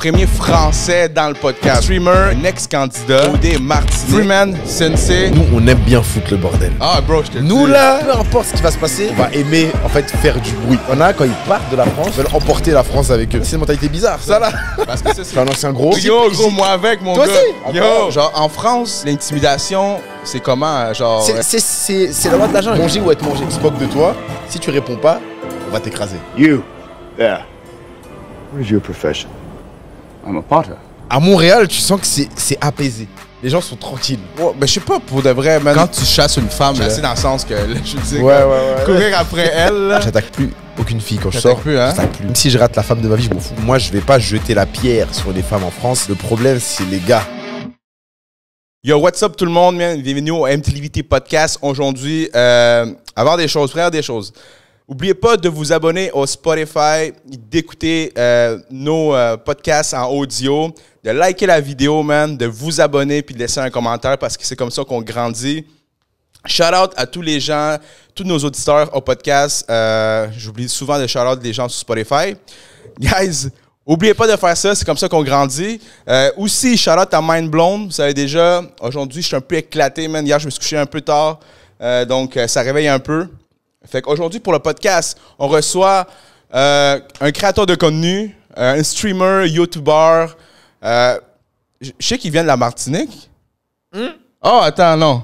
premier français dans le podcast. Streamer, un ex-candidat, Oudé Martinez. Freeman, Sensei. Nous, on aime bien foutre le bordel. Ah, bro, je te Nous, là, peu importe ce qui va se passer, on va aimer, en fait, faire du bruit. On a, quand ils partent de la France, ils veulent emporter la France avec eux. C'est une mentalité bizarre, ça, là. Parce que c'est un ancien gros. Yo, gros, moi avec, mon Toi gars. Aussi. Yo. Genre, en France, l'intimidation, c'est comment, euh, genre... Euh, c'est la loi de la Manger ou être mangé. On se moque de toi. Si tu réponds pas, on va t'écraser. You, there. What is your profession? a À Montréal, tu sens que c'est apaisé. Les gens sont tranquilles. Ouais, mais je sais pas, pour de vrai, Quand tu chasses une femme. c'est dans le sens que, je dis, ouais, ouais, courir après elle. J'attaque plus aucune fille quand je sors. Plus, hein. plus. Même si je rate la femme de ma vie, je m'en fous. Moi, je vais pas jeter la pierre sur les femmes en France. Le problème, c'est les gars. Yo, what's up tout le monde? Bienvenue au MTLVT Podcast. Aujourd'hui, euh, avoir des choses, frère, des choses. N'oubliez pas de vous abonner au Spotify, d'écouter euh, nos euh, podcasts en audio, de liker la vidéo, man, de vous abonner puis de laisser un commentaire parce que c'est comme ça qu'on grandit. Shout out à tous les gens, tous nos auditeurs au podcast. Euh, j'oublie souvent de shout out les gens sur Spotify. Guys, n'oubliez pas de faire ça, c'est comme ça qu'on grandit. Euh, aussi, out à Mind Blonde, vous savez déjà, aujourd'hui, je suis un peu éclaté, man. Hier, je me suis couché un peu tard, donc ça réveille un peu. Fait qu'aujourd'hui, pour le podcast, on reçoit euh, un créateur de contenu, euh, un streamer, YouTuber. Euh, je sais qu'il vient de la Martinique. Hmm? Oh, attends, non.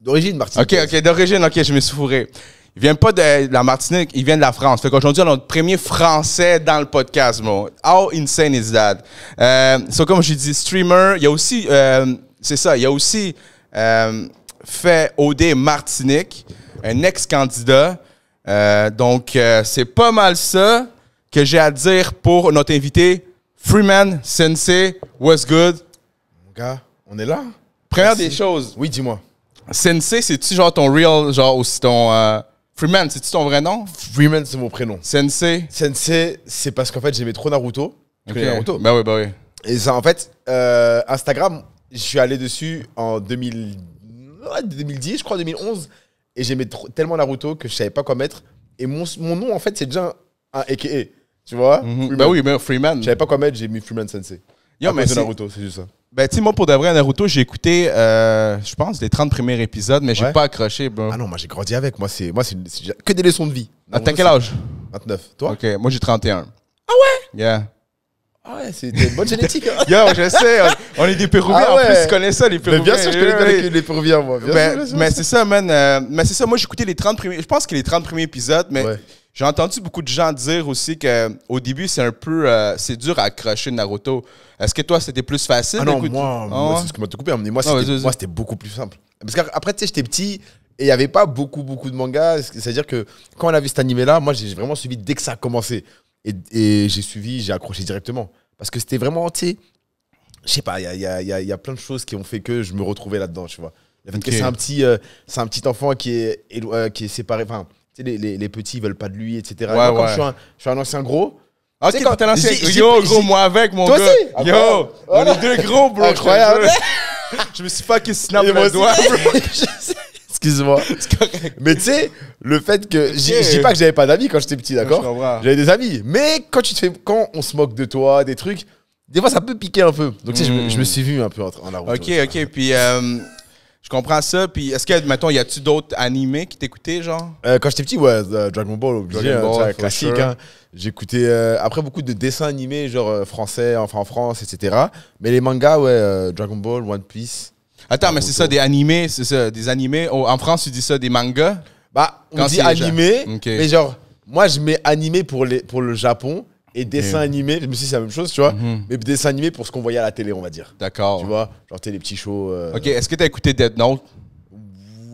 D'origine Martinique. OK, OK, d'origine, OK, je me suis fourré. Il vient pas de la Martinique, il vient de la France. Fait qu'aujourd'hui, on a notre premier Français dans le podcast, bro. How insane is that? Euh, so, comme je dis, streamer, il y a aussi, c'est ça, il y a aussi fait OD Martinique un ex-candidat. Euh, donc, euh, c'est pas mal ça que j'ai à dire pour notre invité, Freeman Sensei. What's good? Mon gars, on est là. Première des choses. Oui, dis-moi. Sensei, c'est-tu genre ton real, genre aussi ton. Euh, Freeman, c'est-tu ton vrai nom? Freeman, c'est mon prénom. Sensei. Sensei, c'est parce qu'en fait, j'aimais trop Naruto. Naruto? ben oui, ben oui. Et ça, en fait, Instagram, je suis allé dessus en 2010, je crois, 2011 et j'aimais tellement Naruto que je savais pas quoi mettre. Et mon, mon nom, en fait, c'est déjà un, un Tu vois mm Ben oui, mais Freeman. Je savais pas quoi mettre, j'ai mis Freeman Sensei. Yo, mais cause de Naruto, c'est juste ça. Ben, tu moi, pour de vrai, Naruto, j'ai écouté, euh, je pense, les 30 premiers épisodes, mais j'ai pas accroché, Ah non, moi, j'ai grandi avec. Moi, c'est moi c'est que des leçons de vie. T'as quel âge 29. Toi Ok, moi, j'ai 31. Ah ouais Yeah. Ah ouais, c'est une bonne génétique. Hein. Yo, je sais, on, est des Péruviens. Ah en plus, je connais ça, les Péruviens. Mais bien sûr, je connais les Péruviens, moi. mais, c'est ça, man. Euh, mais c'est ça, moi, j'écoutais les 30 premiers. Je pense que les 30 premiers épisodes, mais j'ai entendu beaucoup de gens dire aussi qu'au euh, début, c'est un peu. Euh, c'est dur à accrocher Naruto. Est-ce que toi, c'était plus facile? Ah non, moi, ah moi c'est ce qui m'a tout coupé. moi, c'était beaucoup plus simple. Parce qu'après, tu sais, j'étais petit et il n'y avait pas beaucoup, beaucoup de mangas. C'est-à-dire que quand on a vu cet animé-là, moi, j'ai vraiment suivi dès que ça a commencé. Et, j'ai suivi, j'ai accroché directement. Parce que c'était vraiment, tu sais, je sais pas, il y a, y, a, y, y a, plein de choses qui ont fait que je me retrouvais là-dedans, tu vois. Le fait que c'est un, petit, euh, c'est petit enfant qui est, euh, qui est séparé, enfin, tu sais, les, les, les, petits veulent pas de lui, etc. Ouais, je, suis un, je suis un ancien gros, ah, c'est quand t'as lancé. Yo, gros, moi avec, mon Toi gars. Aussi yo, on est deux gros, bro. Incroyable. Je me suis pas qui snap le doigt, bro. Excuse-moi. Mais tu sais, le fait que. Je dis pas que j'avais pas d'amis quand j'étais petit, d'accord J'avais des amis. Mais quand, tu te fais, quand on se moque de toi, des trucs, des fois ça peut piquer un peu. Donc tu sais, je, me hmm. suis vu un peu en, la route. Ok, ok. Puis. Euh, je comprends ça. Puis est-ce que, maintenant y a-tu d'autres animés qui t'écoutaient, genre euh, Quand j'étais petit, ouais, euh, Dragon Ball, obligé, Dragon hein, classique. Hein. J'écoutais après beaucoup de dessins animés, genre français, enfin en France, etc. Mais les mangas, ouais, Dragon Ball, One Piece. Attends, mais ah, c'est ça, des animés, c'est ça, des animés. Oh, en France, tu dis ça, des mangas Bah, on dit animé, mais genre, moi, je mets animé pour, les, pour le Japon et dessin animé, je me suis c'est la même chose, tu vois, mhm. mais dessin animé pour ce qu'on voyait à la télé, on va dire. D'accord. Tu vois, genre, t'es les petits shows. Euh. Ok, est-ce que t'as écouté Dead Note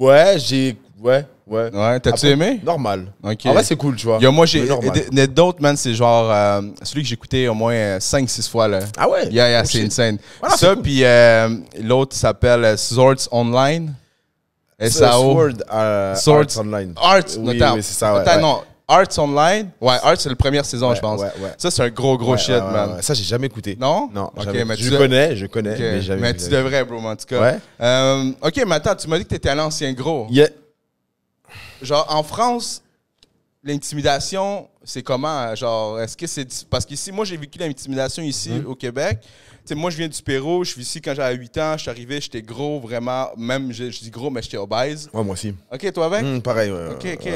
Ouais, j'ai. Ouais. Ouais. Ouais, t'as-tu ah aimé? Normal. Ok. En vrai, c'est cool, tu vois. Yo, moi, j'ai. D'autres, man, c'est genre. Euh, celui que j'ai écouté au moins 5-6 euh, fois, là. Ah ouais? Yeah, yeah, oh, c'est insane. ça, puis euh, l'autre s'appelle Swords Online. SAO. Sword, euh, Swords Online. Arts, oui, c'est ça, Attends, non. Arts Online. Ouais, Arts, c'est la première saison, je pense. Ça, c'est un gros, gros shit, man. Ça, j'ai jamais écouté. Non? Non. je connais, je connais, mais tu devrais, bro, en tout cas. Ouais. ok, mais attends, tu m'as dit que t'étais à l'ancien gros. Yeah genre, en France, l'intimidation, c'est comment? Genre, est-ce que c'est. Parce qu'ici, moi, j'ai vécu l'intimidation ici, mhm. au Québec. Tu sais, moi, je viens du Pérou, je suis ici quand j'avais 8 ans, je suis arrivé, j'étais gros, vraiment, même, je, dis gros, mais j'étais obèse. Ouais, moi aussi. OK, toi avec? Mhm, pareil, ouais. OK, OK.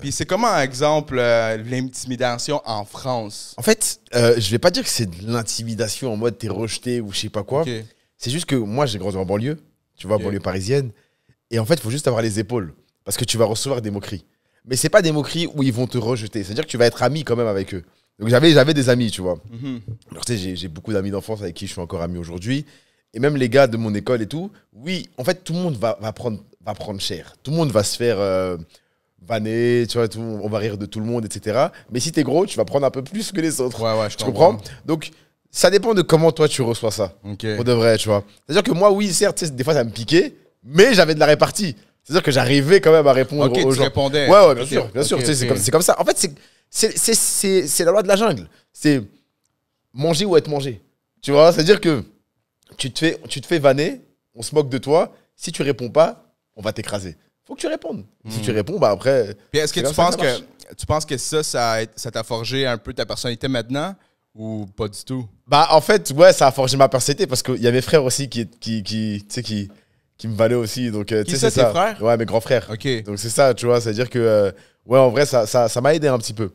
Puis c'est comment, exemple, euh, l'intimidation en France? En fait, euh, je vais pas dire que c'est de l'intimidation en mode t'es rejeté ou je sais pas quoi. C'est juste que moi, j'ai grandi en banlieue, tu vois, banlieue parisienne. Et en fait, il faut juste avoir les épaules parce que tu vas recevoir des moqueries. Mais c'est pas des moqueries où ils vont te rejeter. C'est-à-dire que tu vas être ami quand même avec eux. Donc j'avais j'avais des amis, tu vois. Mhm. tu sais, j'ai beaucoup d'amis d'enfance avec qui je suis encore ami aujourd'hui. Et même les gars de mon école et tout. Oui, en fait, tout le monde va, prendre va prendre cher. Tout le monde va se faire euh, vanner, tu vois, tout, on va rire de tout le monde, etc. Mais si t'es gros, tu vas prendre un peu plus que les autres. Ouais, je tu comprends. Donc ça dépend de comment toi tu reçois ça. on Pour de vrai, tu vois. C'est-à-dire que moi, oui, certes, des fois ça me piquait, mais j'avais de la répartie. C'est-à-dire que j'arrivais quand même à répondre aux Ouais, bien sûr, bien sûr. c'est comme, ça. En fait, c'est la loi de la jungle. C'est manger ou être mangé. Tu vois, c'est-à-dire que tu te, fais, tu te fais vanner, on se moque de toi. Si tu réponds pas, on va t'écraser. Faut que tu répondes. Si tu hmm. réponds, bah après. Puis est-ce que tu penses que tu penses que ça, ça t'a forgé un peu ta personnalité maintenant ou pas du tout? Bah en fait, ouais, ça a forgé ma personnalité parce qu'il y a mes frères aussi qui, qui tu sais, qui qui me valait aussi. Donc, euh, tu c'est ça. Frères ouais, mes grands frères. Donc, c'est ça, tu vois. C'est-à-dire que, euh, ouais, en vrai, ça, ça, m'a aidé un petit peu.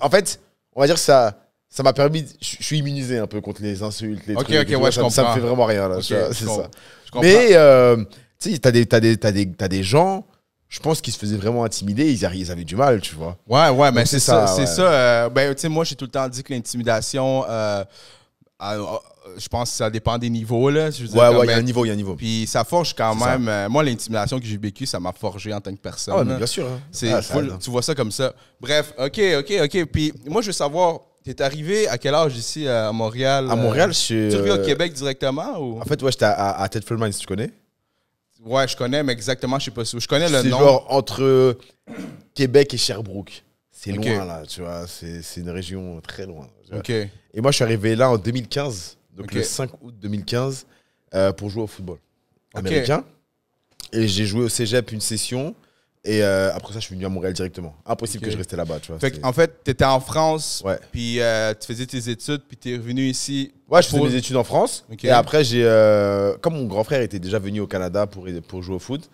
en fait, on va dire que ça. Ça m'a permis, je suis immunisé un peu contre les insultes, les trucs. Ouais, je ça, ça, me fait vraiment rien, là. c'est ça. Mais, euh, tu sais, t'as des, as des, t'as des, des gens, je pense qu'ils se faisaient vraiment intimider, ils, ils, avaient du mal, tu vois. Ouais, ouais, mais c'est ça. C'est ça. ben, tu sais, moi, j'ai tout le temps dit que l'intimidation, euh, je pense que ça dépend des niveaux. Là, ouais, il y a un niveau, il y a un niveau. Puis ça forge quand même. Euh, moi, l'intimidation que j'ai vécue, ça m'a forgé en tant que personne. Ah, bien sûr. Hein. C'est, ah, tu vois ça comme ça. Bref, OK, OK, OK. Puis moi, je veux savoir, tu es arrivé à quel âge ici euh, à Montréal À Montréal, je suis. Tu reviens au Québec directement ou En fait, ouais, j'étais à, à, tu connais Ouais, je connais, mais exactement, je sais pas où. Je connais le nom. C'est genre entre Québec et Sherbrooke. C'est loin, là, tu vois. C'est, c'est une région très loin. OK. Et moi, je suis arrivé là en 2015 donc le 5 août 2015, euh, pour jouer au football américain. Et j'ai joué au cégep une session. Et euh, après ça, je suis venu à Montréal directement. Impossible que je restais là-bas, en fait, tu étais en France, puis euh, tu faisais tes études, puis tu es revenu ici. Ouais, je faisais mes études en France. Et après, j'ai, comme mon grand frère était déjà venu au Canada pour, pour jouer au foot,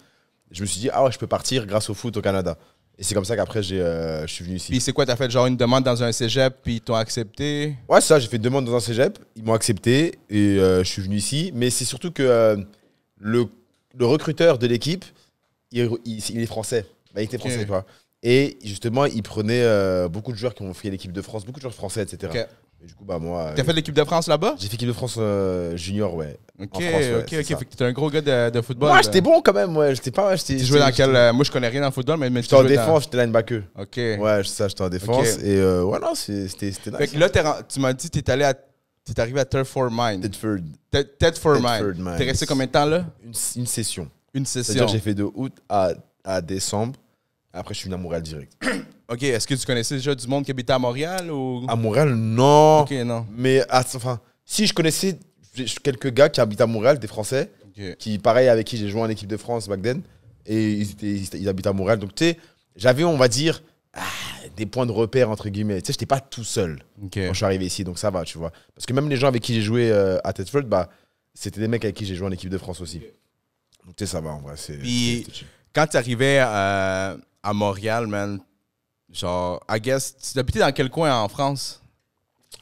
je me suis dit, ah ouais, je peux partir grâce au foot au Canada. Et c'est comme ça qu'après, euh, je suis venu ici. Puis c'est quoi, t'as fait genre une demande dans un cégep, puis ils t'ont accepté Ouais, ça, j'ai fait une demande dans un cégep, ils m'ont accepté, et euh, je suis venu ici. Mais c'est surtout que euh, le, recruteur de l'équipe, il, est français. Bah, il était français, quoi. Et justement, il prenait beaucoup de joueurs qui ont fait l'équipe de France, beaucoup de joueurs français, etc. Et du coup, bah moi. T'as euh, fait l'équipe de France là-bas J'ai fait l'équipe de France euh, junior, ouais. Ok, ok, ok. Fait que t'es un gros gars de, football. Moi, euh. j'étais bon quand même, ouais. J'étais pas. Tu jouais dans quel. moi, je connais rien en football, mais. mais j'étais en défense, j'étais linebacker. Ok. Ouais, ça, j'étais en défense. Et euh, ouais, non, c'était nice. Fait que là, tu m'as dit, t'es allé à. T'es arrivé à for, Mine. Telford. Tedford Mine. T'es resté combien de temps là une, session. Une session. C'est-à-dire, j'ai fait de août à, à décembre. Après, je suis venu à Montréal direct. OK, est-ce que tu connaissais déjà du monde qui habitait à Montréal ou. À Montréal, non. OK, non. Mais enfin, si je connaissais quelques gars qui habitent à Montréal, des Français, qui, pareil, avec qui j'ai joué en équipe de France back then, et ils, ils habitent à Montréal. Donc, tu sais, j'avais, on va dire, ah, des points de repère, entre guillemets. Tu sais, n'étais pas tout seul quand je suis arrivé ici, donc ça va, tu vois. Parce que même les gens avec qui j'ai joué euh, à Tetford, bah, c'était des mecs avec qui j'ai joué en équipe de France aussi. Donc, tu sais, ça va, en vrai. Puis- Quand tu arrivais euh, à Montréal, man, Genre, I guess, tu habitais dans quel coin en France?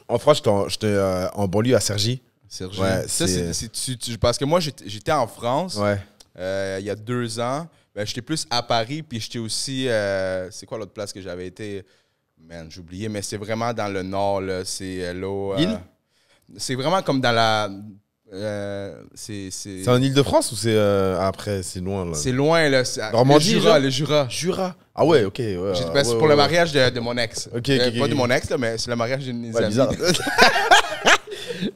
En France, j'étais en euh, banlieue à Sergi. Sergi. c'est, parce que moi, j'étais, en France ouais. Euh, il y a deux ans. Ben, j'étais plus à Paris, puis j'étais aussi. Euh, c'est quoi l'autre place que j'avais été? Man, j'ai oublié, mais c'est vraiment dans le nord, là. C'est l'eau. C'est vraiment comme dans la euh, c'est en Ile-de-France ou c'est euh, après, c'est loin là c'est loin, là. Normandie, le Jura, Jura. Ah ouais, ok. Ouais, pour le mariage de, mon ex. Ok, euh, pas de mon ex, mais c'est le mariage d'une amie.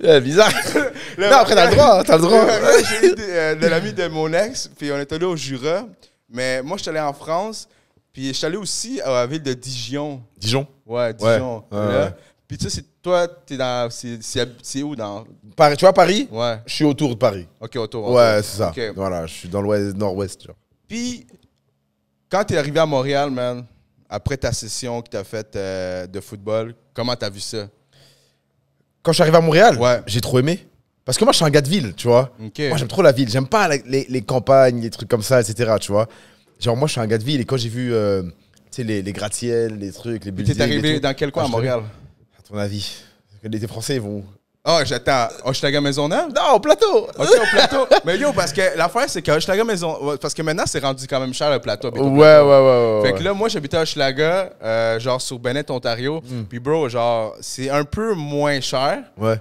Ouais, bizarre. bizarre. Non, après, t'as le droit, hein, t'as le droit. J'ai eu de, l'amie de l'ami de mon ex, puis on est allé au Jura. Mais moi, je suis allé en France, puis je suis allé aussi à la ville de Dijon. Dijon. Ouais, Dijon. Puis tu sais, toi, t'es dans. C'est où dans. Paris, tu vois, Paris Ouais. Je suis autour de Paris. Ok, autour. Ouais, c'est ça. Voilà, je suis dans l'ouest, nord-ouest, genre. Puis, quand t'es arrivé à Montréal, man, après ta session que t'as faite euh, de football, comment t'as vu ça Quand je suis arrivé à Montréal, ouais. j'ai trop aimé. Parce que moi, je suis un gars de ville, tu vois. Moi, j'aime trop la ville. J'aime pas les, les, campagnes, les trucs comme ça, etc. Tu vois. Genre, moi, je suis un gars de ville. Et quand j'ai vu euh, tu les, les gratte-ciels, les trucs, les buildings. es arrivé dans quel coin à Montréal ton avis les Français vont. Oh, j'attends, à Hochelaga Maisonneuve? Non, au plateau! Ok, au plateau. Mais yo, parce que l'affaire, c'est que Hochelaga Maisonneuve. Parce que maintenant, c'est rendu quand même cher le plateau. Ouais, ouais, ouais, ouais, Fait que là, moi, j'habitais à Hochelaga, euh, genre sur Bennett, Ontario. Hmm. Puis, bro, genre, c'est un peu moins cher. Ouais.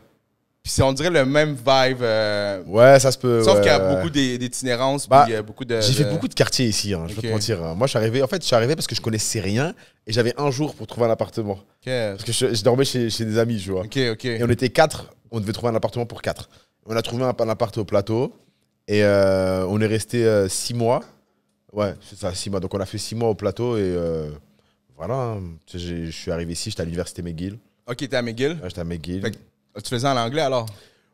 Puis c'est, on dirait, le même vibe. Euh, ouais, ça se peut. Sauf qu'il y a beaucoup d'itinérance, bah, puis beaucoup de... J'ai fait beaucoup de quartiers ici, hein, je vais pas te mentir. Hein. Moi, je suis arrivé, en fait, je suis arrivé parce que je connaissais rien et j'avais un jour pour trouver un appartement. Parce que je, dormais chez, des amis, tu vois. ok. ok. Et on était quatre, on devait trouver un appartement pour quatre. On a trouvé un, appartement appart au plateau et euh, on est resté euh, six mois. Ouais, c'est ça, six mois. Donc on a fait six mois au plateau et voilà. Hein. Je suis arrivé ici, j'étais à l'université McGill. Ok, t'es à McGill. Ouais, J'étais à McGill. Tu faisais en anglais alors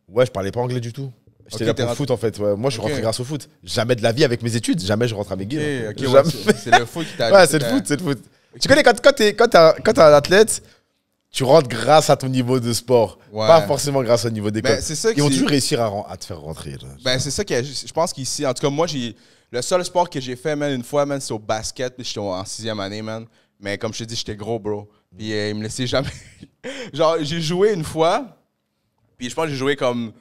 Ouais, je parlais pas anglais du tout. J'étais okay, pour le foot en fait. moi, je suis rentré grâce au foot. Jamais de la vie avec mes études, jamais je rentre à mes c'est le foot qui t'a. ouais, c'est le foot, Tu connais quand, quand t'es un athlète, tu rentres grâce à ton niveau de sport, pas forcément grâce au niveau d'école. Ben, Ils ont toujours réussir à, te faire rentrer. Ben, c'est ça que je pense qu'ici, en tout cas, moi, j'ai le seul sport que j'ai fait, man, une fois, c'est au basket. J'étais en sixième année, man. Mais comme je te dis, j'étais gros, bro. Puis euh, ils me laissaient jamais. Genre, j'ai joué une fois. Puis je pense que j'ai joué comme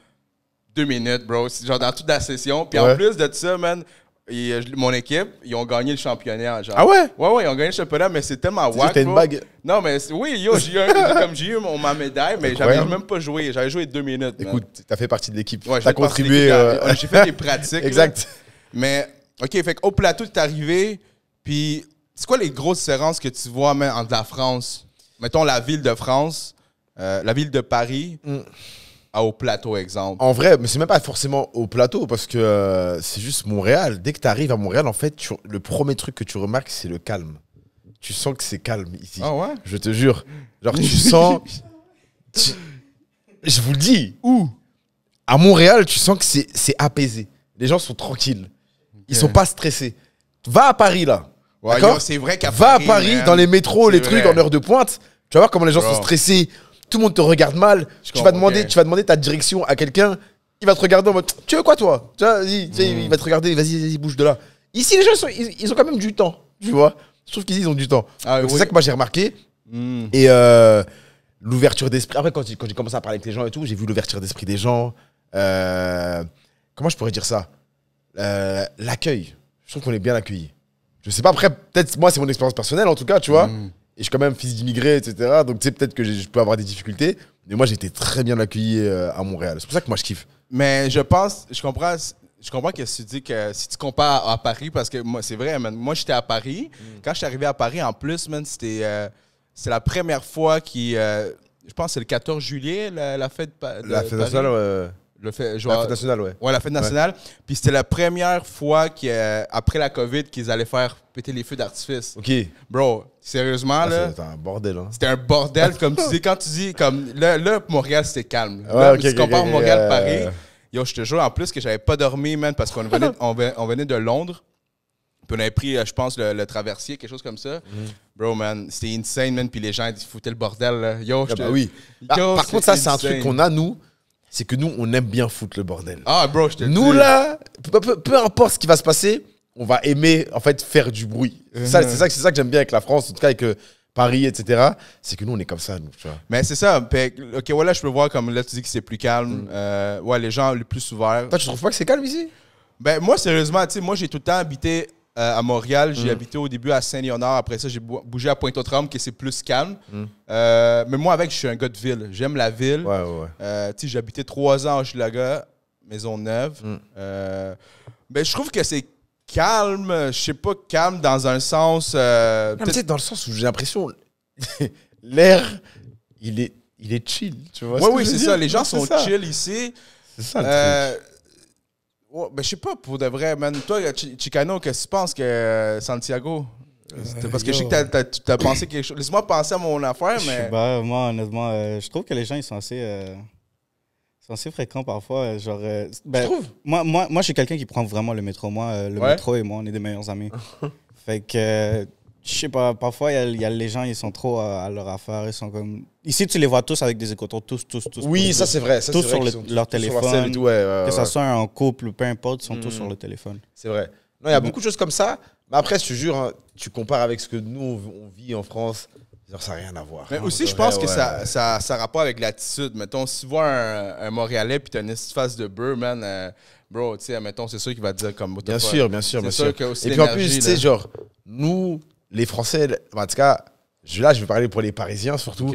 deux minutes, bro. Genre dans toute la session. Puis en plus de ça, man, euh, mon équipe, ils ont gagné le championnat. Genre. Ah ouais? Ouais, ouais, ils ont gagné le championnat, mais c'est tellement wack. C'était une bague. Non, mais oui, yo, j'ai eu, comme j'ai eu ma médaille, mais j'avais même pas joué. J'avais joué deux minutes. Écoute, t'as fait partie de l'équipe. t'as contribué. Euh, j'ai fait des pratiques. exact. Mais, OK, fait au plateau, t'es arrivé, puis c'est quoi les grosses séances que tu vois man, entre la France, mettons la ville de France, euh, la ville de Paris, mm au plateau, exemple? En vrai, mais c'est même pas forcément au plateau parce que euh, c'est juste Montréal. Dès que tu arrives à Montréal, en fait, le premier truc que tu remarques, c'est le calme. Tu sens que c'est calme ici. Ah ouais? Je te jure. Genre, tu sens. je vous le dis. Où? À Montréal, tu sens que c'est apaisé. Les gens sont tranquilles. Ils sont pas stressés. Va à Paris, là. D'accord. c'est vrai qu'à Paris. Va à Paris, dans les métros, les trucs en heure de pointe. Tu vas voir comment les gens sont stressés tout le monde te regarde mal. tu vas, demander, tu vas demander ta direction à quelqu'un, il va te regarder en mode Tu veux quoi, toi il, hmm. va te regarder, vas-y, bouge de là. Ici, les gens, ils, ont quand même du temps, tu vois. Je trouve qu'ils ont du temps. Ah c'est ça que moi j'ai remarqué. Hmm. Et euh, l'ouverture d'esprit. Après, quand j'ai commencé à parler avec les gens et tout, j'ai vu l'ouverture d'esprit des gens. Euh, comment je pourrais dire ça euh, L'accueil. Je trouve qu'on est bien accueillis. Je sais pas, après, peut-être moi, c'est mon expérience personnelle en tout cas, tu vois. Hmm. Et je suis quand même fils d'immigré, etc. Donc, tu sais, peut-être que je peux avoir des difficultés. Mais moi, j'ai été très bien accueilli euh, à Montréal. C'est pour ça que moi, je kiffe. Mais je pense, je comprends, je comprends que tu dis que si tu compares à, Paris, parce que moi, c'est vrai, moi, j'étais à Paris. Mm. Quand je suis arrivé à Paris, en plus, c'était euh, c'est la première fois qui. Euh, je pense que c'est le 14 juillet, la, fête. De, la fête de le fait, la fête nationale, ouais. Ouais, la fête nationale. Puis c'était la première fois euh, après la COVID qu'ils allaient faire péter les feux d'artifice. OK. Bro, sérieusement, ah, là. c'était un bordel, hein. C'était un bordel, comme tu dis. Quand tu dis, comme. Là, Montréal, c'était calme. Ouais, si tu Montréal-Paris, yo, je te jure, en plus que j'avais pas dormi, man, parce qu'on venait, venait de Londres. Puis on avait pris, euh, je pense, le, traversier, quelque chose comme ça. Mhm. Bro, man, c'était insane, man. Puis les gens, ils foutaient le bordel. Là. Yo, ah, je bah te... oui. par contre, ça, c'est un truc qu'on a, nous c'est que nous, on aime bien foutre le bordel. Ah, bro, je te Nous, là, peu, importe ce qui va se passer, on va aimer, en fait, faire du bruit. C'est ça, c'est ça, que- ça que j'aime bien avec la France, en tout cas avec euh, Paris, etc. C'est que nous, on est comme ça, nous, tu vois. Mais c'est ça. ok, voilà, je peux voir comme là, tu dis que c'est plus calme. Mm. Euh, ouais, les gens le plus souvent... Toi, tu trouves pas que c'est calme ici Ben, moi, sérieusement, tu sais, moi, j'ai tout le temps habité euh, à Montréal. J'ai mm. habité au début à Saint-Léonard. Après ça, j'ai bougé à Pointe-aux-Trembles, qui c'est plus calme. Mm. Euh, mais moi, avec, je suis un gars de ville. J'aime la ville. Ouais, j'ai euh, habité trois ans à Hochelaga, maison neuve. mais mm. ben, je trouve que c'est calme. Je sais pas, calme dans un sens. peut-être dans le sens où j'ai l'impression. L'air, il est, il est chill. Tu oui, c'est ça. Les gens sont chill ici. C'est ça le truc ouais ben, je sais pas, pour de vrai, même Toi, euh, Chicano, qu'est-ce que tu penses que euh, Santiago. parce que je sais que tu as, pensé quelque chose. Laisse-moi penser à mon affaire, mais. Je, moi, honnêtement, euh, je trouve que les gens, ils sont assez. fréquents parfois, genre... Ben, moi, moi, moi, je suis quelqu'un qui prend vraiment le métro. Moi, le métro et moi, on est des meilleurs amis. fait que je sais pas, parfois, il y, a les gens, ils sont trop à, leur affaire. Ils sont comme. Ici, tu les vois tous avec des écouteurs, tous, tous, tous. Oui, ça, c'est vrai. Ça, tous vrai sur leur téléphone. que ce soit un couple, peu importe, ils sont tous sur mm. le téléphone. C'est vrai. Non, il y a mm. beaucoup de choses comme ça. Mais après, je te jure, hein, tu compares avec ce que nous, on, vit en France. ça n'a rien à voir. Mais hein, aussi, je pense que ça, ça, ça rapport avec l'attitude. Mettons, si tu vois un, Montréalais puis tu as une face de Burman, man. Euh, bro, tu sais, mettons, c'est sûr qu'il va te dire comme. Bien sûr, bien sûr, bien sûr. et puis en plus, tu sais, genre, nous, les Français, en tout cas, là, je vais parler pour les Parisiens surtout.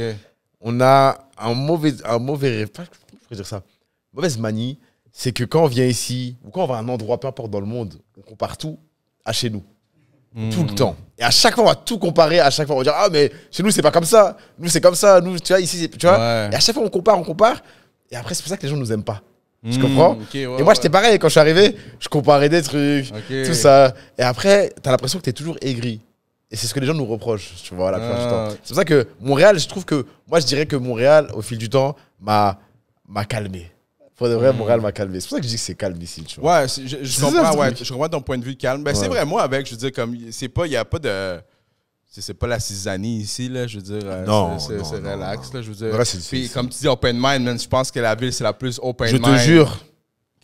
On a un mauvais, un mauvais, je dire ça, mauvaise manie, c'est que quand on vient ici ou quand on va à un endroit, peu importe dans le monde, on compare tout à chez nous. Tout le hmm. temps. Et à chaque fois, on va tout comparer. À chaque fois, on va dire Ah, mais chez nous, c'est pas comme ça. Nous, c'est comme ça. Nous, tu vois, ici, tu vois. Et à chaque fois, on compare, on compare. Et après, c'est pour ça que les gens nous aiment pas. Tu hmm, comprends Et moi, j'étais pareil. Quand je suis arrivé, je comparais des trucs, tout ça. Et après, t'as l'impression que t'es toujours aigri. Et c'est ce que les gens nous reprochent, tu vois, la ah. C'est pour ça que Montréal, je trouve que. Moi, je dirais que Montréal, au fil du temps, m'a calmé. Pour de vrai, hmm. Montréal m'a calmé. C'est pour ça que je dis que c'est calme ici, tu vois. Ouais, je, je comprends, ouais, je comprends ton point de vue de calme. Ben, c'est vrai, moi, avec, je veux dire, comme. C'est pas. Il n'y a pas de c'est pas la cisanie ici, là, je veux dire. Euh, non, c'est relax, là, je veux dire. Puis, comme tu dis, open mind, je pense que la ville, c'est la plus open mind. Je te jure,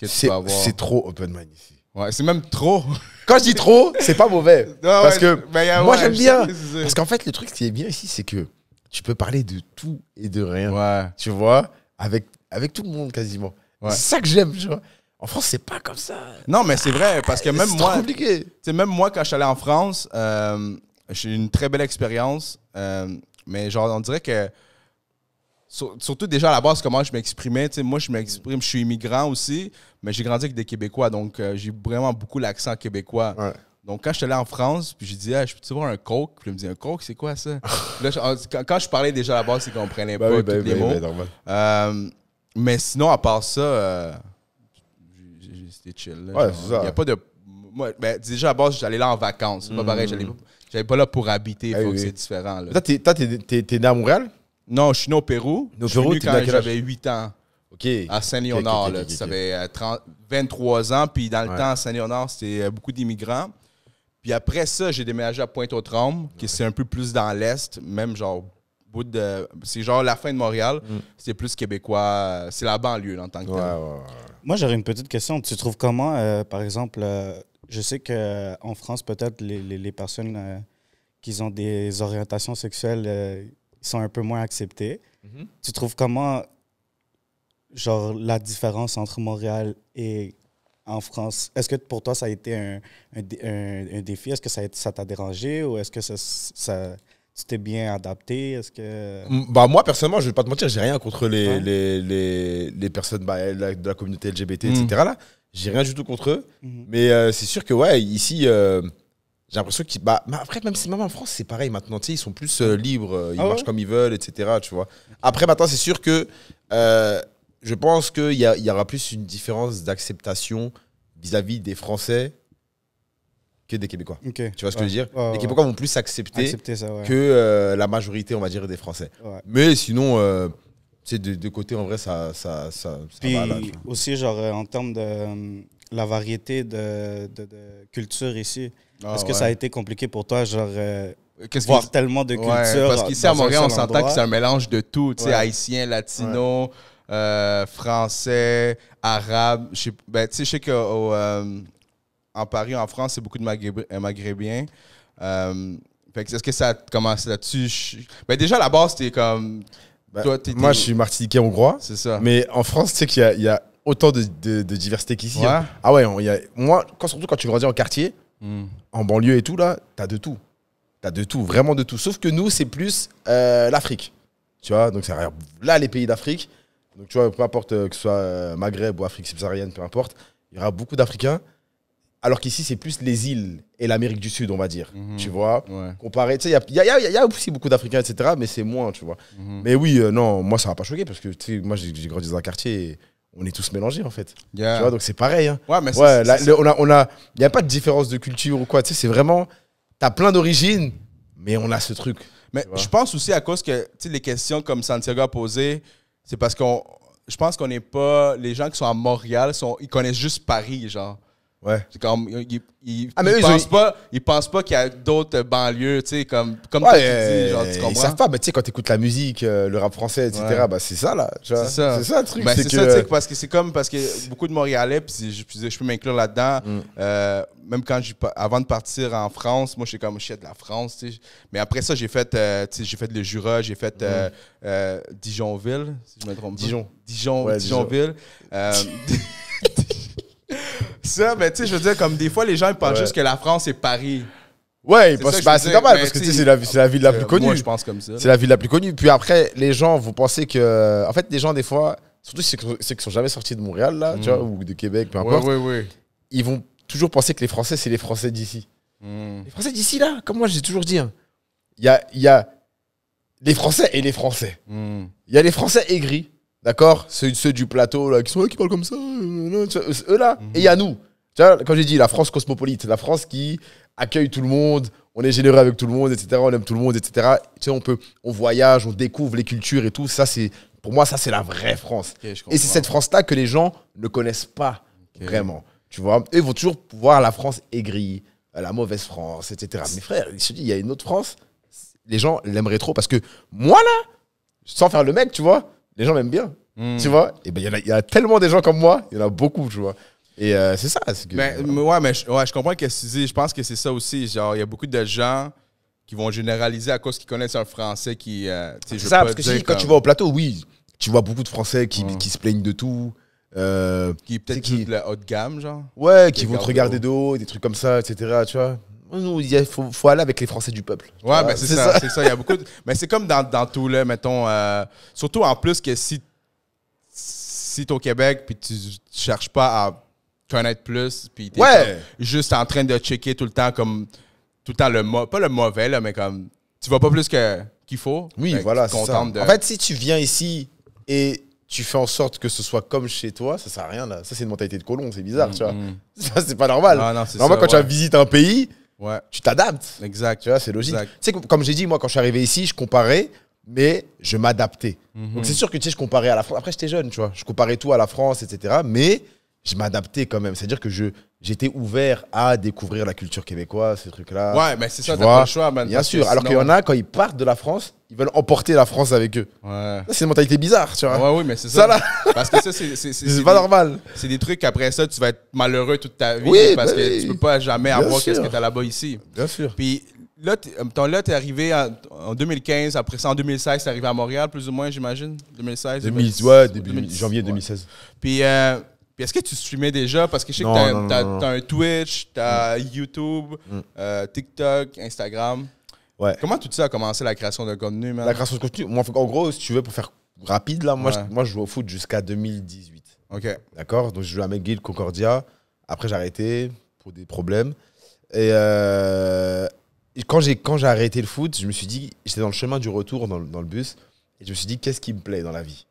c'est trop open mind ici. Ouais, c'est même trop quand je dis trop, c'est pas mauvais. parce que bah, moi, j'aime bien. Parce qu'en fait, le truc qui est bien ici, c'est que tu peux parler de tout et de rien. Tu vois, avec, avec tout le monde quasiment. C'est ça que j'aime, En France, c'est pas comme ça. Non, mais c'est vrai, parce que même moi. C'est même moi, quand je suis allé en France, euh, j'ai eu une très belle expérience. Euh, mais genre, on dirait que surtout déjà à la base comment je m'exprimais. moi, je m'exprime, je suis immigrant aussi, mais j'ai grandi avec des Québécois, donc euh, j'ai vraiment beaucoup l'accent québécois. Donc, quand je suis allé en France, puis j'ai dit, ah, je peux-tu voir un Coke? Puis il me dit, un Coke, c'est quoi ça? quand, je parlais déjà à la base, c'est qu'on prenait ben pas tous ben les mots. Ben euh, mais sinon, à part ça, c'était euh, chill. pas de. Moi, déjà à la base, j'allais là en vacances. C'est pas pareil, j'allais mm. pas là pour habiter. faut que c'est différent. Toi, t'es, né à Montréal? Non, je suis né au Pérou. je suis venu quand j'avais 8 ans. OK. À Saint-Léonard, là, 23 euh, ans. Puis dans le temps, à Saint-Léonard, c'était euh, beaucoup d'immigrants. Puis après ça, j'ai déménagé à Pointe-aux-Trembles, qui c'est un peu plus dans l'Est, même genre bout de... C'est genre la fin de Montréal. Mm. C'est plus québécois. Euh, c'est la banlieue, en tant que Moi, j'aurais une petite question. Tu trouves comment, par exemple, je sais qu'en France, peut-être, les, personnes qui ont des orientations sexuelles sont un peu moins acceptés. Mhm. Tu trouves comment, genre, la différence entre Montréal et en France? Est-ce que pour toi, ça a été un, défi? Est-ce que ça t'a dérangé ou est-ce que ça, ça tu t'es bien adapté Est-ce que bah moi personnellement, je vais pas te mentir, j'ai rien contre les, les, les, personnes bah, de la communauté LGBT, mhm. etc. Là, j'ai rien du tout contre eux. Mhm. Mais euh, c'est sûr que ouais, ici, euh, j'ai l'impression qu'ils. Bah, après, même, même en France, c'est pareil maintenant. ils sont plus euh, libres, euh, ils ah marchent comme ils veulent, etc. Tu vois. Après, maintenant, c'est sûr que euh, je pense qu'il y, y aura plus une différence d'acceptation vis-à-vis des Français que des Québécois. Tu vois ce que je veux dire Les Québécois vont plus s'accepter accepter que la majorité, on va dire, des Français. Mais sinon, c'est de, de, côté, en vrai, ça, ça, ça, ça Puis aussi, genre, en termes de hum, la variété de, de, de ici ah, est-ce que ça a été compliqué pour toi, genre, euh, voir tellement de cultures? parce qu'ici, à Montréal, on s'entend que c'est un mélange de tout, tu sais, haïtien, latino, euh, français, arabe. Ben, tu sais, je sais que euh, en Paris, en France, c'est beaucoup de Maghrébins. est-ce que ça commence là-dessus? Ben, déjà, à la base, c'était comme... Ben, moi, je suis martiniquais hongrois. C'est ça. Mais en France, tu sais qu'il y, a, autant de, diversité qu'ici. Ah ouais, moi, surtout quand tu grandis en quartier, Mm. En banlieue et tout, là, t'as de tout. T'as de tout, vraiment de tout. Sauf que nous, c'est plus euh, l'Afrique. Tu vois, donc c'est là, les pays d'Afrique. Donc, tu vois, peu importe euh, que ce soit euh, Maghreb ou Afrique subsaharienne, peu importe, il y aura beaucoup d'Africains. Alors qu'ici, c'est plus les îles et l'Amérique du Sud, on va dire. Mhm. Tu vois Comparé, tu sais, il y, a, aussi beaucoup d'Africains, etc., mais c'est moins, tu vois. Mhm. Mais oui, non, moi, ça m'a pas choqué parce que, tu sais, moi, j'ai grandi dans un quartier on est tous mélangés en fait. Tu vois, donc c'est pareil. Hein. Ouais, mais on a, il n'y a pas de différence de culture ou quoi. Tu sais, c'est vraiment, Tu as plein d'origines, mais on a ce truc. Mais je pense aussi à cause que, tu sais, les questions comme Santiago a posées, c'est parce qu'on, je pense qu'on n'est pas, les gens qui sont à Montréal, ils connaissent juste Paris, genre. Ouais. C'est comme ils, ils, ah, mais ils pensent pas, ils pensent pas qu'il y a d'autres banlieues, tu sais, comme comme ouais, toi, tu dis, genre, tu comprends. Ils savent pas, mais tu sais quand t'écoutes la musique, euh, le rap français, etc. Ouais. Bah c'est ça là, C'est ça. C'est ça le truc. Ben, c'est ça, tu sais, parce que c'est comme parce que beaucoup de Montréalais, puis je, je, je, peux m'inclure là-dedans. Mm. Euh, même quand j'ai avant de partir en France, moi je suis comme je suis de la France, tu sais. Mais après ça, j'ai fait, euh, tu sais, j'ai fait le Jura, j'ai fait mm. euh, Dijonville, si je me trompe. Dijon. Dijon, ouais, Dijonville. Ça, mais ben, tu sais, je veux dire, comme des fois, les gens ils pensent juste que la France, c'est Paris. Ouais, c'est bah, normal, mal ben, parce que c'est la, ville la euh, plus connue. Moi, je pense comme ça. C'est la ville la plus connue. Puis après, les gens, vous pensez que. En fait, les gens, des fois, surtout ceux qui ne sont jamais sortis de Montréal, là, mm. ou de Québec, peu importe. ils vont toujours penser que les Français, c'est les Français d'ici. Mm. Les Français d'ici, là, comme moi, j'ai toujours dit. Hein, il y, a, y a les Français et les Français. Mm. Il y a les Français aigris. D'accord ceux, du plateau qui sont là, qui parlent comme ça. eux là. Mhm. Et il y a nous. Tu vois, quand j'ai dit la France cosmopolite, la France qui accueille tout le monde, on est généreux avec tout le monde, etc. On aime tout le monde, etc. Tu sais, on peut, on voyage, on découvre les cultures et tout. Ça, c'est, pour moi, ça, c'est la vraie France. et c'est cette France-là que les gens ne connaissent pas vraiment. Tu vois, ils vont toujours voir la France aigrie, euh, la mauvaise France, etc. Mais frère, ils se disent, il y a une autre France. Les gens l'aimeraient trop parce que moi là, sans faire le mec, tu vois, les gens m'aiment bien. Hmm. Tu vois Et eh ben, il y, a tellement des gens comme moi, il y en a beaucoup, tu vois. Et euh, c'est ça. Que, ben, ouais, mais je, ouais, je comprends que Je pense que c'est ça aussi. Genre, il y a beaucoup de gens qui vont généraliser à cause qu'ils connaissent un français qui. Euh, c'est ça, parce que quand tu vas au plateau, oui, tu vois beaucoup de français qui, hmm. qui se plaignent de tout. Euh, qui peut-être qui... de la haute gamme, genre. Ouais, qui vont te regarder de haut, des trucs comme ça, etc. Tu vois il faut, aller avec les Français du peuple. Ouais, ben, c'est ça, c'est ça. Il y a beaucoup Mais c'est comme dans, dans, tout, le mettons. Euh, surtout en plus que si, si t'es au Québec puis tu, tu cherches pas à connaître plus, puis t'es ouais. juste en train de checker tout le temps comme. Tout le temps le Pas le mauvais, là, mais comme. Tu vas pas plus que qu'il faut. Oui, ben, voilà. Ça. En fait, si tu viens ici et tu fais en sorte que ce soit comme chez toi, ça sert à rien là. Ça, c'est une mentalité de colon, c'est bizarre, mm, tu vois. Mm. c'est pas normal. non, Normalement, quand tu visites un pays, tu t'adaptes. Exact. Tu vois, c'est logique. c'est Tu sais, comme j'ai dit, moi, quand je suis arrivé ici, je comparais, mais je m'adaptais. Mhm. Donc, c'est sûr que, tu sais, je comparais à la France. Après, j'étais jeune, tu vois. Je comparais tout à la France, etc. Mais je m'adaptais quand même. C'est-à-dire que je, j'étais ouvert à découvrir la culture québécoise, ces trucs-là. Ouais, mais c'est ça, t'as pas le choix, man. Bien sûr, alors qu'il y en a, quand ils partent de la France, ils veulent emporter la France avec eux. Ouais. C'est une mentalité bizarre, tu vois. Ouais, oui, mais c'est ça. ça là. Parce que ça, c'est. pas normal. C'est des trucs, après ça, tu vas être malheureux toute ta vie. parce ben que tu peux pas jamais avoir qu'est-ce que t'as là-bas ici. Bien sûr. Puis là, ton là, t'es arrivé en, 2015, après ça, en 2016, t'es arrivé à Montréal, plus ou moins, j'imagine. 2016. 2000, début, janvier 2016. Puis. Euh, est-ce que tu streamais déjà? Parce que je sais que t'as, as, un Twitch, t'as as mm. YouTube, mm. Euh, TikTok, Instagram. Ouais. Comment tout ça a commencé la création de contenu, La création de contenu, en gros, si tu veux, pour faire rapide, là, moi, je, moi je joue au foot jusqu'à 2018. OK. D'accord? Donc, je jouais à McGill, Concordia. Après, j'ai arrêté pour des problèmes. Euh, et, quand j'ai quand j'ai arrêté le foot, je me suis dit, j'étais dans le chemin du retour dans, dans, le bus, et je me suis dit, qu'est-ce qui me plaît dans la vie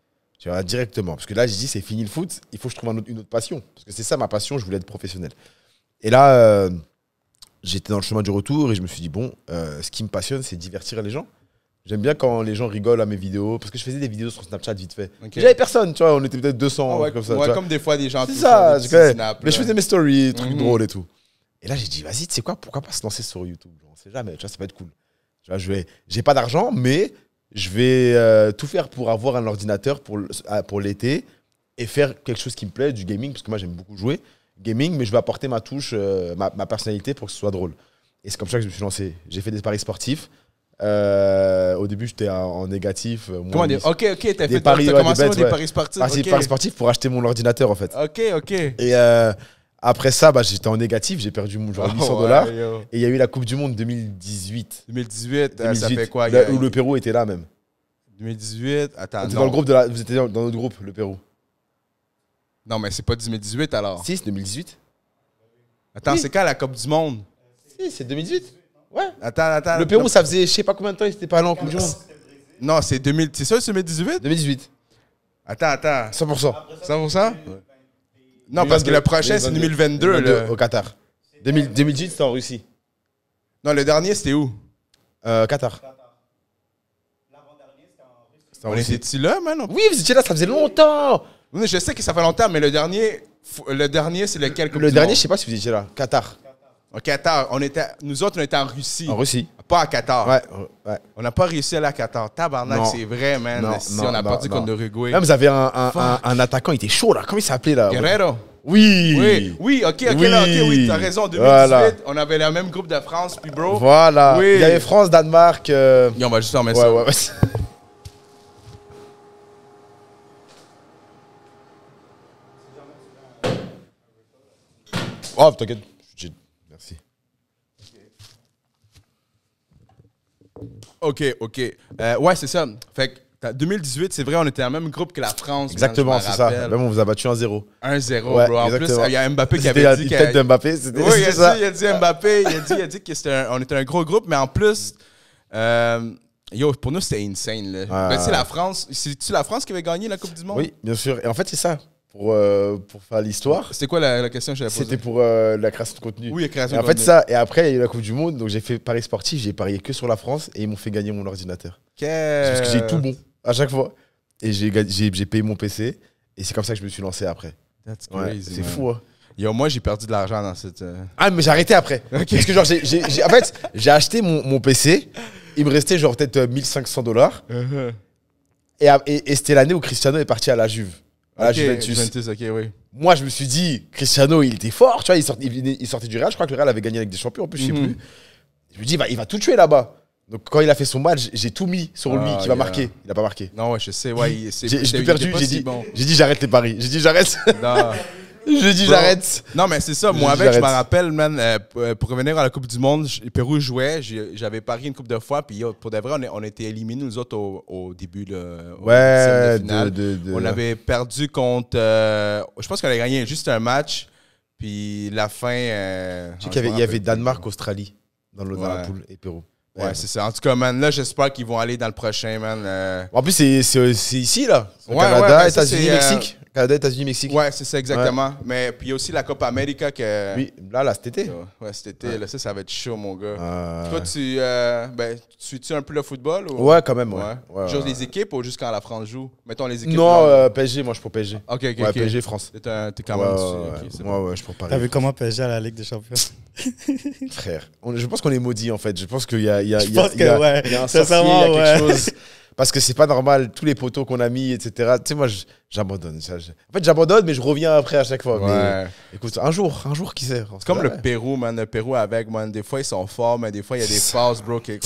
directement. Parce que là, j'ai dit, c'est fini le foot, il faut que je trouve une autre passion. Parce que c'est ça ma passion, je voulais être professionnel. Et là, euh, j'étais dans le chemin du retour et je me suis dit, bon, euh, ce qui me passionne, c'est divertir les gens. J'aime bien quand les gens rigolent à mes vidéos, parce que je faisais des vidéos sur Snapchat vite fait. J'avais personne, tu vois, on était peut-être 200, ah comme ça. Ouais, comme des fois des gens. C'est ça, mais je euh. faisais mes stories, trucs mhm. drôles et tout. Et là, j'ai dit, vas-y, tu sais quoi, pourquoi pas se lancer sur YouTube On sait jamais, tu vois, ça va être cool. Tu vois, j'ai pas d'argent, mais je vais euh, tout faire pour avoir un ordinateur pour, ah, pour l'été et faire quelque chose qui me plaît, du gaming, parce que moi j'aime beaucoup jouer, gaming, mais je vais apporter ma touche, euh, ma, ma, personnalité pour que ce soit drôle. Et c'est comme ça que je me suis lancé. J'ai fait des paris sportifs. Euh, au début, j'étais en, négatif. Comment dire Ok, ok, t'as fait des, paris sportifs. Ah, paris sportifs pour acheter mon ordinateur en fait. Ok, ok. Et après ça, bah, j'étais en négatif, j'ai perdu genre 800 ah dollars. et il y a eu la Coupe du Monde 2018. 2018, euh, ça fait quoi Où le Pérou était là même. 2018, attends. Dans le groupe de la... Vous étiez dans notre groupe, le Pérou. Non, mais c'est pas 2018 alors. Si, c'est 2018. Attends, c'est quand la Coupe du Monde Si, c'est 2018. Ouais. Attends, attends. Le Pérou, ça faisait je sais pas combien de temps, il était pas là en Coupe du Monde. Non, c'est 2000. C'est ça, c'est 2018 2018. Attends, attends. 100%. 100%, 100%? Ouais. Non, parce que le prochain, c'est 2022. le... Au Qatar. 2018, c'était en Russie. Non, le dernier, c'était où euh, Qatar. On était-tu là, maintenant? Oui, vous étiez là, ça faisait longtemps! je sais que ça fait longtemps, mais le dernier, le dernier c'est lequel? Le, le dernier, je sais pas si vous étiez là. Qatar. Au Qatar. On était, nous autres, on était en Russie. En Russie pas à Qatar. On n'a pas réussi à aller à Qatar. Tabarnak, c'est vrai, man. si on a non, perdu contre l'Uruguay. Là, vous avez un, un, un, attaquant, il était chaud, là. Comment il s'appelait, là Guerrero. Oui. Oui, ok, ok, oui. Là, ok, oui, t'as raison. En 2018, on avait le même groupe de France, puis bro. Voilà. Il y avait France, Danemark. Et euh, on va juste en mettre ouais, ça. Ouais, ouais. oh, t'inquiète. OK, OK. Euh, ouais, c'est ça. Fait que 2018, c'est vrai, on était dans le même groupe que la France. Exactement, c'est ça. Même on vous a battu en zéro. Un zéro, bro. En plus, il y a Mbappé qui avait dit. c'était ça. il a dit Mbappé, il a dit, il a dit qu'on était, un, gros groupe, mais en plus. Euh, yo, pour nous, c'était insane. Là. c'est ben, la France. C'est-tu la France qui avait gagné la Coupe du Monde? Oui, bien sûr. Et en fait, c'est ça pour, euh, pour faire l'histoire. C'est quoi la, la question que C'était pour euh, la création de contenu. Oui, la création En fait, ça, et après, il y a eu la Coupe du Monde, donc j'ai fait Paris sportif, j'ai parié que sur la France et ils m'ont fait gagner mon ordinateur. Que... Parce que j'ai tout bon à chaque fois. Et j'ai payé mon PC et c'est comme ça que je me suis lancé après. c'est fou, Et hein. au moi, j'ai perdu de l'argent dans cette. Euh, ah, mais j'ai arrêté après. Parce que, genre, j'ai, en fait, j'ai acheté mon, mon, PC. Il me restait, genre, peut-être 1500 dollars. Uh-huh. Et, et, et c'était l'année où Cristiano est parti à la Juve. Ah, Moi, je me suis dit, Cristiano, il était fort, tu vois, il, sortait, du Real. Je crois que le Real avait gagné avec des champions, en plus, je ne sais mhm. plus. Je me dis, bah, il va tout tuer là-bas. Donc quand il a fait son match, j'ai tout mis sur lui ah, qui va marquer. Il n'a pas marqué. Non, ouais, je sais. Ouais, j'ai perdu. J'ai dit j'arrête les paris. J'ai dit j'arrête. Je dis j'arrête. Non, mais c'est ça. Moi, avec, je me rappelle, man, euh, euh, pour revenir à la Coupe du Monde, le Pérou jouait. J'avais parié une coupe de fois. Puis pour de vrai, on, était éliminés, nous autres, au, début. de ouais, On avait perdu contre. Euh, je pense qu'on avait gagné juste un match. Puis la fin. Euh, il y avait, y avait Danemark, Australie dans, le, dans la poule et Pérou. Ouais, c'est ça. En tout cas, man, là, j'espère qu'ils vont aller dans le prochain, man. Euh. En plus, c'est ici, là. Ouais, Canada, ben, États-Unis, euh, Mexique. Canada, États-Unis, Mexique. Ouais, c'est ça, exactement. Mais puis il y a aussi la Copa América que. Oui, là, là, cet été. Ouais, cet été, là, ça, ça va être chaud, mon gars. Tu euh. Toi, tu. ben, suis un peu le football ou... Ouais, quand même, ouais. Tu joues les équipes ou juste quand la France joue Mettons les équipes. Non, PSG, moi, je suis pour PSG. Ok, ok. Ouais, PSG, France. T'es quand même. Ouais, ouais, je suis pour Paris. T'as vu comment PSG à la Ligue des Champions Frère, on, je pense qu'on est maudit en fait. Je pense qu'il y a, il y a, il y a, il y a, il y a un y a quelque chose. Parce que c'est pas normal, tous les poteaux qu'on a mis, etc. Tu sais, moi, j'abandonne. En fait, j'abandonne, mais je reviens après à chaque fois. écoute, un jour, un jour, qui sait C'est comme le Pérou, man. Le Pérou avec, man. Des fois, ils sont forts, mais des fois, il y a des phases, bro, comme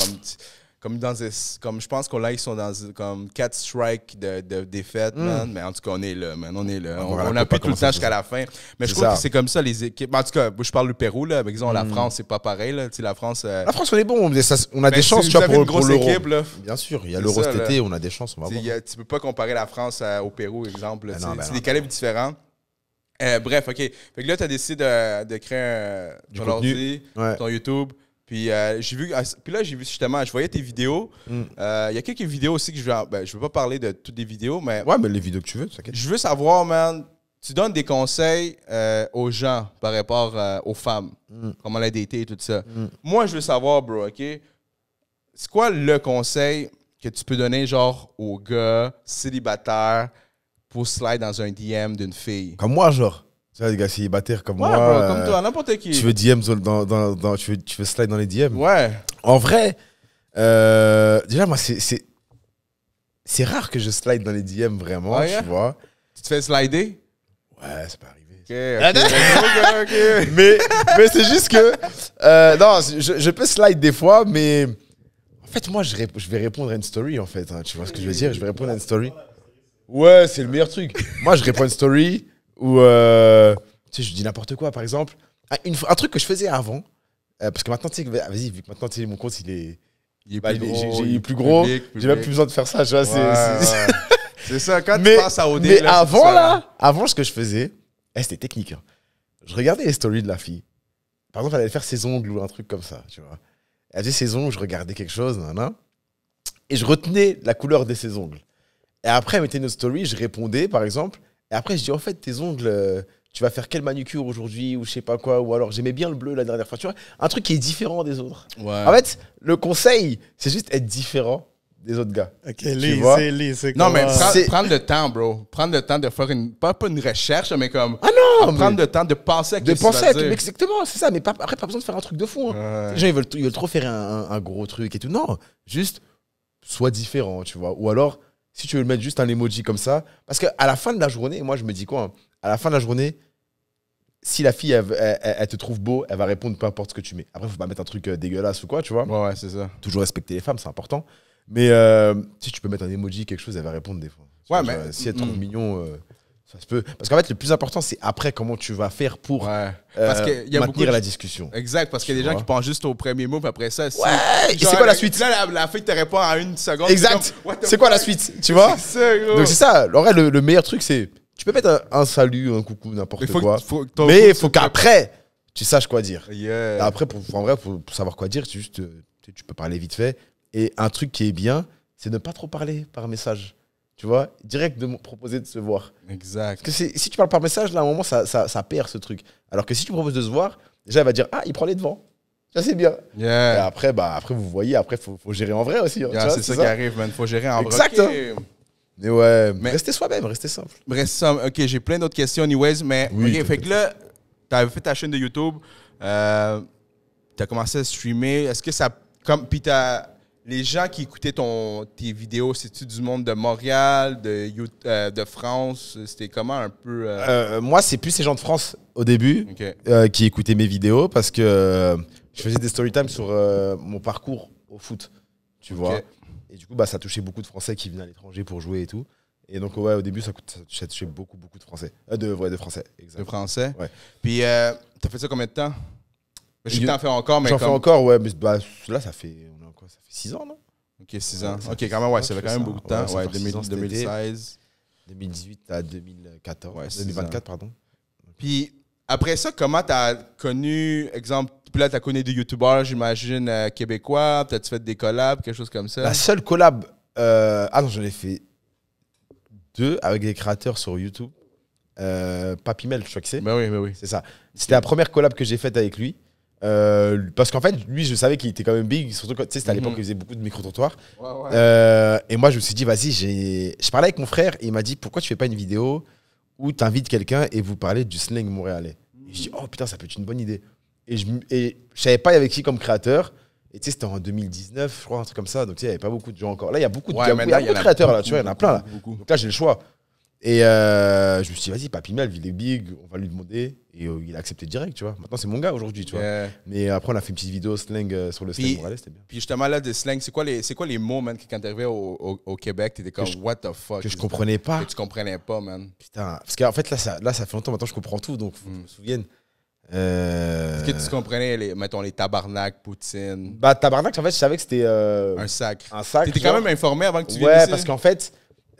comme dans comme je pense qu'on là ils sont dans comme quatre strikes de, défaite mm. man mais en tout cas on est là man on est là on, a on tout le temps jusqu'à la fin mais je trouve que c'est comme ça les équipes ben, en tout cas je parle du Pérou là mais disons la mm. France c'est pas pareil là la France euh, la France on est bon on, a ben, des chances tu vois pour, une grosse équipe bien sûr il y a l'Euro cet été on a des chances on va voir. A, tu peux pas comparer la France euh, au Pérou exemple c'est des calibres différents bref, OK. là, tu as décidé de, créer un, ton YouTube. Puis euh, j'ai vu, ah, là j'ai vu justement, je voyais tes vidéos. Il mm. euh, y a quelques vidéos aussi que je veux, ah, ben, je veux pas parler de toutes les vidéos, mais ouais, mais les vidéos que tu veux, t'inquiète. Je veux savoir, man, tu donnes des conseils euh, aux gens par rapport aux femmes, mm. comment la dater et tout ça. Mm. Moi, je veux savoir, bro, ok, c'est quoi le conseil que tu peux donner genre aux gars célibataires pour slide dans un DM d'une fille? Comme moi, genre. Tu vois, les gars célibataires comme moi. Bro, comme toi, euh, n'importe qui. Tu veux DM dans, dans, tu, veux, tu veux slide dans les DM. Ouais. En vrai, euh, déjà, moi, c'est. C'est rare que je slide dans les DM vraiment, ah, tu vois. Tu te fais slider Ouais, c'est pas arrivé. mais, mais c'est juste que. Euh, non, je, je, peux slide des fois, mais. En fait, moi, je, je vais répondre à une story, en fait. Hein, tu vois ce que je veux dire Je vais répondre à une story. Ouais, c'est le meilleur truc. Moi, je réponds à une story. Ou, euh, tu sais, je dis n'importe quoi, par exemple. Ah, une, un truc que je faisais avant, euh, parce que maintenant, tu sais, vas-y, vu que maintenant, mon compte, il est. Il est bah, plus gros. J'ai plus même plus besoin de faire ça, tu vois. c'est ça, quand mais, tu passes à Mais avant, là, avant, ce que je faisais, eh, c'était technique. Hein. Je regardais les stories de la fille. Par exemple, elle allait faire ses ongles ou un truc comme ça, tu vois. Elle faisait ses ongles, je regardais quelque chose, et je retenais la couleur de ses ongles. Et après, elle mettait une story, je répondais, par exemple, et après, je dis, en fait, tes ongles, euh, tu vas faire quelle manucure aujourd'hui ou je sais pas quoi ou alors j'aimais bien le bleu la dernière fois tu vois un truc qui est différent des autres ouais. en fait le conseil c'est juste être différent des autres gars ok Lise, c'est non mais prendre le temps bro prendre le temps de faire une pas, pas une recherche mais comme ah non prendre le temps de penser à de penser à exactement c'est ça mais pas, après pas besoin de faire un truc de fou hein. les gens ils veulent, ils veulent trop faire un, un gros truc et tout non juste sois différent tu vois ou alors si tu veux mettre juste un emoji comme ça, parce qu'à la fin de la journée, moi je me dis quoi hein, À la fin de la journée, si la fille, elle, te trouve beau, elle va répondre peu importe ce que tu mets. Après, il faut pas mettre un truc euh, dégueulasse ou quoi, tu vois. Ouais, c'est ça. Toujours respecter les femmes, c'est important. Mais euh, si tu peux mettre un emoji, quelque chose, elle va répondre des fois. Ouais, mais. Euh, si elle te trouve mm. mignon. Ça se peut. Parce qu'en fait, le plus important, c'est après comment tu vas faire pour euh, maintenir la discussion. Exact, parce qu'il y a des gens qui pensent juste au premier mot, puis après ça, c'est. c'est quoi la suite? Là, la, la fille te répond à une seconde. Exact! C'est quoi la suite? Tu vois? C'est ça, gros. Donc, c'est ça. En le, meilleur truc, c'est. Tu peux mettre un, salut, un coucou, n'importe quoi. mais il faut qu'après, tu saches quoi dire. Après, pour, en vrai, pour, savoir quoi dire, euh, tu, juste, tu peux parler vite fait. Et un truc qui est bien, c'est ne pas trop parler par message. Tu vois, direct de me proposer de se voir. Exact. Parce que si tu parles par message, là, à un moment, ça, ça, perd ce truc. Alors que si tu proposes de se voir, déjà, elle va dire Ah, il prend les devants. Ça, c'est bien. après, bah, après, vous voyez, après, faut, faut gérer en vrai aussi. Hein, c'est ça, qui arrive, man. Faut gérer en vrai. Exact. Hein. Mais ouais, restez soi-même, restez simple. Restez simple. Ok, j'ai plein d'autres questions, anyways, mais. Oui, fait que là, t'avais fait ta chaîne de YouTube, euh, as commencé à streamer. Est-ce que ça. Comme, puis as les gens qui écoutaient ton, tes vidéos, c'est-tu du monde de Montréal, de, euh, de France? C'était comment un peu? Euh? Euh, moi, c'est plus ces gens de France au début qui écoutaient mes vidéos parce que je faisais des story time sur mon parcours au foot, tu vois. Et du coup, bah, ça touchait beaucoup de Français qui venaient à l'étranger pour jouer et tout. Et donc, ouais, au début, ça, coûte, ça touchait beaucoup, beaucoup de Français. de, ouais, de Français, exactement. De Français? Ouais. Puis, t'as fait ça combien de temps? Je t'en fais encore, mais. J'en fais encore, ouais. Mais bah, là, ça fait 6 ans, non Ok, 6 ans. ok, quand même, ouais, ça fait quand même beaucoup de temps. Ouais, 2016. 2018 à 2014. 2024, pardon. Puis après ça, comment t'as connu, exemple, puis là, t'as connu des youtubeurs, j'imagine, euh, québécois, peut-être fait des collabs, quelque chose comme ça. La seule collab, euh, ah non, j'en ai fait deux avec des créateurs sur YouTube. Euh, Papy je crois que c'est. Mais ben oui, mais ben oui. C'est ça. C'était la première collab que j'ai faite avec lui. Euh, parce qu'en fait, lui, je savais qu'il était quand même big, surtout quand, tu sais, c'était à l'époque mhm. qu'il il faisait beaucoup de micro-trottoirs. Euh, et moi, je me suis dit, vas-y, j'ai je parlais avec mon frère et il m'a dit, pourquoi tu fais pas une vidéo où tu invites quelqu'un et vous parlez du slang montréalais et Je dis, oh putain, ça peut être une bonne idée. Et je, je savais pas, il y qui comme créateur. Et tu sais, c'était en 2019, je crois, un truc comme ça. Donc, il n'y avait pas beaucoup de gens encore. Là, il y a beaucoup de, créateurs, là, tu vois, il y en a plein, là. là, j'ai le choix. Et euh, je me suis dit, vas-y, Papy Mel, il est big, on va lui demander. Et euh, il a accepté direct, tu vois. Maintenant, c'est mon gars aujourd'hui, tu vois. Mais après, on a fait une petite vidéo slang euh, sur le slang c'était bien. Puis justement, là, de slang, c'est quoi, les, quoi les mots, man, quand t'arrivais au, au, au Québec, t'étais comme, je, what the fuck? Que je comprenais pas. Que tu comprenais pas, man. Putain, parce qu'en fait, là ça, là, ça fait longtemps, maintenant, je comprends tout, donc, mm. je me mm. souvienne. Est-ce que tu comprenais, les, mettons, les tabarnak, Poutine? Bah, tabarnak, en fait, je savais que c'était. un sac. Un sac. T'étais quand même informé avant que tu viennes. Ouais, parce qu'en fait,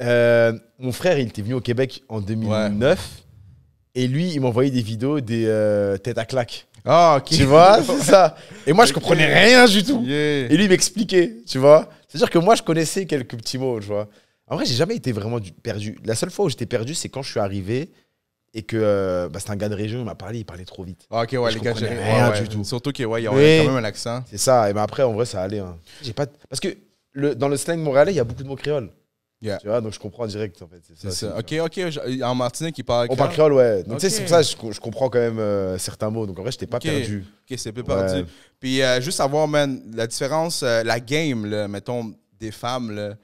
euh, mon frère, il était venu au Québec en 2009. Et lui, il m'envoyait des vidéos des euh, têtes à claque. Ah, Tu vois, c'est ça. Et moi, je comprenais rien du tout. Et lui, il m'expliquait, tu vois. C'est-à-dire que moi, je connaissais quelques petits mots, tu vois. En vrai, j'ai jamais été vraiment perdu. La seule fois où j'étais perdu, c'est quand je suis arrivé et que euh, bah, c'est un gars de région, il m'a parlé, il parlait trop vite. Ah, ok, ouais, les gars, j'ai rien du tout. Surtout qu'il ouais, y a quand même un accent. C'est ça. Et ben après, en vrai, ça allait. Hein. Pas... Parce que le, dans le slang montréalais, il y a beaucoup de mots créoles. Tu vois, donc je comprends direct en fait. C'est ça, Ok, ok, en Martinique, qui parle On parle créole, ouais. Donc tu sais, c'est pour ça que je, comprends quand même euh, certains mots. Donc en vrai, je n'étais pas perdu. Ok, c'est pas perdu. Puis euh, juste savoir, man, la différence, euh, la game, mettons, des femmes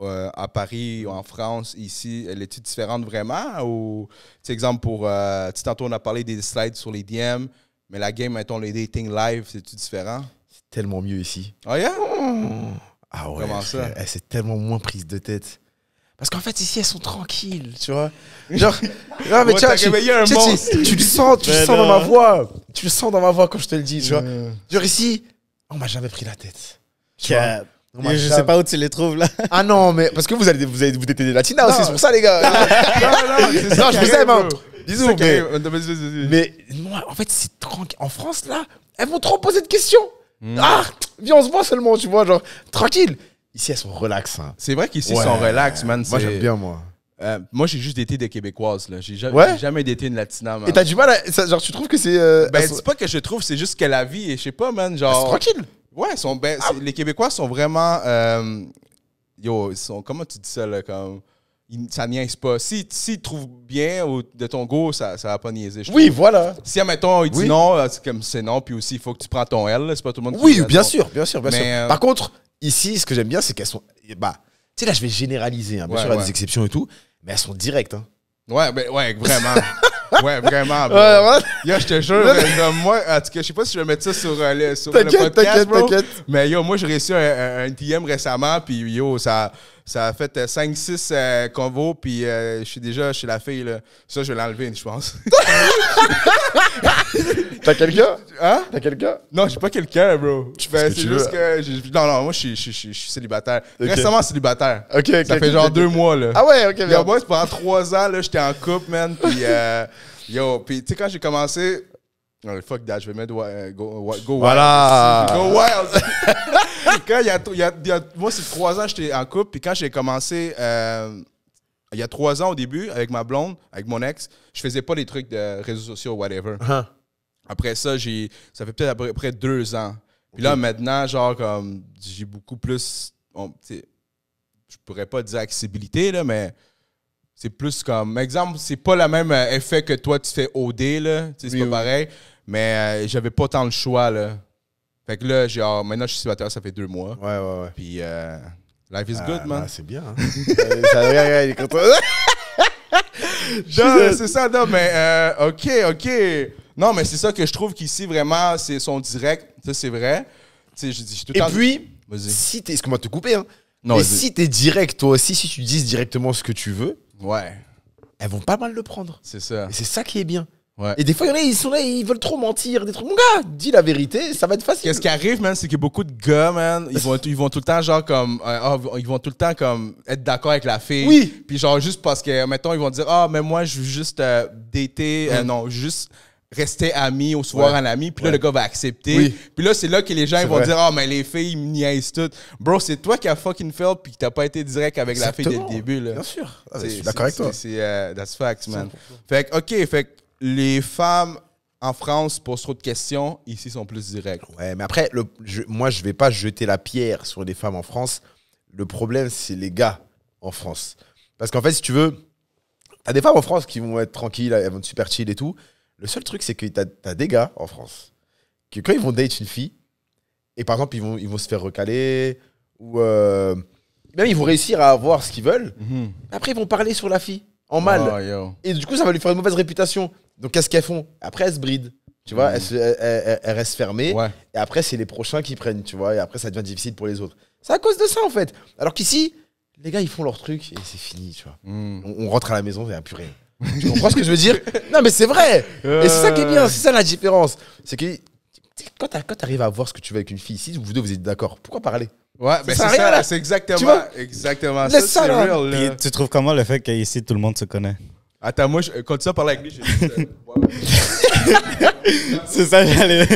à Paris ou en France, ici, elle est-elle différente vraiment Ou, tu exemple, pour. tu tantôt, on a parlé des slides sur les DM, mais la game, mettons, les dating live, c'est-tu différent C'est tellement mieux ici. Ah, oh yeah ah ouais. Eh, c'est tellement moins prise de tête. Parce qu'en fait, ici, elles sont tranquilles, tu vois. Genre, non, mais tu, tu, le sens, tu le sens dans ma voix. Tu le sens dans ma voix quand je te le dis, tu vois. Genre ici, on m'a jamais pris la tête. je sais pas où tu les trouves là. Ah non, mais parce que vous allez vous, allez, vous êtes des latinas aussi, c'est pour ça les gars. non, non, je vous aime. Hein. Bisous, mais, en fait, c'est tranquille. En France, là, elles vont trop poser de questions. Mm. Ah, viens, on se voit seulement, tu vois, genre, tranquille. Ici, elles sont relax. Hein. C'est vrai qu'ici, elles sont relax, man. Moi, j'aime bien, moi. Euh, moi, j'ai juste été des Québécoises, là. J'ai jamais, été une Latina, man. Et t'as du mal à. Genre, tu trouves que c'est. Euh, ben, c'est pas que je trouve, c'est juste que la vie, je sais pas, man. Genre. tranquille. Ouais, sont, ben, ah. les Québécois sont vraiment. Euh, yo, ils sont. Comment tu dis ça, là, comme il, ça niaise pas. S'il si, si trouve bien de ton go, ça, ça va pas niaiser. oui, voilà. Si, admettons, il dit non, euh, c'est comme c'est non, puis aussi, il faut que tu prends ton L, c'est pas tout le monde qui Oui, bien sûr, bien sûr, bien sûr. Euh, Par contre, ici, ce que j'aime bien, c'est qu'elles sont. Bah, tu sais, là, je vais généraliser, hein, bien sûr, il y a des exceptions et tout, mais elles sont directes. Hein. Ouais, ben, ouais, vraiment. ouais, vraiment. Yo, je te jure, mais, moi, en tout cas, je sais pas si je vais mettre ça sur, euh, sur le podcast. T'inquiète, t'inquiète, Mais yo, moi, j'ai reçu un, un, un récemment, puis yo, ça. Ça a fait 5-6 euh, euh, convos, puis euh, je suis déjà chez la fille. Là. Ça, je vais l'enlever, je pense. T'as quelqu'un? Hein? T'as quelqu'un? Non, j'ai pas quelqu'un, bro. Ben, c'est juste que. Non, non, moi, je suis célibataire. Récemment célibataire. Ok, Ça fait genre deux mois, là. Ah ouais, ok, bien. moi, pendant trois ans, là, j'étais en couple, man. Puis, euh, yo, puis, tu sais, quand j'ai commencé. Non, oh, fuck that, je vais mettre go, go, Wild. Voilà! Go Wild! quand il y a, moi, c'est trois ans j'étais en couple, puis quand j'ai commencé, euh, il y a trois ans au début, avec ma blonde, avec mon ex, je faisais pas des trucs de réseaux sociaux, whatever. Uh-huh. Après ça, j'ai, ça fait peut-être à peu près deux ans. Puis là, maintenant, genre, comme, j'ai beaucoup plus, je pourrais pas dire accessibilité, mais c'est plus comme, exemple, c'est pas le même euh, effet que toi, tu fais OD, là, c'est pas pareil, mais euh, j'avais pas tant le choix, là. Fait que là, genre, ah, maintenant, je suis célibataire, ça fait deux mois. Ouais, ouais, ouais. Puis, euh, life is ah, good, man. c'est bien. Hein? Euh, ça, rien, il est content. c'est ça, non, mais euh, OK, OK. Non, mais c'est ça que je trouve qu'ici, vraiment, c'est son direct. Ça, c'est vrai. Tu sais, je dis, je tout Et temps... puis, si t'es. Excuse-moi te couper, hein. Non, mais si t'es direct, toi aussi, si tu dises directement ce que tu veux. Ouais. Elles vont pas mal le prendre. C'est ça. Et c'est ça qui est bien. Et des fois, il y en a, ils sont là, ils veulent trop mentir. Des trucs. Mon gars, dis la vérité, ça va être facile. ce qui arrive, man, c'est que beaucoup de gars, ils vont, ils vont tout le temps, genre, comme. Euh, ah, ils vont tout le temps, comme, être d'accord avec la fille. Oui. Puis, genre, juste parce que, mettons, ils vont dire, ah, mais moi, je veux juste d'été euh, dater. Euh, non, juste rester ami au soir voir en ami. Puis là, le gars va accepter. Puis là, c'est là que les gens, vont dire, ah, mais les filles, ils me niaisent toutes. Bro, c'est toi qui as fucking failed, puis que t'as pas été direct avec la fille dès le début, là. Bien sûr. Ah, c'est- d'accord avec toi. that's facts, man. Fait OK, fait les femmes en France posent trop de questions, ici sont plus directs. Ouais, mais après, le, je, moi, je vais pas jeter la pierre sur les femmes en France. Le problème, c'est les gars en France. Parce qu'en fait, si tu veux, as des femmes en France qui vont être tranquilles, elles vont être super chill et tout. Le seul truc, c'est que tu as des gars en France que quand ils vont date une fille, et par exemple, ils vont, ils vont se faire recaler, ou euh, même ils vont réussir à avoir ce qu'ils veulent, mhm. après ils vont parler sur la fille en mal. Oh, et du coup, ça va lui faire une mauvaise réputation. Donc, qu'est-ce qu'elles font Après, elles se brident. Tu vois, elles, mmh. restent fermées. Et après, c'est les prochains qui prennent, tu vois. Et après, ça devient difficile pour les autres. C'est à cause de ça, en fait. Alors qu'ici, les gars, ils font leur truc et c'est fini, tu vois. Mmh. On, rentre à la maison, c'est un rien. tu comprends ce que je veux dire Non, mais c'est vrai. Et c'est ça qui est bien, euh. c'est ça la différence. C'est que quand tu arrives à voir ce que tu veux avec une fille, ici, vous deux vous êtes d'accord, pourquoi parler Ouais, mais c'est ça, c'est exactement, exactement ça. c'est et tu trouves comment le fait qu'ici tout le monde se connaît Attends, moi, quand tu as parlé avec lui, j'ai juste. Euh, c'est ça, j'allais.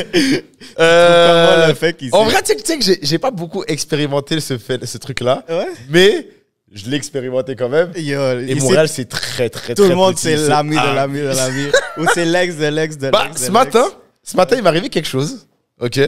Euh, En vrai, tu sais que- j'ai- pas beaucoup expérimenté ce, ce truc-là, Ouais. mais je l'ai expérimenté quand même. Et Montréal, c'est très, très, très tout le monde, c'est l'ami de l'ami de l'ami. Ou c'est l'ex de l'ex de bah, l'ex. Bah, ce matin, ce matin, il m'est arrivé quelque chose. Ok.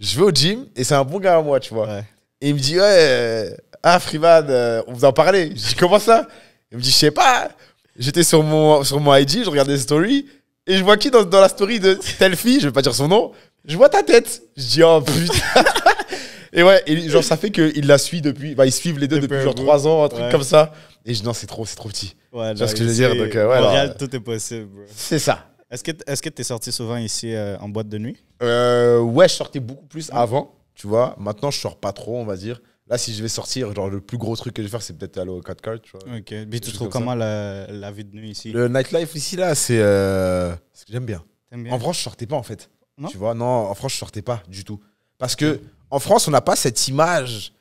Je vais au gym et c'est un bon gars à moi, tu vois. Et il me dit, ouais, euh, ah, Freeman, euh, on vous en parlait. Je dis, comment ça Il me dit, je sais pas. J'étais sur mon, sur mon IG, je regardais les stories, et je vois qui dans, dans la story de telle fille, je vais pas dire son nom, je vois ta tête. Je dis, oh putain. et ouais, genre, ça fait qu'il la suit depuis, bah, ils suivent les deux depuis genre 3 ans, un truc comme ça. Et je dis, non, c'est trop, c'est trop petit. Ouais, ce que je veux dire. Donc, euh, euh, tout est possible, C'est ça. Est-ce que est-ce que sorti souvent ici euh, en boîte de nuit euh, Ouais, je sortais beaucoup plus avant, tu vois. Maintenant, je sors pas trop, on va dire. Là, si je vais sortir, genre, le plus gros truc que je vais faire, c'est peut-être aller au 4 cartes. Ok. Mais tu trouves comment la, vie de nuit ici Le nightlife ici, là, c'est. Euh, j'aime bien. En France, je sortais pas, en fait. tu vois, non, en France, je sortais pas du tout. Parce que en France, on n'a pas cette image.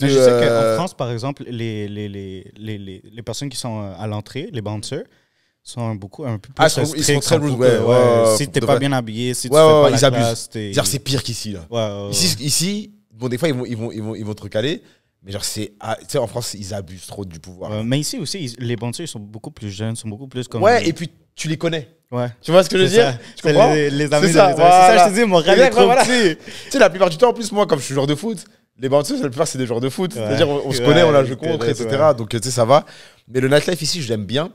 Je sais qu'en euh, France, par exemple, les, les, les, les, les personnes qui sont euh, à l'entrée, les bouncers, sont beaucoup un peu ah, plus ils sont très rude, ouais, ouais, ouais, Si pas bien habillé, si tu fais pas ils la abusent. c'est pire qu'ici là. ici, Bon, des fois, ils vont, ils vont, ils vont, te recaler. Mais genre, c'est. tu sais, en France, ils abusent trop du pouvoir. Euh, mais ici aussi, les les ils sont beaucoup plus jeunes, sont beaucoup plus comme. Ouais, et puis tu les connais. Ouais. Tu vois ce que je veux dire Tu comprends les, C'est ça, je te dis, mon rêve voilà. tu sais, la plupart du temps, en plus, moi, comme je suis joueur de foot, les banquiers, la plupart, c'est des joueurs de foot. C'est-à-dire, on, se connaît, on a joué contre, etc. Donc, tu sais, ça va. Mais le nightlife ici, je l'aime bien.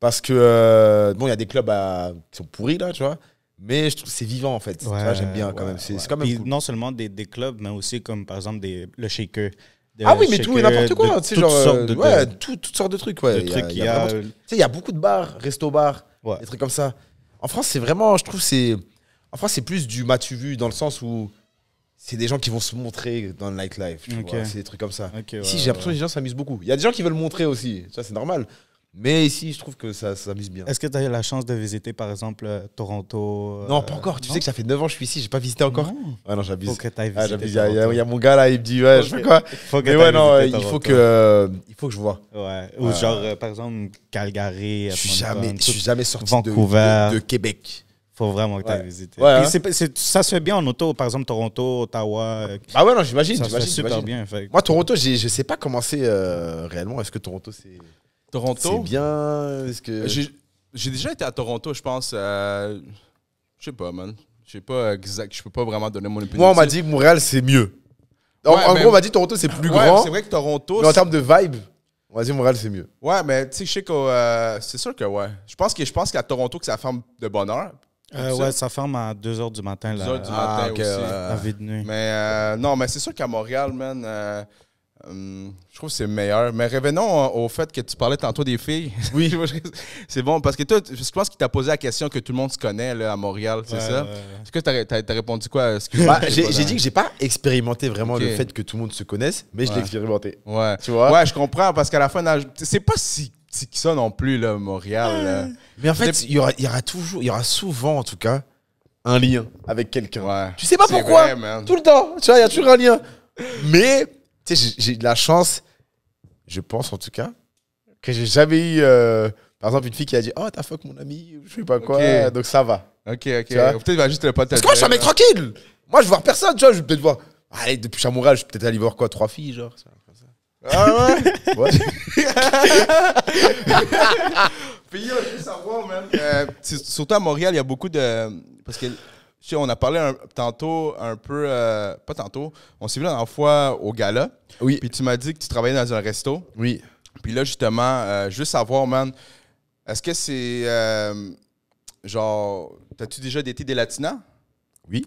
Parce que, euh, bon, il y a des clubs à... Euh, qui sont pourris, là, tu vois. Mais je trouve c'est vivant en fait. j'aime bien quand même. C'est quand même. Non seulement des, clubs, mais aussi comme par exemple des, le shaker. ah oui, mais tout et n'importe quoi. toutes sortes de trucs. il y, a... beaucoup de bars, resto-bars, des trucs comme ça. En France, c'est vraiment, je trouve, c'est. En France, c'est plus du mas vu dans le sens où c'est des gens qui vont se montrer dans le nightlife. C'est des trucs comme ça. si j'ai l'impression que les gens s'amusent beaucoup. Il y a des gens qui veulent montrer aussi. Ça, c'est normal. Mais ici, je trouve que ça s'amuse bien. Est-ce que tu as eu la chance de visiter, par exemple, euh, Toronto euh, Non, pas encore. Tu sais que ça fait 9 ans que je suis ici, Je n'ai pas visité encore. Non. Ah non, j'abuse. Faut que tu ailles ah, Il y, a mon gars là, il me dit, ouais, je fais quoi faut Mais ouais, non, il faut que, euh, il faut que je vois. Ouais. Ou genre, par exemple, Calgary. Je suis jamais, suis jamais sorti De, Québec. Il faut vraiment que tu ouais. visité. Hein. ça se fait bien en auto, par exemple Toronto, Ottawa. Ah ouais, non, j'imagine. Ça se fait super bien. Moi, Toronto, je ne sais pas comment c'est réellement. Est-ce que Toronto, c'est. Toronto. C'est bien. Euh, j'ai déjà été à Toronto, je pense. Euh, je sais pas, man. Je sais pas exact. Je peux pas vraiment donner mon opinion. Moi, on m'a dit que Montréal, c'est mieux. en, gros, on m'a dit Toronto, c'est plus grand. C'est vrai que Toronto. Mais en termes de vibe, on m'a dit Montréal, c'est mieux. Ouais, mais tu sais, je sais que. Euh, c'est sûr que ouais. Je pense qu'à Toronto, que ça ferme de bonne heure. Euh, ouais, ça ferme à 2 h du matin. 2 h du matin ah, aussi. à vie nuit. Mais non, mais c'est sûr qu'à Montréal, man Hum, je trouve que c'est meilleur. Mais revenons au fait que tu parlais tantôt des filles. Oui. c'est bon, parce que toi, je pense qu'il t'a posé la question que tout le monde se connaît à Montréal, c'est ça? Est-ce que tu as, répondu quoi? Bah, j'ai dit que j'ai pas expérimenté vraiment le fait que tout le monde se connaisse, mais je l'ai expérimenté. Ouais. Tu vois? Ouais, je comprends, parce qu'à la fin, c'est pas si petit que ça non plus, là, Montréal. Ah. Mais en fait, il y aura, toujours, il y aura souvent en tout cas, un lien avec quelqu'un. Tu sais pas pourquoi, tout le temps. Tu vois, il y a toujours un lien. Mais tu sais, j'ai de la chance, je pense en tout cas, que j'ai jamais eu, euh, par exemple, une fille qui a dit Oh, t'as fuck mon ami, je sais pas quoi, donc ça va. Ok, ok. Peut-être il bah, va juste le pas Parce que moi, je suis un mec tranquille. Moi, je vais voir personne, tu vois, je vais peut-être voir. Allez, depuis que je vais peut-être aller voir quoi, trois filles, genre. Ah ouais? ouais. Puis, a juste man. Euh, surtout à Montréal, il y a beaucoup de. Parce que on a parlé tantôt un peu, euh, pas tantôt, on s'est vu la dernière fois au gala. Oui. Puis tu m'as dit que tu travaillais dans un resto. Oui. Puis là, justement, euh, juste savoir, man, est-ce que c'est. Euh, genre, t'as-tu déjà été des Latinas? Oui.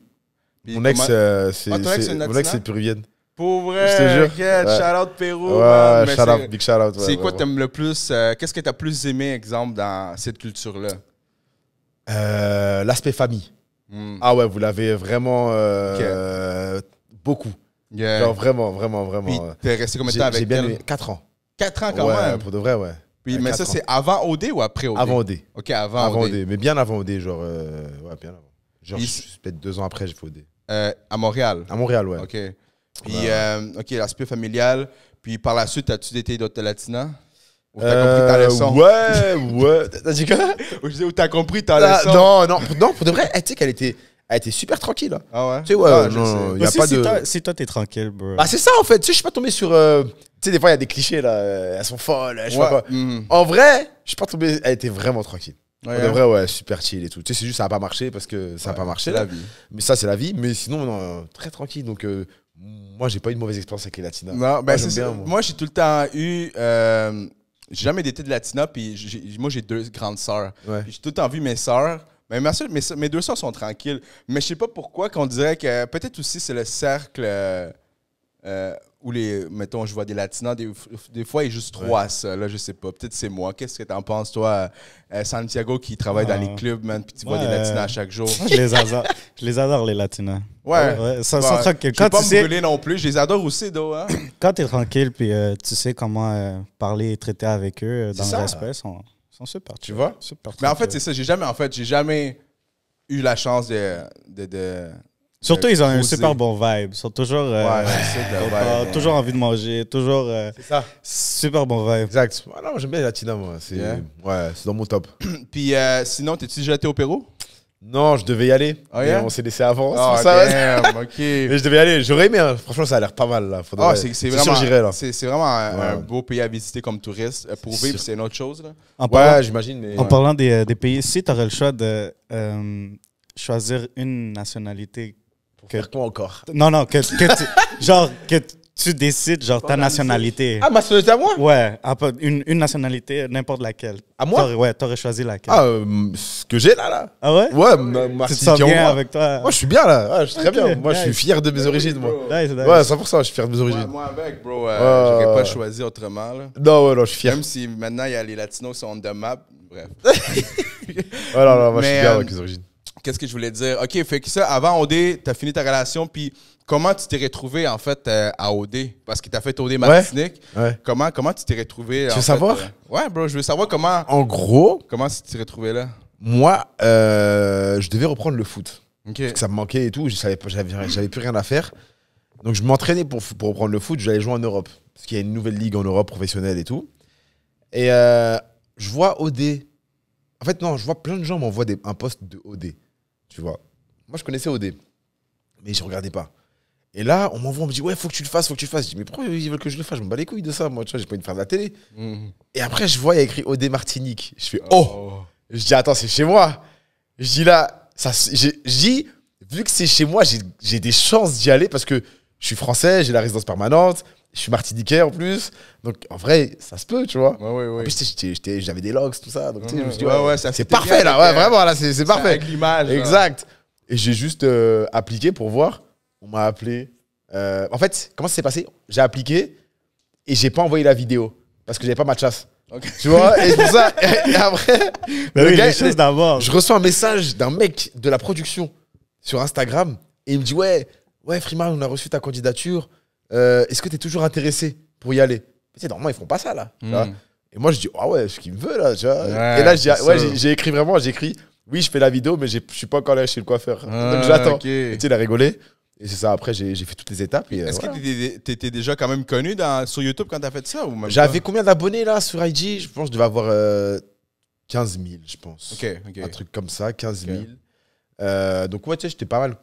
mon ex, ah, c'est. Ah, mon ex, c'est péruvienne. Pour vrai, je Shout out Pérou. Ouais, shout out, big shout out. c'est quoi t'aimes le plus Qu'est-ce que t'as plus aimé, exemple, dans cette culture-là L'aspect famille. Mm. Ah ouais, vous l'avez vraiment euh, beaucoup. Genre vraiment, vraiment, vraiment. Puis euh, t'es resté combien de temps avec J'ai bien 4 ans. 4 ans quand même? ouais, même Pour de vrai, ouais. Puis, mais ça, c'est avant OD ou après OD Avant OD. Ok, avant, OD. Mais bien avant OD, genre. Euh, ouais, bien avant. Genre, peut-être deux ans après, j'ai fait OD. à Montréal À Montréal, ouais. Ok. Puis, ok, l'aspect familial. Puis par la suite, as-tu été d'autres latinas ou t'as compris euh, Ouais, ouais. T'as dit quoi Ou je ou t'as compris ta ah, leçon. Non, non, non, pour de vrai, eh, tu sais qu'elle était elle était super tranquille. Hein. Ah ouais Tu sais, ouais, ah, non, y a si, pas de. Toi, si toi, t'es tranquille, bro. Ah, c'est ça, en fait. Tu sais, je suis pas tombé sur. Euh, tu sais, des fois, il y a des clichés, là. Euh, elles sont folles, je sais pas mm-hmm. En vrai, je suis pas tombé. Elle était vraiment tranquille. Ouais, en hein. vrai, ouais, super chill et tout. Tu sais, c'est juste, ça n'a pas marché parce que ça a pas marché. La vie. Mais ça, c'est la vie. Mais sinon, non, très tranquille. Donc, moi, j'ai pas eu de mauvaise expérience avec les Latinas. Non, ben, c'est Moi, j'ai tout le temps eu j'ai jamais été de Latina, puis moi, j'ai deux grandes sœurs. J'ai tout envie mes sœurs. Mais mes, deux sœurs sont tranquilles. Mais je sais pas pourquoi qu'on dirait que peut-être aussi c'est le cercle euh, euh, ou les, mettons, je vois des Latinas. des, fois, il y a juste trois Là, je sais pas. Peut-être c'est moi. Qu'est-ce que t'en penses, toi, euh, Santiago, qui travaille dans les ah. clubs, man, puis tu vois des Latinas chaque jour? je les adore, les, adore les Ouais. ouais ça, quand pas me non plus. Je les adore aussi, Do. Quand hein. Quand t'es tranquille, puis euh, tu sais comment euh, parler et traiter avec eux dans le respect, ils sont, super. Tu vois? Super Mais en fait, c'est ça. J'ai jamais, en fait, j'ai jamais eu la chance de Surtout, ils ont un super bon vibe. Ils sont toujours, euh, hein. toujours envie de manger, toujours. Euh, c'est ça. Super bon vibe. Exact. Ah non, j'aime bien la Tina, moi. C'est, Ouais, c'est dans mon top. Puis euh, sinon, t'es-tu déjà été au Pérou? Non, je devais y aller. Ah, on s'est laissé avant. c'est ah, pour ça. ok. Mais je devais y aller. J'aurais aimé. Hein. Franchement, ça a l'air pas mal là. c'est, c'est, vraiment, C'est, vraiment un, beau pays à visiter comme touriste. Pour vivre, c'est une autre chose là. En ouais, parlant, j'imagine. en parlant des, des pays, si t'aurais le choix de choisir une nationalité que, faire quoi encore Non, non, que, que tu, genre, que tu décides, genre, ta nationalité. Ah, ma nationalité à moi Ouais, une, une nationalité, n'importe laquelle. À moi Ouais, t'aurais choisi laquelle. Ah, euh, ce que j'ai là, là. Ah ouais Ouais, ma, ma Tu te sens bien moi. avec toi Moi, je suis bien là. Ouais, ah, je suis très bien. Moi, je suis fier de mes origines, moi. Nice, ouais, 100%, je suis fier de mes origines. moi, avec, bro, euh, j'aurais pas choisi autrement, là. Non, ouais, non, je suis fier. Même si maintenant, il y a les Latinos sont on the map, bref. ouais, non, non, moi, je suis bien euh, avec mes origines qu'est-ce que je voulais dire? OK, fait que ça, avant OD, as fini ta relation, puis comment tu t'es retrouvé, en fait, euh, à OD? Parce que t'a fait OD Martinique. Comment, comment tu t'es retrouvé? Tu veux savoir? Euh, ouais, bro, je veux savoir comment... En gros... Comment tu t'es retrouvé là? Moi, euh, je devais reprendre le foot. Parce que ça me manquait et tout, Je j'avais plus rien à faire. Donc je m'entraînais pour, pour reprendre le foot, j'allais jouer en Europe. Parce qu'il y a une nouvelle ligue en Europe professionnelle et tout. Et je vois OD... En fait, non, je vois plein de gens m'envoient un poste de OD. Tu vois. Moi, je connaissais OD, mais je regardais pas. Et là, on m'envoie, on me dit, ouais, faut que tu le fasses, faut que tu le fasses. Je dis, mais pourquoi ils veulent que je le fasse Je me bats les couilles de ça, moi, tu vois, j'ai pas une de faire de la télé. Mhm. Et après, je vois, il y a écrit OD Martinique. Je fais, oh. oh, Je dis, attends, c'est chez moi. Je dis, là, ça, je dis, vu que c'est chez moi, j'ai des chances d'y aller parce que je suis français, j'ai la résidence permanente je suis martiniquais en plus. Donc en vrai, ça se peut, tu vois. Ouais, ouais, En plus, j'avais des logs, tout ça. Donc, je me ouais, c'est parfait là, ouais, vraiment, là, c'est parfait. Avec l'image. Exact. Et j'ai juste euh, appliqué pour voir. On m'a appelé. Euh, en fait, comment ça s'est passé J'ai appliqué et j'ai pas envoyé la vidéo parce que j'avais pas ma chasse. Tu vois Et ça. après, Je reçois un message d'un mec de la production sur Instagram et il me dit, ouais, ouais, Freeman, on a reçu ta candidature. Euh, est-ce que tu es toujours intéressé pour y aller normalement, ils font pas ça là. Hmm. Et moi, je dis, ah ouais, ce qu'il me veut là, et là, ah, j'ai écrit vraiment, j'ai écrit, oui, je fais la vidéo, mais je suis pas encore là chez le coiffeur. Ah, donc j'attends. Et tu sais, il a rigolé. Et c'est ça, après, j'ai fait toutes les étapes. Euh, est-ce que tu étais déjà quand même connu sur YouTube quand tu as fait ça J'avais combien d'abonnés là sur IG Je pense que je devais avoir 15 euh, 000, je pense. Un truc comme ça, 15 000. donc, ouais, tu sais, j'étais pas mal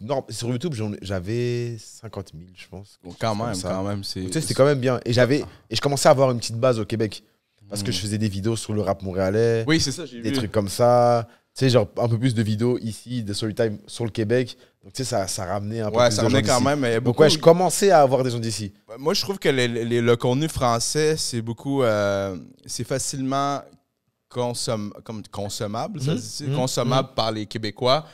non, sur YouTube, j'avais 50 000, je pense. quand, même, quand même, c'est. c'était quand même bien. Et, j'avais, ah. et je commençais à avoir une petite base au Québec. Parce que hmm. je faisais des vidéos sur le rap montréalais. Oui, c'est ça, j'ai Des trucs comme ça. Tu sais, genre un peu plus de vidéos ici, de Story Time sur le Québec. Donc, tu sais, ça, ça ramenait un peu ouais, plus de gens quand même. Donc, je commençais à avoir des gens d'ici. Moi, je trouve que le contenu français, c'est beaucoup. Euh, c'est facilement comme, consommable, C'est hmm. consommable hmm. par les Québécois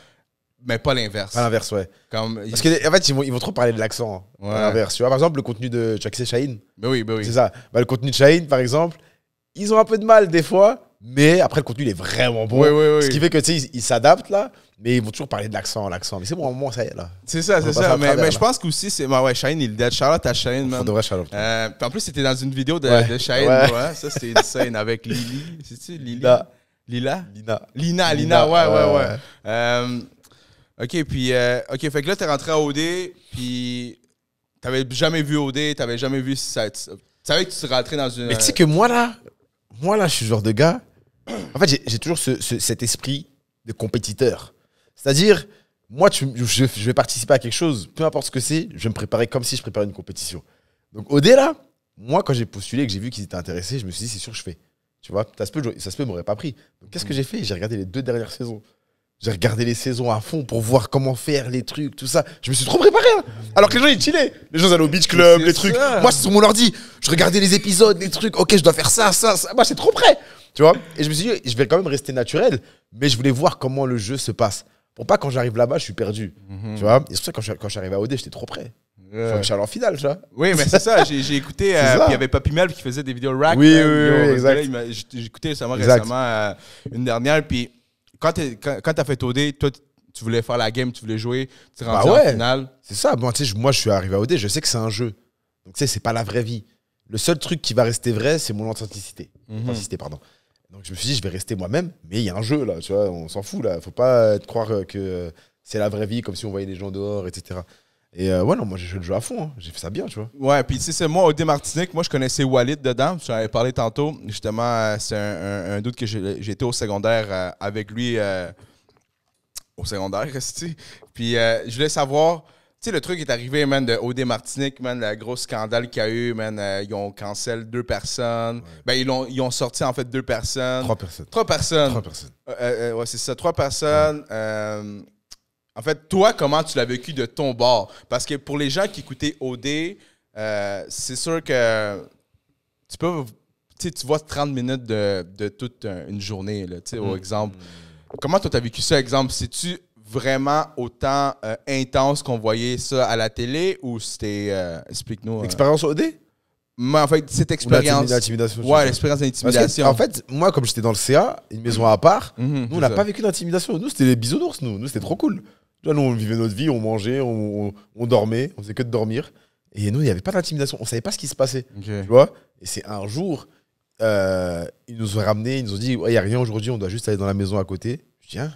mais pas l'inverse. Pas l'inverse, ouais. Parce qu'en en fait, ils vont, ils vont trop parler de l'accent. Hein. Ouais. L'inverse. Tu vois, par exemple, le contenu de. Tu vois que c'est Mais oui, ben oui. C'est ça. Bah, le contenu de Shine par exemple, ils ont un peu de mal des fois, mais après, le contenu, il est vraiment bon. Ce qui fait que, tu sais, ils s'adaptent là, mais ils vont toujours parler de l'accent, l'accent. Mais c'est bon, au moment, ça y est, là. C'est ça, c'est ça. Mais, mais je pense qu'aussi, c'est. Bah ouais, Shine il dead. Charlotte à Shine man. Charlotte. Euh, en plus, c'était dans une vidéo de, ouais. ouais. Ça, c'était une scène avec Lily. C'est-tu Lily? Lila. Lila? Lina. Lina, Lina, ouais, ouais, ouais. ouais. Euh, OK, puis, euh, OK, fait que là, t'es rentré à OD, puis t'avais jamais vu OD, t'avais jamais vu ça. Tu savais que tu rentré dans une. Mais tu sais que moi, là, moi, là, je suis ce genre de gars. En fait, j'ai toujours ce, cet esprit de compétiteur. C'est-à-dire, moi, je, vais participer à quelque chose, peu importe ce que c'est, je vais me préparer comme si je préparais une compétition. Donc, OD, là, moi, quand j'ai postulé et que j'ai vu qu'ils étaient intéressés, je me suis dit, c'est sûr que je fais. Tu vois, ça se peut, ça se peut, m'aurait pas pris. Donc, qu'est-ce que j'ai fait J'ai regardé les deux dernières saisons. J'ai regardé les saisons à fond pour voir comment faire les trucs, tout ça. Je me suis trop préparé. Hein. Alors que les gens, ils chillaient. Les gens allaient au beach club, les trucs. Moi, c'est sur mon ordi. Je regardais les épisodes, les trucs. Ok, je dois faire ça, ça, ça. Moi, c'est trop prêt. Tu vois Et je me suis dit, je vais quand même rester naturel. Mais je voulais voir comment le jeu se passe. Pour pas quand j'arrive là-bas, je suis perdu. Mhm. Tu vois Et c'est pour ça que quand à OD, j'étais trop prêt. Je que en finale, tu vois. Oui, mais c'est ça. J'ai écouté. Euh, il y avait Papy qui faisait des vidéos rack. Oui, oui, oui, exact. écouté récemment, récemment euh, une dernière. Puis quand tu quand, as fait OD, toi, tu voulais faire la game, tu voulais jouer, tu es bah en finale. C'est ça. Bon, moi, je suis arrivé à OD, je sais que c'est un jeu. Donc, tu sais, c'est pas la vraie vie. Le seul truc qui va rester vrai, c'est mon mhm. authenticité. pardon. Donc, je me suis dit, je vais rester moi-même, mais il y a un jeu, là, tu vois, on s'en fout, là. Faut pas croire que c'est la vraie vie, comme si on voyait des gens dehors, etc. Et euh, ouais, non, moi, j'ai joué le jeu à fond. Hein. J'ai fait ça bien, tu vois. Ouais, puis tu sais, c'est moi, au Martinique, moi, je connaissais Walid dedans. J'en avais parlé tantôt. Justement, euh, c'est un, doute que j'étais au secondaire euh, avec lui au secondaire, tu Puis je voulais savoir. Tu sais, le truc est arrivé, man, de OD Martinique, man, le gros scandale qu'il y a eu, man. ils ont cancel deux personnes. Ben, ils ont, ils ont sorti, en fait, deux personnes. Trois personnes. Trois personnes. Trois personnes. ouais, c'est ça. Trois personnes. En fait, toi, comment tu l'as vécu de ton bord? Parce que pour les gens qui écoutaient OD, euh, c'est sûr que tu peux. Tu vois 30 minutes de, toute une journée, là, sais, au mm. exemple. Comment toi, tu as vécu ça, exemple? C'est-tu vraiment autant euh, intense qu'on voyait ça à la télé ou c'était. Euh, explique-nous. Expérience OD? Mais en fait, cette expérience. L'intimidation. Ouais, l'expérience d'intimidation. En fait, moi, comme j'étais dans le CA, une maison à part, mhm, nous, on n'a pas vécu d'intimidation. Nous, c'était les bisounours, nous. Nous, c'était trop cool nous, on vivait notre vie, on mangeait, on, dormait, on faisait que de dormir. Et nous, il n'y avait pas d'intimidation. On ne savait pas ce qui se passait. vois Et c'est un jour, euh, ils nous ont ramenés, ils nous ont dit il ouais, n'y a rien aujourd'hui, on doit juste aller dans la maison à côté. Je dis, hein?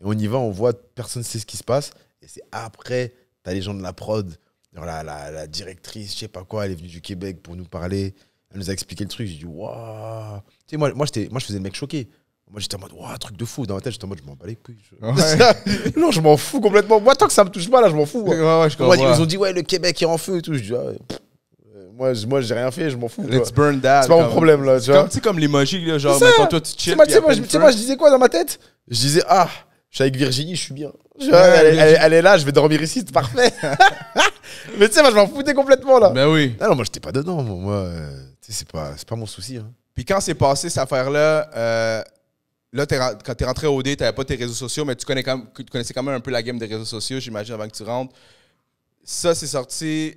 Et on y va, on voit, personne ne sait ce qui se passe. Et c'est après, tu as les gens de la prod, la, directrice, je sais pas quoi, elle est venue du Québec pour nous parler. Elle nous a expliqué le truc. J'ai dit, waouh moi, moi, moi, je faisais le mec choqué. Moi, j'étais en mode, wow, truc de fou. Dans ma tête, j'étais en mode, je m'en bats les couilles. non, je m'en fous complètement. Moi, tant que ça me touche pas, là, je m'en fous. Hein. moi, ils ont dit, ouais, le Québec est en feu et tout. Je dis, ah, euh, moi, moi j'ai rien fait, je m'en fous. Let's burn that. C'est pas mon problème, là. Tu comme, comme genre, quand toi, tu chill. Tu sais, moi, je disais quoi dans ma tête Je disais, ah, je suis avec Virginie, je suis bien. elle, est là, je vais dormir ici, c'est parfait. Mais tu sais, moi, je m'en foutais complètement, là. Ben oui. non, moi, j'étais pas dedans. Moi, euh, c'est pas, mon souci. Hein. Puis quand c'est passé, cette affaire-là, euh, là, quand tu es rentré au D, tu n'avais pas tes réseaux sociaux, mais tu, connaissais quand même un peu la game des réseaux sociaux, j'imagine, avant que tu rentres. Ça, c'est sorti.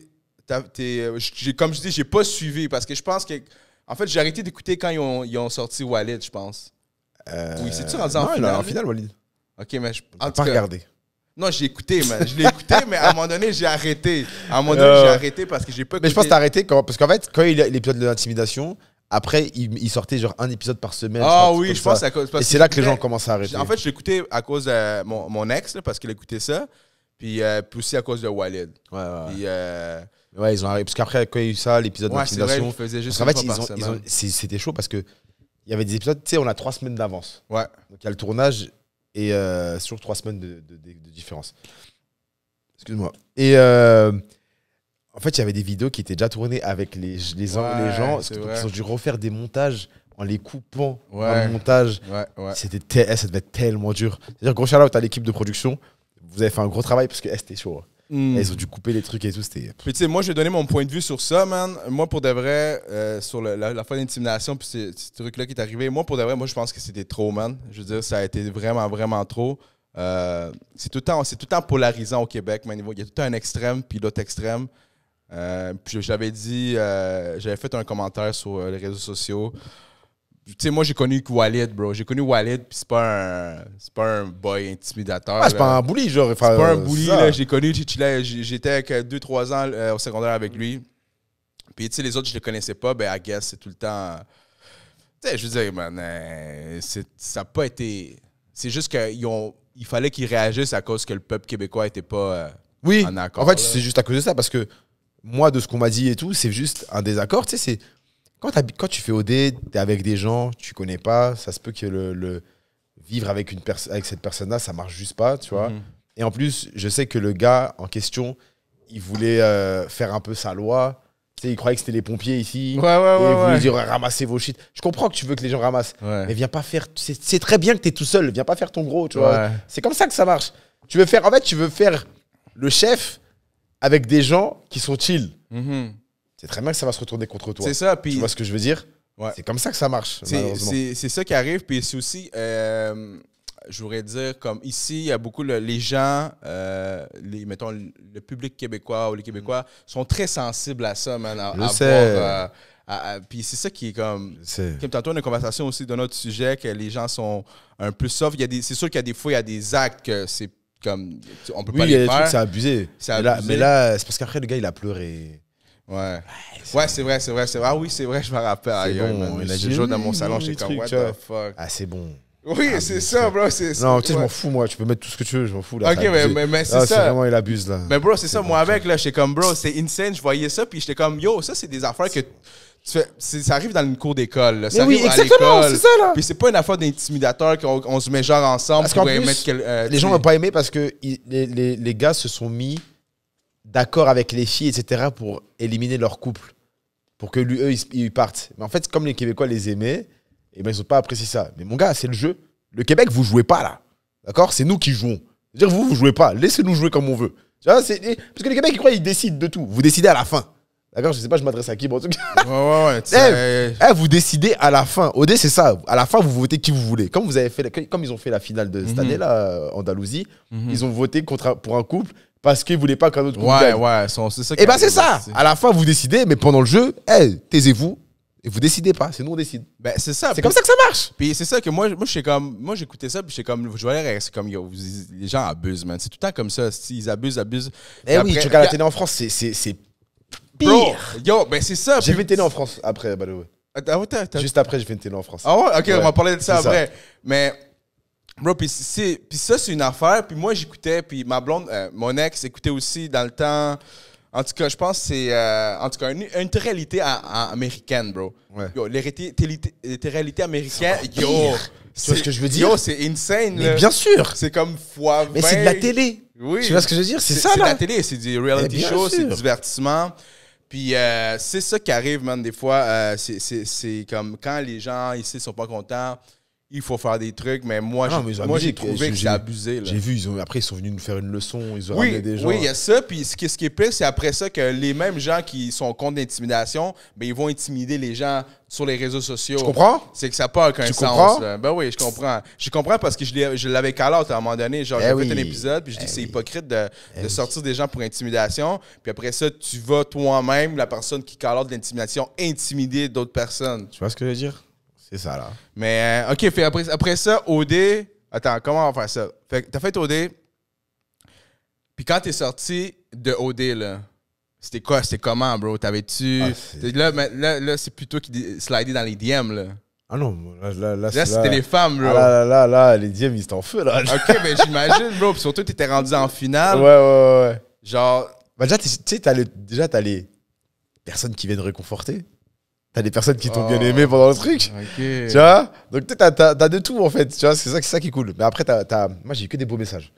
Euh, comme je dis, j'ai pas suivi parce que je pense que. En fait, j'ai arrêté d'écouter quand ils ont, ils ont, sorti Walid, je pense. Euh, oui, c'est-tu rendu en finale? Non, en finale, Walid. Ok, mais je. En pas regardé. Non, j'ai écouté, mais je l'ai écouté, mais à un moment donné, j'ai arrêté. À un moment donné, euh, j'ai arrêté parce que j'ai pas. Écouté. Mais je pense que t'as arrêté parce qu'en fait, quand il y a l'épisode de l'intimidation, après, il, sortait genre un épisode par semaine. Ah je oui, je pense cause. Et c'est là que les gens commencent à arrêter. En fait, je l'écoutais à cause de euh, mon, ex, parce qu'il écoutait ça. Euh, puis, aussi à cause de Walid. Ouais, ouais. Euh, ouais ils ont arrêté. Parce qu'après, quand il y a eu ça, l'épisode de ouais, faisait juste en fait, ils ils c'était chaud parce qu'il y avait des épisodes, tu sais, on a trois semaines d'avance. Ouais. Donc il y a le tournage et euh, sur trois semaines de, différence. Excuse-moi. Et, en fait, il y avait des vidéos qui étaient déjà tournées avec les, les, les gens. Ils ont dû refaire des montages en les coupant montage. C'était eh, ça devait être tellement dur. C'est-à-dire, gros shout à l'équipe de production. Vous avez fait un gros travail parce que eh, c'était chaud. Hein. Hmm. Eh, ils ont dû couper les trucs et tout. tu sais, moi, je vais donner mon point de vue sur ça, man. Moi, pour de vrai, euh, sur la, la, fin d'intimidation, puis ce, truc-là qui est arrivé, moi, pour de vrai, moi, je pense que c'était trop, man. Je veux dire, ça a été vraiment, vraiment trop. Euh, c'est tout, le temps, tout temps polarisant au Québec, man. Il y a tout un extrême, puis l'autre extrême. Euh, puis j'avais dit, euh, j'avais fait un commentaire sur euh, les réseaux sociaux. Tu sais, moi, j'ai connu Walid, bro. J'ai connu Walid, puis c'est pas, un, pas un boy intimidateur. Ah, c'est pas un bully, genre. C'est pas un bully, là. J'ai connu, j'étais avec 2-3 ans au secondaire avec lui. Puis, tu sais, les autres, je les connaissais pas. Ben, I guess, c'est tout le temps. Tu sais, je veux dire, man, ça n'a pas été. C'est juste qu'ils ont il fallait qu'ils réagissent à cause que le peuple québécois n'était pas oui. en accord. En fait, c'est juste à cause de ça, parce que moi, de ce qu'on m'a dit et tout, c'est juste un désaccord. Tu c'est quand, tu fais OD, avec des gens, tu connais pas, ça se peut que le, vivre avec, une avec cette personne-là, ça marche juste pas, tu vois. Mhm. Et en plus, je sais que le gars en question, il voulait euh, faire un peu sa loi. Tu il croyait que c'était les pompiers ici. Ouais, et il voulait dire ramassez vos shit. Je comprends que tu veux que les gens ramassent. Mais viens pas faire. C'est très bien que tu es tout seul. Viens pas faire ton gros, tu vois. C'est comme ça que ça marche. Tu veux faire. En fait, tu veux faire le chef avec des gens qui sont chill. Mhm. C'est très bien que ça va se retourner contre toi. C'est ça. Puis... Tu vois ce que je veux dire ouais. C'est comme ça que ça marche, C'est ça qui arrive. Puis c'est aussi, euh, je voudrais dire, comme ici, il y a beaucoup les gens, euh, les, mettons, le public québécois ou les Québécois mhm. sont très sensibles à ça, maintenant. je euh, puis c'est ça qui est comme. Comme tantôt, on une conversation aussi de notre sujet que les gens sont un peu soft. C'est sûr qu'il y a des fois, il y a des actes que c'est comme on peut oui, pas les faire. c'est abusé. Mais là, c'est parce qu'après le gars il a pleuré. Ouais. Ouais, c'est vrai, c'est vrai, c'est vrai. Ah oui, c'est vrai, je me rappelle. Bon, il a dit dans mon salon, j'étais comme what the fuck. Ah, c'est bon. Oui, ah, c'est ça, bro. c'est Non, tu sais, je m'en fous, moi. Tu peux mettre tout ce que tu veux, je m'en fous. Là, ok, mais, mais, mais c'est ça. vraiment, il abuse, là. Mais, bro, c'est ça. Moi, avec, là, j'étais comme, bro, c'est insane. Je voyais ça, puis j'étais comme, yo, ça, c'est des affaires que ça arrive dans une cour d'école. Ça oui, arrive exactement, à c'est ça, Puis c'est pas une affaire d'intimidateur qu'on on se met genre ensemble euh, Les gens n'ont pas aimé parce que les, les, les, gars se sont mis d'accord avec les filles, etc., pour éliminer leur couple. Pour que lui, eux, ils, partent. Mais en fait, comme les Québécois les aimaient, eh ben, ils n'ont pas apprécié ça. Mais mon gars, c'est le jeu. Le Québec, vous jouez pas, là. D'accord C'est nous qui jouons. C'est-à-dire, vous, vous jouez pas. Laissez-nous jouer comme on veut. C'est, parce que les Québec, il ils décident de tout. Vous décidez à la fin. D'accord, je sais pas, je m'adresse à qui, en tout cas. Ouais, ouais, ouais. Eh, euh, eh, vous décidez à la fin. OD, c'est ça. À la fin, vous votez qui vous voulez. Comme, vous avez fait, comme ils ont fait la finale de cette mhm. année-là, euh, Andalousie, mhm. ils ont voté contre, pour un couple parce qu'ils voulaient pas qu'un autre couple. Ouais, ouais, c'est ça. Et c'est ça. Eh ben, à la fin, vous décidez, mais pendant le jeu, taisez-vous. Et vous décidez pas, c'est nous on décide. Ben, c'est ça. C'est comme ça que ça marche. Puis c'est ça que moi, moi comme, moi j'écoutais ça, puis comme, je voyais, c'est comme, les gens abusent, man. C'est tout le temps comme ça, ils abusent, abusent. Eh oui, tu regardes la télé en France, c'est Bro, yo, mais c'est ça. J'ai vu une télé en France après, by ah, Juste après, j'ai vu une télé en France. Ah ouais, ok, on va parler de ça après. Mais, bro, puis ça, c'est une affaire. Puis moi, j'écoutais, puis ma blonde, euh, mon ex, écoutait aussi dans le temps. En tout cas, je pense que c'est euh, en tout cas une, une réalité américaine, bro. Yo, les, les réalités américaines, yo. c'est ce que je veux dire Yo, c'est insane. Mais bien sûr. C'est comme fois 20. Mais c'est de la télé. Oui. Tu vois ce que je veux dire C'est ça là. C'est de la télé, c'est du reality show, c'est du divertissement. Puis euh, c'est ça qui arrive, man, des fois. Euh, c'est comme quand les gens ici sont pas contents, il faut faire des trucs, mais moi, ah j'ai, moi j'ai trouvé que j'ai abusé. J'ai vu, ils ont, après, ils sont venus nous faire une leçon, ils ont oui, des gens. Oui, il y a ça. Puis ce qui, est pire, c'est après ça que les mêmes gens qui sont contre l'intimidation, ben, ils vont intimider les gens sur les réseaux sociaux. Tu comprends? C'est que ça n'a pas aucun sens. Ben oui, je comprends. Je comprends parce que je, l'avais calé à un moment donné. Genre, eh j'ai fait un épisode, puis je dis eh que c'est hypocrite de, eh sortir des gens pour intimidation. Puis après ça, tu vas toi-même, la personne qui calote l'intimidation, intimider d'autres personnes. Tu vois ce que je veux dire? ça, là. Mais, euh, OK, après, après ça, OD... Attends, comment on va faire ça? Fait t'as fait OD. Puis quand t'es sorti de OD, là, c'était quoi? C'était comment, bro? T'avais-tu... là, là, là c'est plutôt qui dans les DM, là. Ah non, là, là, là, c'était les femmes, bro. Ah, là, là, là, les DM, ils sont en feu, là. OK, mais ben, j'imagine, bro. Puis surtout, t'étais rendu en finale. Ouais, ouais, ouais. Genre... Bah, déjà, tu sais, t'as les personnes qui viennent réconforter t'as des personnes qui t'ont bien oh, aimé pendant le truc. Tu vois Donc, t'as, t'as, de tout, en fait. Tu vois, c'est ça, qui est cool. Mais après, t'as, t'as... moi, j'ai eu que des beaux messages.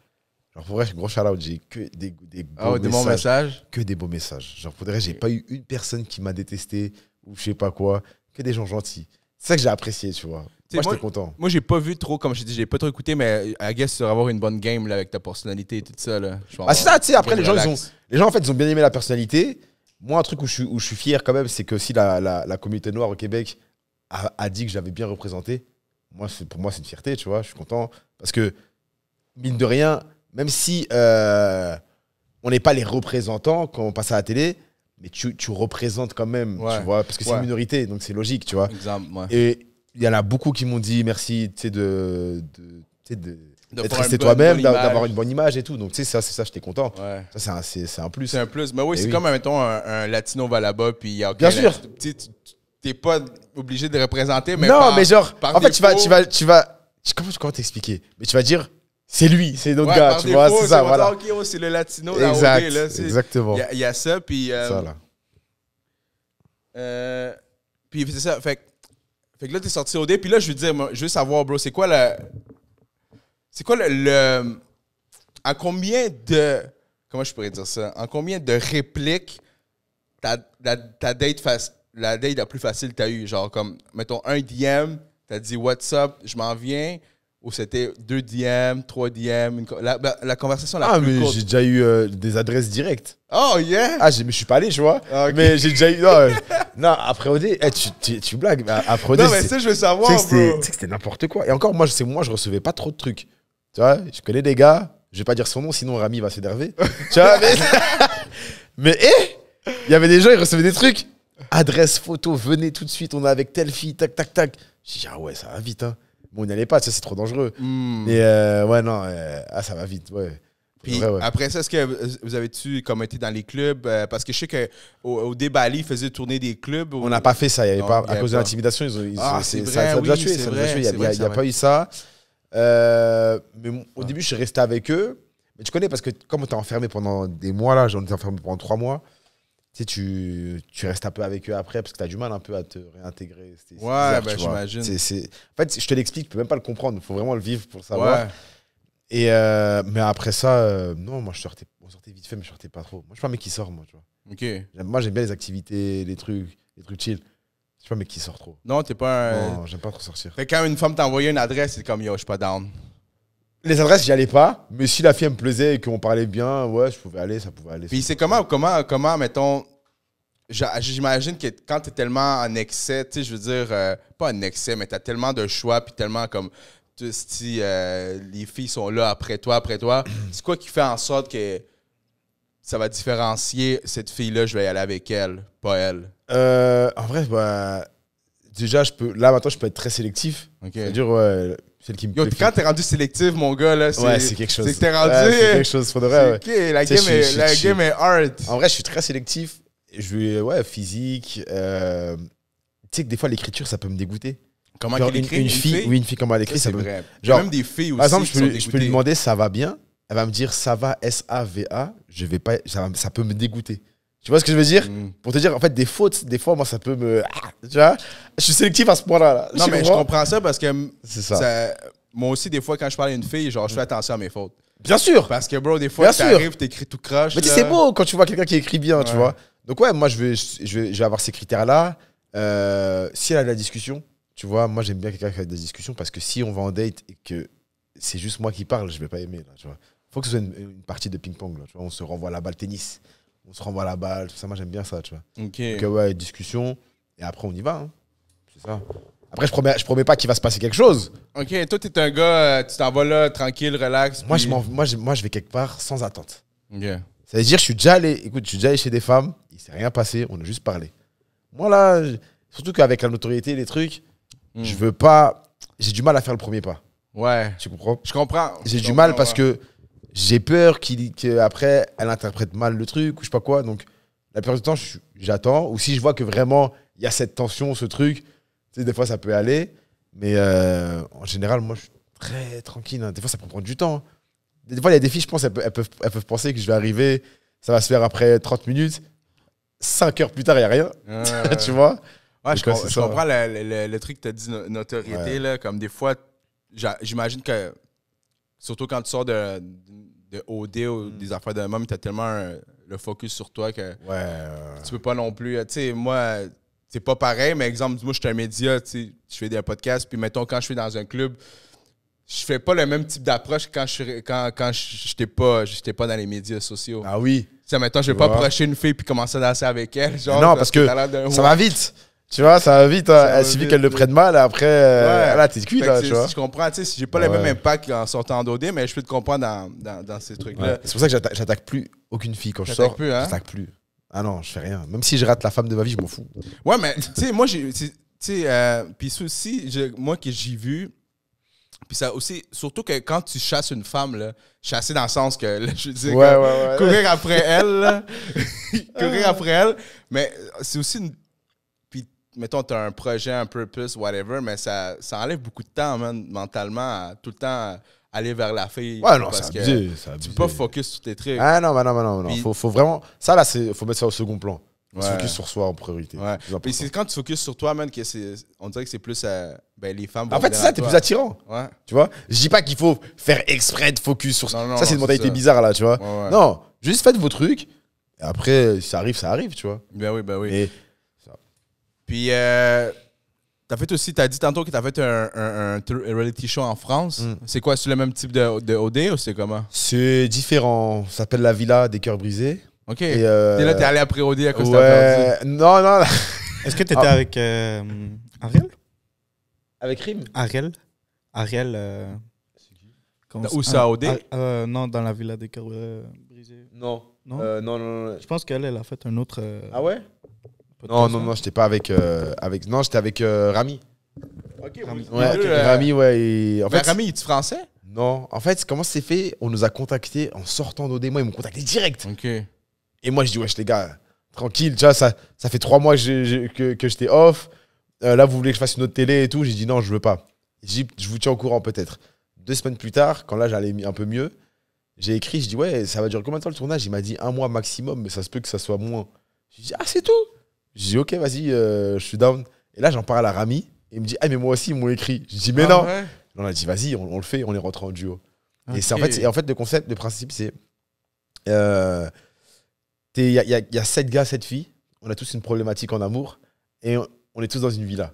Genre, pour vrai, gros shout-out, j'ai que des, des ah beaux messages, Que des beaux messages. Genre, pour vrai, j'ai pas eu une personne qui m'a détesté ou je sais pas quoi. Que des gens gentils. C'est ça que j'ai apprécié, tu vois. moi, j'étais content. Moi, j'ai pas vu trop, comme je dit, j'ai pas trop écouté, mais I guess sur avoir une bonne game là, avec ta personnalité et tout ça. Là, ah, c'est ça, tu sais, après, les gens, ils ont, les gens, en fait, ils ont bien aimé la personnalité moi, un truc où je, suis fier quand même, c'est que si la, communauté noire au Québec a, dit que j'avais bien représenté. Moi, pour moi, c'est une fierté, tu vois. Je suis content. Parce que, mine de rien, même si euh, on n'est pas les représentants quand on passe à la télé, mais tu, représentes quand même, tu vois, parce que c'est une minorité, donc c'est logique, tu vois. Et il y en a beaucoup qui m'ont dit merci, tu sais, de D'être resté toi-même, d'avoir une bonne image et tout. Donc, tu sais, ça, ça j'étais content. Ouais. Ça, c'est un, plus. C'est un plus. Mais oui, eh c'est comme, mettons, un, Latino va là-bas, puis il y a Bien sûr. Tu n'es pas obligé de représenter, mais. Non, mais genre, en fait, tu vas. Tu vas, tu vas comment comment t'expliquer Mais tu vas dire. C'est lui, c'est notre gars, tu vois, c'est ça, voilà. Okay, oh, c'est le latino, là, Exactement. Il y, a ça, puis... Euh, ça, là. Euh, puis c'est ça, fait, fait que là, t'es sorti au dé, puis là, je veux dire, je veux savoir, bro, c'est quoi la... C'est quoi le, À combien de. Comment je pourrais dire ça? En combien de répliques ta, la, date face, la date la plus facile t'as eu? Genre, comme, mettons, un DM, t'as dit What's up, je m'en viens ou c'était deux DM, trois DM, la, la, ben, la, conversation la ah, mais j'ai déjà eu euh, des adresses directes. Oh yeah! Ah, mais je suis pas allé, je vois. Ah, mais j'ai déjà eu. Non, euh, après OD, eh, tu, tu, tu, blagues. Après OD, non, mais ça, je veux savoir. Tu sais que c'était n'importe quoi. Et encore, moi, moi je recevais pas trop de trucs. Tu vois, je connais des gars, je vais pas dire son nom, sinon Rami va s'énerver. tu vois, mais. Eh, il y avait des gens, ils recevaient des trucs. Adresse photo, venez tout de suite, on est avec telle fille, tac, tac, tac. je dit, ah ouais, ça va vite, hein. Bon, on n'y allait pas, ça c'est trop dangereux. Hmm. Mais euh, ouais, non, euh, ah, ça va vite, ouais. Puis après ça, est-ce que vous avez-tu comme été dans les clubs? Euh, parce que je sais qu'au au Débali, ils faisaient tourner des clubs. On n'a pas fait ça. avait pas, à cause de l'intimidation, ils, ont, ça, vrai, a tué. Il n'y a, pas eu ça. Euh, mais au début, je suis resté avec eux. Mais tu connais, parce que comme on était enfermé pendant des mois, là, on enfermé pendant trois mois, tu, tu, restes un peu avec eux après, parce que tu as du mal un peu à te réintégrer. ouais, bah, j'imagine. En fait, je te l'explique, tu peux même pas le comprendre, il faut vraiment le vivre pour le savoir. Ouais. Et euh, mais après ça, euh, non, moi, je sortais, on sortait vite fait, mais je sortais pas trop. Moi, je suis pas un mec qui sort, moi, tu vois. Ok. Moi, j'aime bien les activités, les trucs, les trucs chill sais pas mais qui sort trop. Non, t'es pas un. Non, j'aime pas trop sortir. quand une femme t'a envoyé une adresse, c'est comme yo, je suis pas down. Les adresses, j'y allais pas, mais si la fille me plaisait et qu'on parlait bien, ouais, je pouvais aller, ça pouvait aller. Puis c'est comment, comment, comment, mettons, j'imagine que quand tu es tellement en excès, tu sais, je veux dire, euh, pas en excès, mais tu as tellement de choix, puis tellement comme, si euh, les filles sont là après toi, après toi, c'est quoi qui fait en sorte que ça va différencier cette fille-là, je vais y aller avec elle, pas elle? Euh, en vrai, bah, déjà, je peux, là maintenant, je peux être très sélectif. Okay. C'est-à-dire, ouais, celle qui me Yo, Quand t'es rendu sélectif, mon gars, là, c'est. Ouais, c'est quelque chose. C'est que t'es rendu. c'est quelque chose, faudrait. de vrai. Ok, la, game, est, la game est hard. En vrai, je suis très sélectif. Je ouais, physique. Euh... Tu sais que des fois, l'écriture, ça peut me dégoûter. Comment elle écrit une, fille, Oui, une fille, comment elle écrit, ça, ça peut. Vrai. Genre, même des filles aussi. Par exemple, je peux, je peux lui demander, ça va bien elle va me dire ça va, S-A-V-A, je vais pas, ça, va, ça, peut me dégoûter. Tu vois ce que je veux dire mm. Pour te dire, en fait, des fautes, des fois, moi, ça peut me. Ah, tu vois Je suis sélectif à ce point-là. Non, mais je comprends ça parce que. c'est Ça, moi aussi, des fois, quand je parle à une fille, genre, je fais attention à mes fautes. Bien sûr Parce que, bro, des fois, t'arrives, t'écris tout crash. Mais c'est beau quand tu vois quelqu'un qui écrit bien, tu vois. Donc, ouais, moi, je vais, je vais, avoir ces critères-là. Euh, si elle a de la discussion, tu vois, moi, j'aime bien quelqu'un qui a de la discussion parce que si on va en date et que c'est juste moi qui parle, je vais pas aimer, tu vois faut que ce soit une, partie de ping-pong. On se renvoie la balle tennis, on se renvoie la balle, tout ça. Moi, j'aime bien ça, tu vois. Ok. Donc, euh, ouais, discussion, et après, on y va. Hein. C'est ça. Après, je promets, je promets pas qu'il va se passer quelque chose. Ok, toi, es un gars, euh, tu t'en vas là, tranquille, relax. Moi, je moi, je, moi, je vais quelque part sans attente. Ok. Ça veut dire, je suis déjà allé, écoute, je suis déjà allé chez des femmes, il s'est rien passé, on a juste parlé. Moi, là, surtout qu'avec la notoriété, les trucs, hmm. je veux pas. J'ai du mal à faire le premier pas. Ouais. Tu comprends Je comprends. J'ai du mal parce que j'ai peur qu'après, elle interprète mal le truc ou je sais pas quoi. Donc, la plupart du temps, j'attends. Ou si je vois que vraiment, il y a cette tension, ce truc, des fois, ça peut aller. Mais euh, en général, moi, je suis très tranquille. Hein. Des fois, ça peut prendre du temps. Hein. Des fois, il y a des filles, je pense, elles peuvent, penser que je vais arriver, ça va se faire après 30 minutes. Cinq heures plus tard, il n'y a rien. tu vois je, hein. comprends le, truc que dit, notoriété. Là, comme des fois, j'imagine que Surtout quand tu sors de, OD ou hmm. des affaires de tu as tellement le focus sur toi que tu peux pas non plus. Tu sais, moi, c'est pas pareil, mais exemple, moi, je suis un média, je fais des podcasts, puis mettons, quand je suis dans un club, je fais pas le même type d'approche quand je quand, quand j'étais pas pas dans les médias sociaux. Ah oui. Tu sais, maintenant je vais pas approcher une fille puis commencer à danser avec elle genre, Non, parce, que ça va vite. Tu vois, ça invite vite. Hein. qu'elle le prenne mal. Après, euh, là, t'es cuit, tu vois. Je comprends, tu sais, si j'ai pas les le même impact en sortant d'OD, mais je peux te comprendre dans, dans, ces trucs-là. C'est pour ça que j'attaque plus aucune fille quand je sors. Plus, hein? J'attaque plus. Ah non, je fais rien. Même si je rate la femme de ma vie, je m'en fous. Ouais, mais tu sais, moi, j'ai. Tu sais, euh, puis aussi, moi, que j'ai vu. Puis ça aussi, surtout que quand tu chasses une femme, là, chasser dans le sens que, je veux courir après elle, courir après elle, mais c'est aussi une mettons, tu as un projet un peu plus, whatever, mais ça, ça enlève beaucoup de temps, mentalement, tout le temps aller vers la fille. Ouais, non, parce que abusé, Tu peux pas focus sur tes trucs. Ah non, mais non, non, non. faut, faut, vraiment. Ça, là, faut mettre ça au second plan. focus sur soi en priorité. Ouais. c'est quand tu focuses sur toi, man, que on dirait que c'est plus euh, ben, les femmes. En fait, c'est ça, t'es plus attirant. Ouais. Tu vois Je dis pas qu'il faut faire exprès de focus sur non, ça. c'est une mentalité bizarre, là, tu vois. non, juste faites vos trucs. Et après, si ça arrive, ça arrive, tu vois. Ben oui, ben oui. Puis, euh, as fait aussi, t'as dit tantôt que as fait un, un, reality show en France. Mm. C'est quoi, c'est le même type de, de OD ou c'est comment? C'est différent. Ça s'appelle La Villa des Cœurs Brisés. OK. Et, là, euh, tu là, t'es allé après OD à Costa ouais. Non, non. Est-ce que t'étais étais ah. avec euh, Ariel? Avec Rim? Ariel. Ariel. Euh, où ça, OD? Ah, ah, non, dans la Villa des Cœurs Brisés. Non. Non? non, non, non. Je pense qu'elle, elle a fait un autre. Ah ouais? Non, non, non, j'étais pas avec. Euh, avec non, j'étais avec euh, Rami. Ok, Rami. Ouais, euh, Rami, ouais. en ben, fait, Rami, tu français non. En fait, comment c'est fait On nous a contactés en sortant nos démo, ils m'ont contacté direct. Ok. Et moi, je dis, wesh, les gars, tranquille, tu vois, ça, ça fait trois mois que, j'étais off. là, vous voulez que je fasse une autre télé et tout J'ai dit, non, je veux pas. J'ai je vous tiens au courant peut-être. Deux semaines plus tard, quand là, j'allais un peu mieux, j'ai écrit, je dis, ouais, ça va durer combien de temps le tournage Il m'a dit un mois maximum, mais ça se peut que ça soit moins. J'ai dit, ah, c'est tout je dis, ok, vas-y, euh, je suis down. Et là, j'en parle à Rami. Il me dit, ah, mais moi aussi, ils m'ont écrit. Je dis, mais ah non. On a dit, vas-y, on, le fait, on est rentré en duo. Et, c'est, en fait, en fait, le concept, le principe, c'est. Il euh, y, a, y, y, sept gars, sept filles. On a tous une problématique en amour. Et on, est tous dans une villa.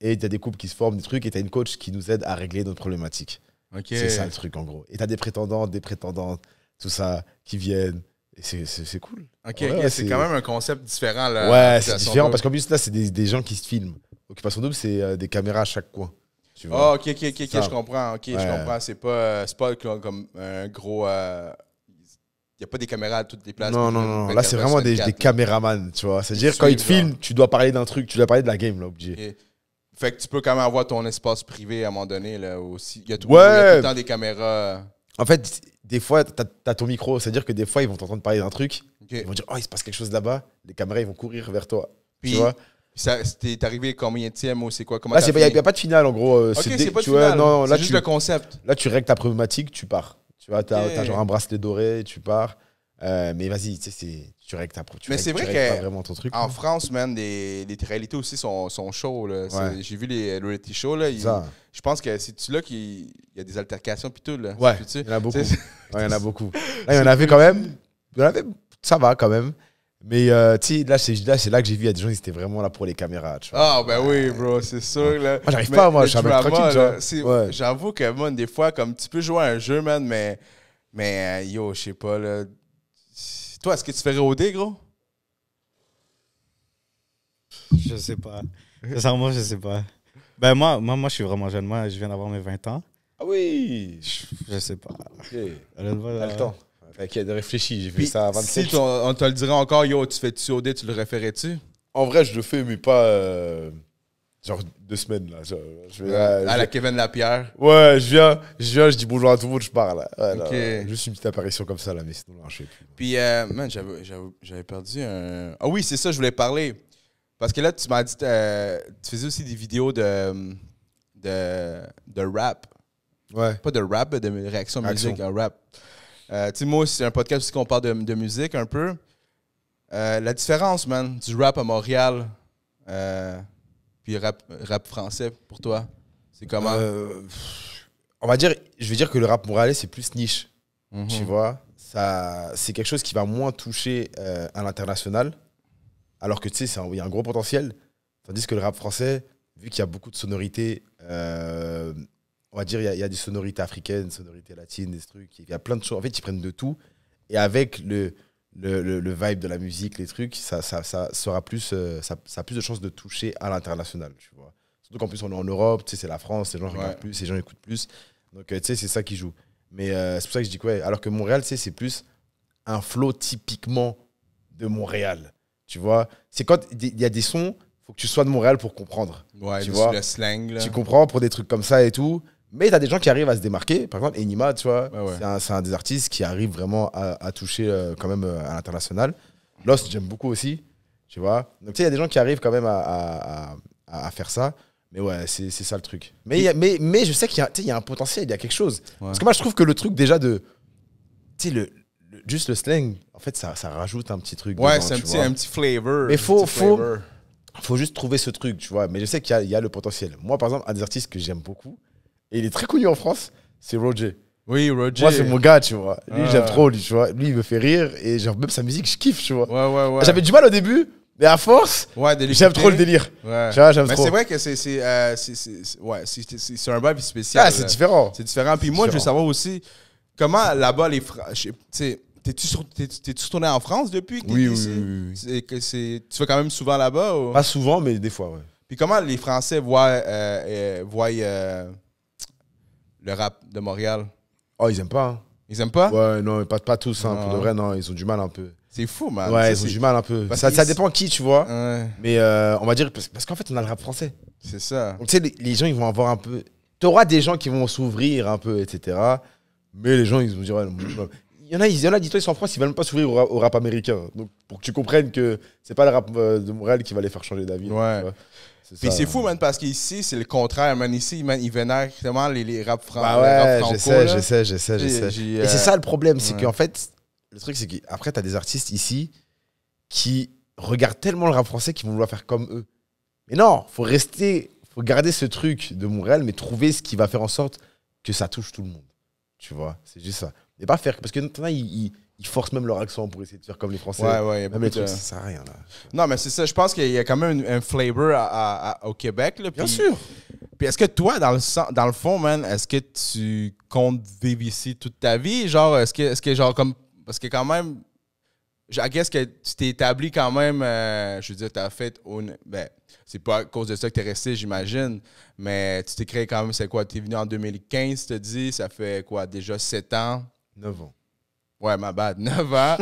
Et tu as des couples qui se forment, des trucs. Et tu as une coach qui nous aide à régler notre problématique. C'est ça le truc, en gros. Et tu as des prétendantes, des prétendantes, tout ça, qui viennent c'est cool. Ok, c'est quand même un concept différent. ouais, c'est différent parce qu'en plus, là, c'est des, des, gens qui se filment. Occupation double, c'est euh, des caméras à chaque coin. Tu vois. Ah, ok, ok, ok, je comprends. Ok, je comprends. C'est pas, euh, pas comme un gros. Euh, il n'y a pas des caméras à toutes les places. Non, non, non. Là, c'est vraiment des, caméramans, tu vois. C'est-à-dire, quand ils te filment, tu dois parler d'un truc, tu dois parler de la game, là, obligé. Fait que tu peux quand même avoir ton espace privé à un moment donné, là aussi. il y a tout le temps des caméras. En fait, des fois, t'as as ton micro, c'est-à-dire que des fois, ils vont t'entendre parler d'un truc, ils vont dire, oh, il se passe quelque chose là-bas, les caméras, ils vont courir vers toi. Puis, tu vois c'était arrivé combien de ou c'est quoi comment Là, il n'y a, pas de finale en gros. c'est non, là, juste tu, le concept. Là, tu règles ta problématique, tu pars. Tu vois, t'as genre un bracelet doré, tu pars. Euh, mais vas-y, tu sais, tu règles ta tu Mais c'est vrai que en France, man, les, réalités aussi sont, sont chauds. J'ai vu les euh, reality shows. je pense que c'est là qu'il y a des altercations puis tout. Là. il y en a beaucoup. il y en a beaucoup. Là, il y en avait quand même. Il y en ça va quand même. Mais euh, là, c'est là que j'ai vu, il y a des gens qui étaient vraiment là pour les caméras. Ah, ben oui, bro, c'est sûr. Là. j'arrive pas, moi, je suis tranquille. J'avoue que, des fois, comme tu peux jouer à un jeu, man, mais, mais yo, je sais pas, là toi, est-ce que tu fais dé, gros? Je sais pas. Moi, je sais pas. Ben, moi, moi, moi, je suis vraiment jeune. Moi, je viens d'avoir mes 20 ans. Ah oui! Je, sais pas. Ok. le temps. Fait y a de réfléchir. J'ai vu ça avant Si on, te le dirait encore, yo, tu fais-tu OD, tu le referais tu En vrai, je le fais, mais pas. Euh, genre deux semaines là. je vais, à ah, la Kevin Lapierre. Ouais, je viens, je viens, je dis bonjour à tout le monde, je parle là. Euh, juste une petite apparition comme ça là, mais sinon je sais plus. Puis, euh, man, j'avais perdu un. Ah oui, c'est ça, je voulais parler. Parce que là, tu m'as dit, euh, tu faisais aussi des vidéos de, de, de rap. Ouais. Pas de rap, mais de réaction musique, à rap. tu sais, moi, c'est un podcast aussi qu'on parle de, de, musique un peu. la différence, man, du rap à Montréal. Puis rap, rap français, pour toi, c'est comment euh, On va dire, je vais dire que le rap montréalais, c'est plus niche. Mhm. Tu vois ça, C'est quelque chose qui va moins toucher euh, à l'international. Alors que tu sais, il y a un gros potentiel. Tandis que le rap français, vu qu'il y a beaucoup de sonorités, euh, on va dire, il y, a, des sonorités africaines, sonorités latines, des trucs. Il y a plein de choses. En fait, ils prennent de tout. Et avec le, le, le, vibe de la musique, les trucs, ça, ça, sera plus, euh, ça, a plus de chances de toucher à l'international, tu vois. Surtout qu'en plus, on est en Europe, tu sais, c'est la France, les gens regardent plus, les gens écoutent plus. Donc, euh, tu sais, c'est ça qui joue. Mais euh, c'est pour ça que je dis que, ouais, alors que Montréal, tu sais, c'est plus un flow typiquement de Montréal, tu vois. C'est quand il y a des sons, faut que tu sois de Montréal pour comprendre. tu vois. Tu comprends pour des trucs comme ça et tout. Mais t'as des gens qui arrivent à se démarquer. Par exemple, Enima, tu vois, ah c'est un, des artistes qui arrive vraiment à, toucher euh, quand même euh, à l'international. Lost, j'aime beaucoup aussi, tu vois. Donc, tu sais, il y a des gens qui arrivent quand même à, à, faire ça. Mais ouais, c'est ça le truc. Mais, mais, mais je sais qu'il y, y, a un potentiel, il y a quelque chose. Parce que moi, je trouve que le truc déjà de. Tu sais, le, juste le slang, en fait, ça, ça rajoute un petit truc. Ouais, c'est un, petit, un petit flavor. Mais faut, faut, faut, juste trouver ce truc, tu vois. Mais je sais qu'il y, y, a le potentiel. Moi, par exemple, un des artistes que j'aime beaucoup, il est très connu en France, c'est Roger. Oui, Roger. Moi, c'est mon gars, tu vois. Lui, ah. j'aime trop, lui, tu vois. Lui, il me fait rire et genre, même sa musique, je kiffe, tu vois. Ouais, ouais, ouais. J'avais du mal au début, mais à force, j'aime trop le délire. j'aime trop. C'est vrai que c'est euh, ouais, un vibe spécial. Ah, c'est différent. C'est différent. Puis moi, je veux savoir aussi comment là-bas les sais T'es-tu tourné en France depuis Oui, oui, oui, oui. Tu vas quand même souvent là-bas Pas souvent, mais des fois, ouais. Puis comment les Français voient, euh, euh, voient le rap de Montréal? Oh, ils aiment pas. Hein. Ils aiment pas? Ouais, non, pas, pas tous. Hein, pour de vrai, non, ils ont du mal un peu. C'est fou, man. Ouais, ils ont du mal un peu. Ça, ça dépend qui, tu vois. Mais euh, on va dire, parce, qu'en fait, on a le rap français. c'est ça. Donc, tu sais, les, gens, ils vont avoir un peu. T'auras des gens qui vont s'ouvrir un peu, etc. Mais les gens, ils vont dire. il y en a, ils- il y en a dis-toi, ils sont en France, ils veulent même pas s'ouvrir au, rap américain. Donc, pour que tu comprennes que c'est pas le rap euh, de Montréal qui va les faire changer d'avis. Ouais. Et c'est fou, man, parce qu'ici, c'est le contraire, Ici, ils vénèrent tellement les, les rap français. ouais, je sais, je sais, je sais, Et c'est euh, ça le problème, c'est qu'en fait, le truc, c'est qu'après, t'as des artistes ici qui regardent tellement le rap français qu'ils vont vouloir faire comme eux. Mais non, faut rester, faut garder ce truc de Montréal, mais trouver ce qui va faire en sorte que ça touche tout le monde. Tu vois, c'est juste ça. Et pas faire. Parce que maintenant, il ils ils forcent même leur accent pour essayer de faire comme les Français. Ouais, ouais, ça rien. Non, mais c'est ça. Je pense qu'il y a quand même un, flavor au Québec. Bien sûr. Puis est-ce que toi, dans le, dans le fond, man, est-ce que tu comptes vivre ici toute ta vie? Genre, est-ce que, est -ce que genre, comme. Parce que quand même, je ce que tu t'es établi quand même. Euh, je veux dire, tu as fait. Une, ben, c'est pas à cause de ça que tu es resté, j'imagine. Mais tu t'es créé quand même, c'est quoi? Tu es venu en 2015, tu te dis, ça fait quoi? Déjà 7 ans? 9 ans. Ouais, ma bad. 9 ans.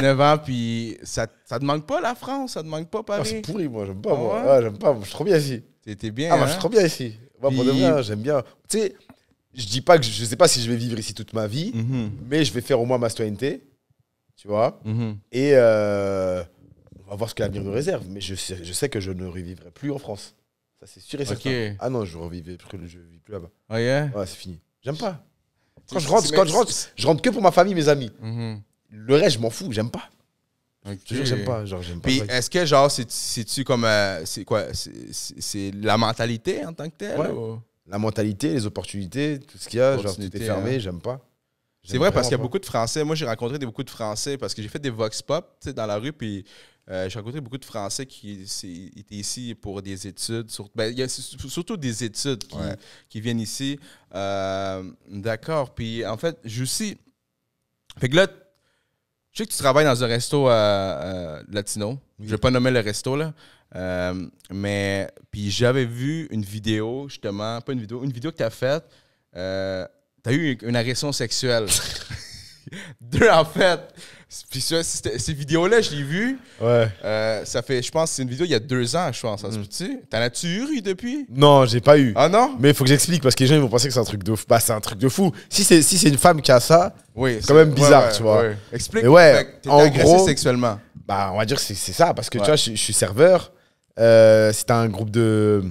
9 ans, puis ça, ça te manque pas la France, ça te manque pas Paris. Ah, c'est pourri, moi, j'aime pas, moi. Ah ah, j'aime pas, je suis trop bien ici. C'était bien. Ah, moi, je suis hein? trop bien ici. Moi, pour de j'aime bien. Tu sais, je dis pas que je sais pas si je vais vivre ici toute ma vie, mhm. mais je vais faire au moins ma citoyenneté, tu vois. Mhm. Et euh, on va voir ce que l'avenir nous réserve. Mais je sais, je sais que je ne revivrai plus en France. Ça, c'est sûr et certain. Ah non, je ne revivrai plus, je vis plus là-bas. Ah yeah. Ouais, c'est fini. J'aime pas. Quand je rentre, je rentre, que pour ma famille, mes amis. Mhm. Le reste, je m'en fous, j'aime pas. J'aime pas, genre, pas. Puis est-ce que, genre, c'est-tu comme. Euh, c'est quoi C'est la mentalité en tant que telle La mentalité, les opportunités, tout ce qu'il y a, genre, tout fermé, hein. j'aime pas. C'est vrai parce qu'il y a beaucoup de Français. Moi, j'ai rencontré des, beaucoup de Français parce que j'ai fait des vox pop dans la rue. Puis euh, j'ai rencontré beaucoup de Français qui étaient ici pour des études. Ben, y a surtout des études qui, viennent ici. Euh, d'accord. Puis en fait, je Fait là, je sais que tu travailles dans un resto euh, latino. Je Je vais pas nommer le resto, là. mais puis j'avais vu une vidéo, justement, pas une vidéo, une vidéo que tu as faite. tu as eu une agression sexuelle. Deux, en fait. Puis ces vidéos-là, je l'ai vues. Ouais. Euh, ça fait, je pense, c'est une vidéo il y a deux ans, je pense. Mm. T'en as-tu eu depuis Non, j'ai pas eu. Ah non Mais il faut que j'explique parce que les gens ils vont penser que c'est un truc de fou. Bah, c'est un truc de fou. Si c'est si une femme qui a ça, c'est quand même bizarre, tu vois. Explique. En ouais, agressé gros, sexuellement. Bah, on va dire que c'est ça parce que tu vois, je, suis serveur. Euh, c'était un groupe de.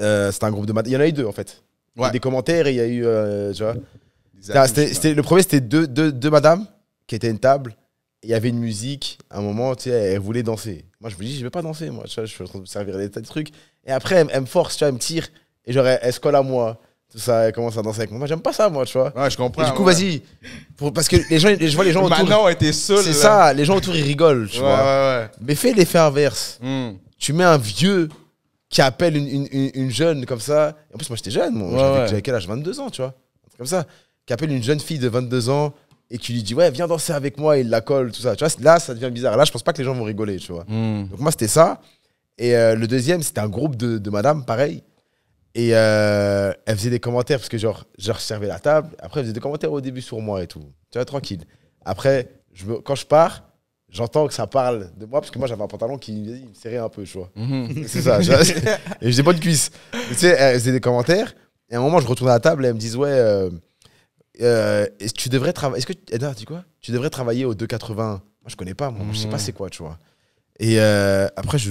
Euh, c'était un groupe de. Il y en a eu deux en fait. Il y a eu des commentaires et il y a eu. tu vois. le premier, c'était deux, deux, deux madames qui était une table, il y avait une musique, à un moment, tu sais, elle, voulait danser. Moi, je vous dis, je vais pas danser, moi, tu vois, je suis en train de servir des tas de trucs. Et après, elle, me force, tu vois, elle me tire, et genre, elle, elle se colle à moi tout ça elle commence à danser avec moi. moi, J'aime pas ça, moi, tu vois. Ouais, je comprends. du coup, vas-y. Parce que les gens, je vois les gens autour. Maintenant, était seul. C'est ça, les gens autour, ils rigolent, tu vois. Ouais, ouais. Mais fais l'effet inverse. Hmm. Tu mets un vieux qui appelle une, une, jeune comme ça. En plus, moi, j'étais jeune, J'avais quel âge 22 ans, tu vois. Comme ça. Qui appelle une jeune fille de 22 ans et tu lui dis, ouais viens danser avec moi et il la colle tout ça tu vois là ça devient bizarre là je pense pas que les gens vont rigoler tu vois hmm. donc moi c'était ça et euh, le deuxième c'était un groupe de, de madame pareil et euh, elle faisait des commentaires parce que genre je servais la table après elle faisait des commentaires au début sur moi et tout tu vois tranquille après je quand je pars j'entends que ça parle de moi parce que moi j'avais un pantalon qui me serrait un peu tu vois mhm. c'est ça et j'ai pas de cuisse tu sais elle faisait des commentaires et à un moment je retourne à la table et elle me disent ouais euh, euh, tu devrais travailler. Est-ce que tu quoi Tu devrais travailler au 2,80. Moi, je connais pas. Moi, je sais pas mmh. c'est quoi, tu vois. Et euh, après, je,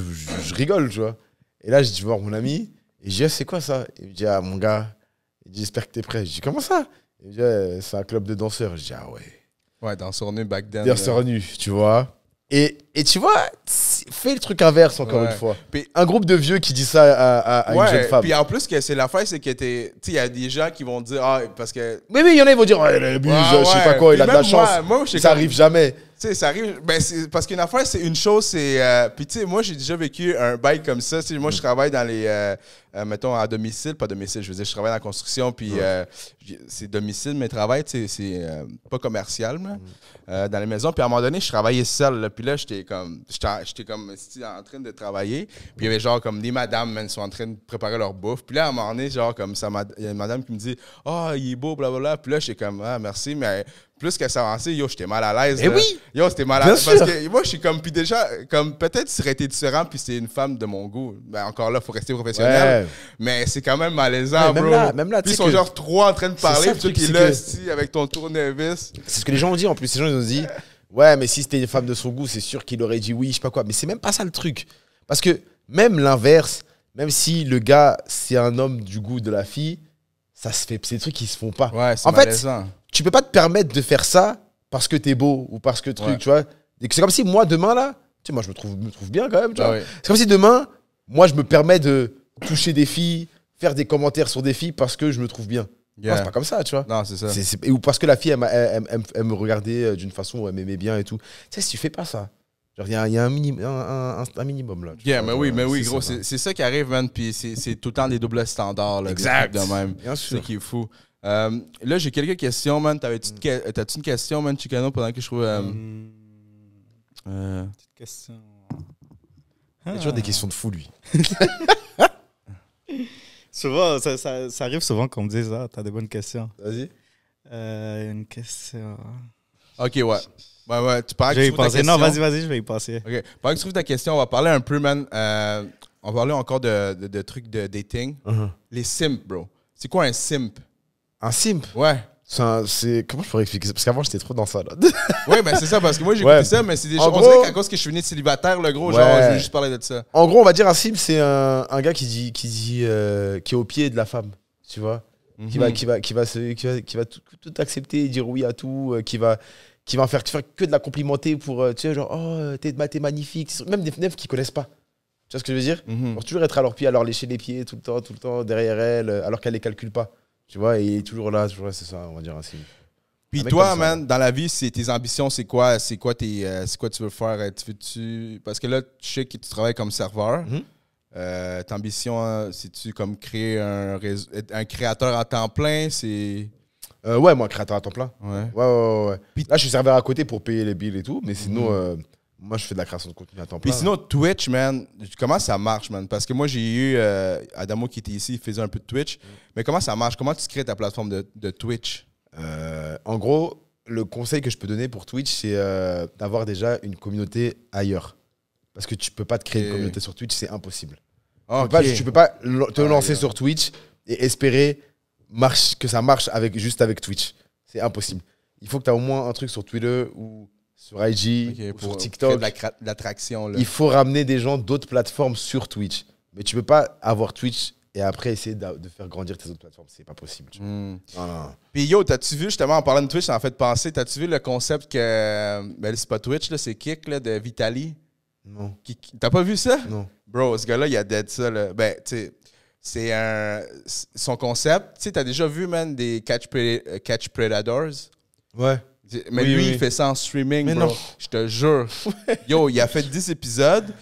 rigole, tu vois. Et là, je dis voir mon ami. Et je dis, ah, c'est quoi ça Il me dit, ah, mon gars, j'espère que t'es prêt. Je dis, comment ça Il me dit, c'est un club de danseurs. Je dis, ah ouais. Ouais, nu, nu back then. Euh. nu, tu vois. Et et tu vois, fais le truc inverse encore une fois. Puis, un groupe de vieux qui dit ça à, une jeune femme. Puis en plus, que c'est l'affaire, c'est que il y a des gens qui vont dire. Ah, parce que. Mais oui, il y en a, ils vont dire. je il je sais pas quoi, il a de la chance. ça arrive jamais. Tu sais, ça arrive. Ben, parce qu'une affaire, c'est une chose, c'est. Euh, puis tu sais, moi, j'ai déjà vécu un bail comme ça. moi, je mm. travaille dans les. Euh, euh, mettons, à domicile, pas domicile, je veux dire, je travaille dans la construction, puis c'est domicile, mais travail, c'est pas commercial, mm. dans les maisons. Puis à un moment donné, je travaillais seul, puis là, j'étais comme, j'étais comme en train de travailler. Puis il y avait genre comme des madames, elles sont en train de préparer leur bouffe. Puis là, à un moment donné, genre comme ça, il y a une madame qui me dit, oh, il est beau, bla bla bla Puis là, j'étais comme, ah, merci, mais plus qu'elle s'avançait, yo, j'étais mal à l'aise. Eh oui! Yo, c'était mal à l'aise. Parce que moi, je suis comme, puis déjà, comme peut-être tu aurait été différent, puis c'est une femme de mon goût. Ben, encore là, faut rester professionnel. Mais c'est quand même malaisant, même bro. Là, même là, puis ils sont genre trois en train de parler, puis toi qui là, avec ton tournevis. C'est ce que les gens ont dit en plus. Les gens ils ont dit, Ouais, mais si c'était une femme de son goût, c'est sûr qu'il aurait dit oui, je sais pas quoi. Mais c'est même pas ça le truc. Parce que même l'inverse, même si le gars, c'est un homme du goût de la fille, ça se fait. C'est des trucs qui se font pas. Ouais, en fait, tu peux pas te permettre de faire ça parce que t'es beau ou parce que truc, tu vois. C'est comme si moi, demain, là, tu sais, moi, je me trouve, bien quand même, ah C'est comme si demain, moi, je me permets de toucher des filles, faire des commentaires sur des filles parce que je me trouve bien c'est pas comme ça, tu vois. Non, c'est ça. Ou parce que la fille, elle, me regardait euh, d'une façon où elle m'aimait bien et tout. Tu sais, si tu fais pas ça, il y, a, un, minimum, un, minimum là. Yeah, mais oui, mais oui, gros, c'est, ça qui arrive, man. Puis c'est, c'est tout le temps des doubles standards. Là, exact. De même. C'est qui est fou. Euh, là, j'ai quelques questions, man. Mm. t'as-tu une question, man, Chicano, pendant que je trouve. Euh, hmm. euh Petite question. Il a toujours des ah. questions de fou, lui. souvent, ça, ça, arrive souvent qu'on me dise Ah, t'as des bonnes questions. Vas-y. Euh, une question. Ok, ouais. Ouais, ouais, tu parles. Je vais y question. Non, vas-y, vas-y, je vais y passer. Ok, pendant que tu trouves ta question, on va parler un peu, man. Euh, on va parler encore de, de, trucs de dating. Uh-huh. Les simps, bro. C'est quoi un simp? Un simp? Ouais. C'est comment je pourrais expliquer ça parce qu'avant j'étais trop dans ça là. ouais, ben c'est ça parce que moi j'ai ouais. ça mais c'est des gens qu'on gros, dirait qu'à cause que je suis venu de célibataire le gros genre je veux juste parler de ça. En gros, on va dire Asim c'est un, gars qui dit qui dit euh, qui est au pied de la femme, tu vois. Qui va mhm. qui va qui va qui va, tout, accepter, dire oui à tout, euh, qui va qui va faire, que de la complimenter pour euh, tu sais genre oh t'es magnifique, même des neufs qui connaissent pas. Tu vois ce que je veux dire mm -hmm. toujours être à leur pied, à leur lécher les pieds tout le temps, tout le temps derrière elle alors qu'elle les calcule pas. Tu vois, il est toujours là, toujours c'est ça, on va dire ainsi. Puis toi, man, dans la vie, c'est tes ambitions, c'est quoi, c'est quoi tes, euh, c'est quoi tu veux faire, euh, tu parce que là, tu sais que tu travailles comme serveur. Mm ambition, hein, c'est tu comme créer un, un créateur à temps plein, c'est. ouais, moi, créateur à temps plein. Ouais. Ouais, ouais, ouais, Là, je suis serveur à côté pour payer les billes et tout, mais sinon, mhm. Moi, je fais de la création de contenu à temps plein. Et sinon, Twitch, man, comment ça marche, man? Parce que moi, j'ai eu euh, Adamo qui était ici, il faisait un peu de Twitch. Mm. Mais comment ça marche? Comment tu crées ta plateforme de, Twitch? Euh, en gros, le conseil que je peux donner pour Twitch, c'est euh, d'avoir déjà une communauté ailleurs. Parce que tu peux pas te créer une communauté sur Twitch, c'est impossible. Tu, peux pas, peux pas te lancer sur Twitch et espérer marche, que ça marche avec, juste avec Twitch. C'est impossible. Il faut que tu aies au moins un truc sur Twitter ou sur IG, pour sur TikTok. l'attraction. il faut ramener des gens d'autres plateformes sur Twitch. Mais tu peux pas avoir Twitch et après essayer de, faire grandir tes autres plateformes. C'est pas possible. Hmm. Puis yo, t'as-tu vu, justement, en parlant de Twitch, ça en fait penser, t'as-tu vu le concept que. Ben, c'est pas Twitch, c'est Kick là, de Vitaly. Non. T'as pas vu ça? Non. Bro, ce gars-là, il a dead ça. Ben, tu sais c'est un son concept. Tu sais, t'as déjà vu, man, des Catch, euh, Catch Predators? Ouais. Mais lui, il fait ça en streaming, Je te jure. Yo, il a fait 10 épisodes.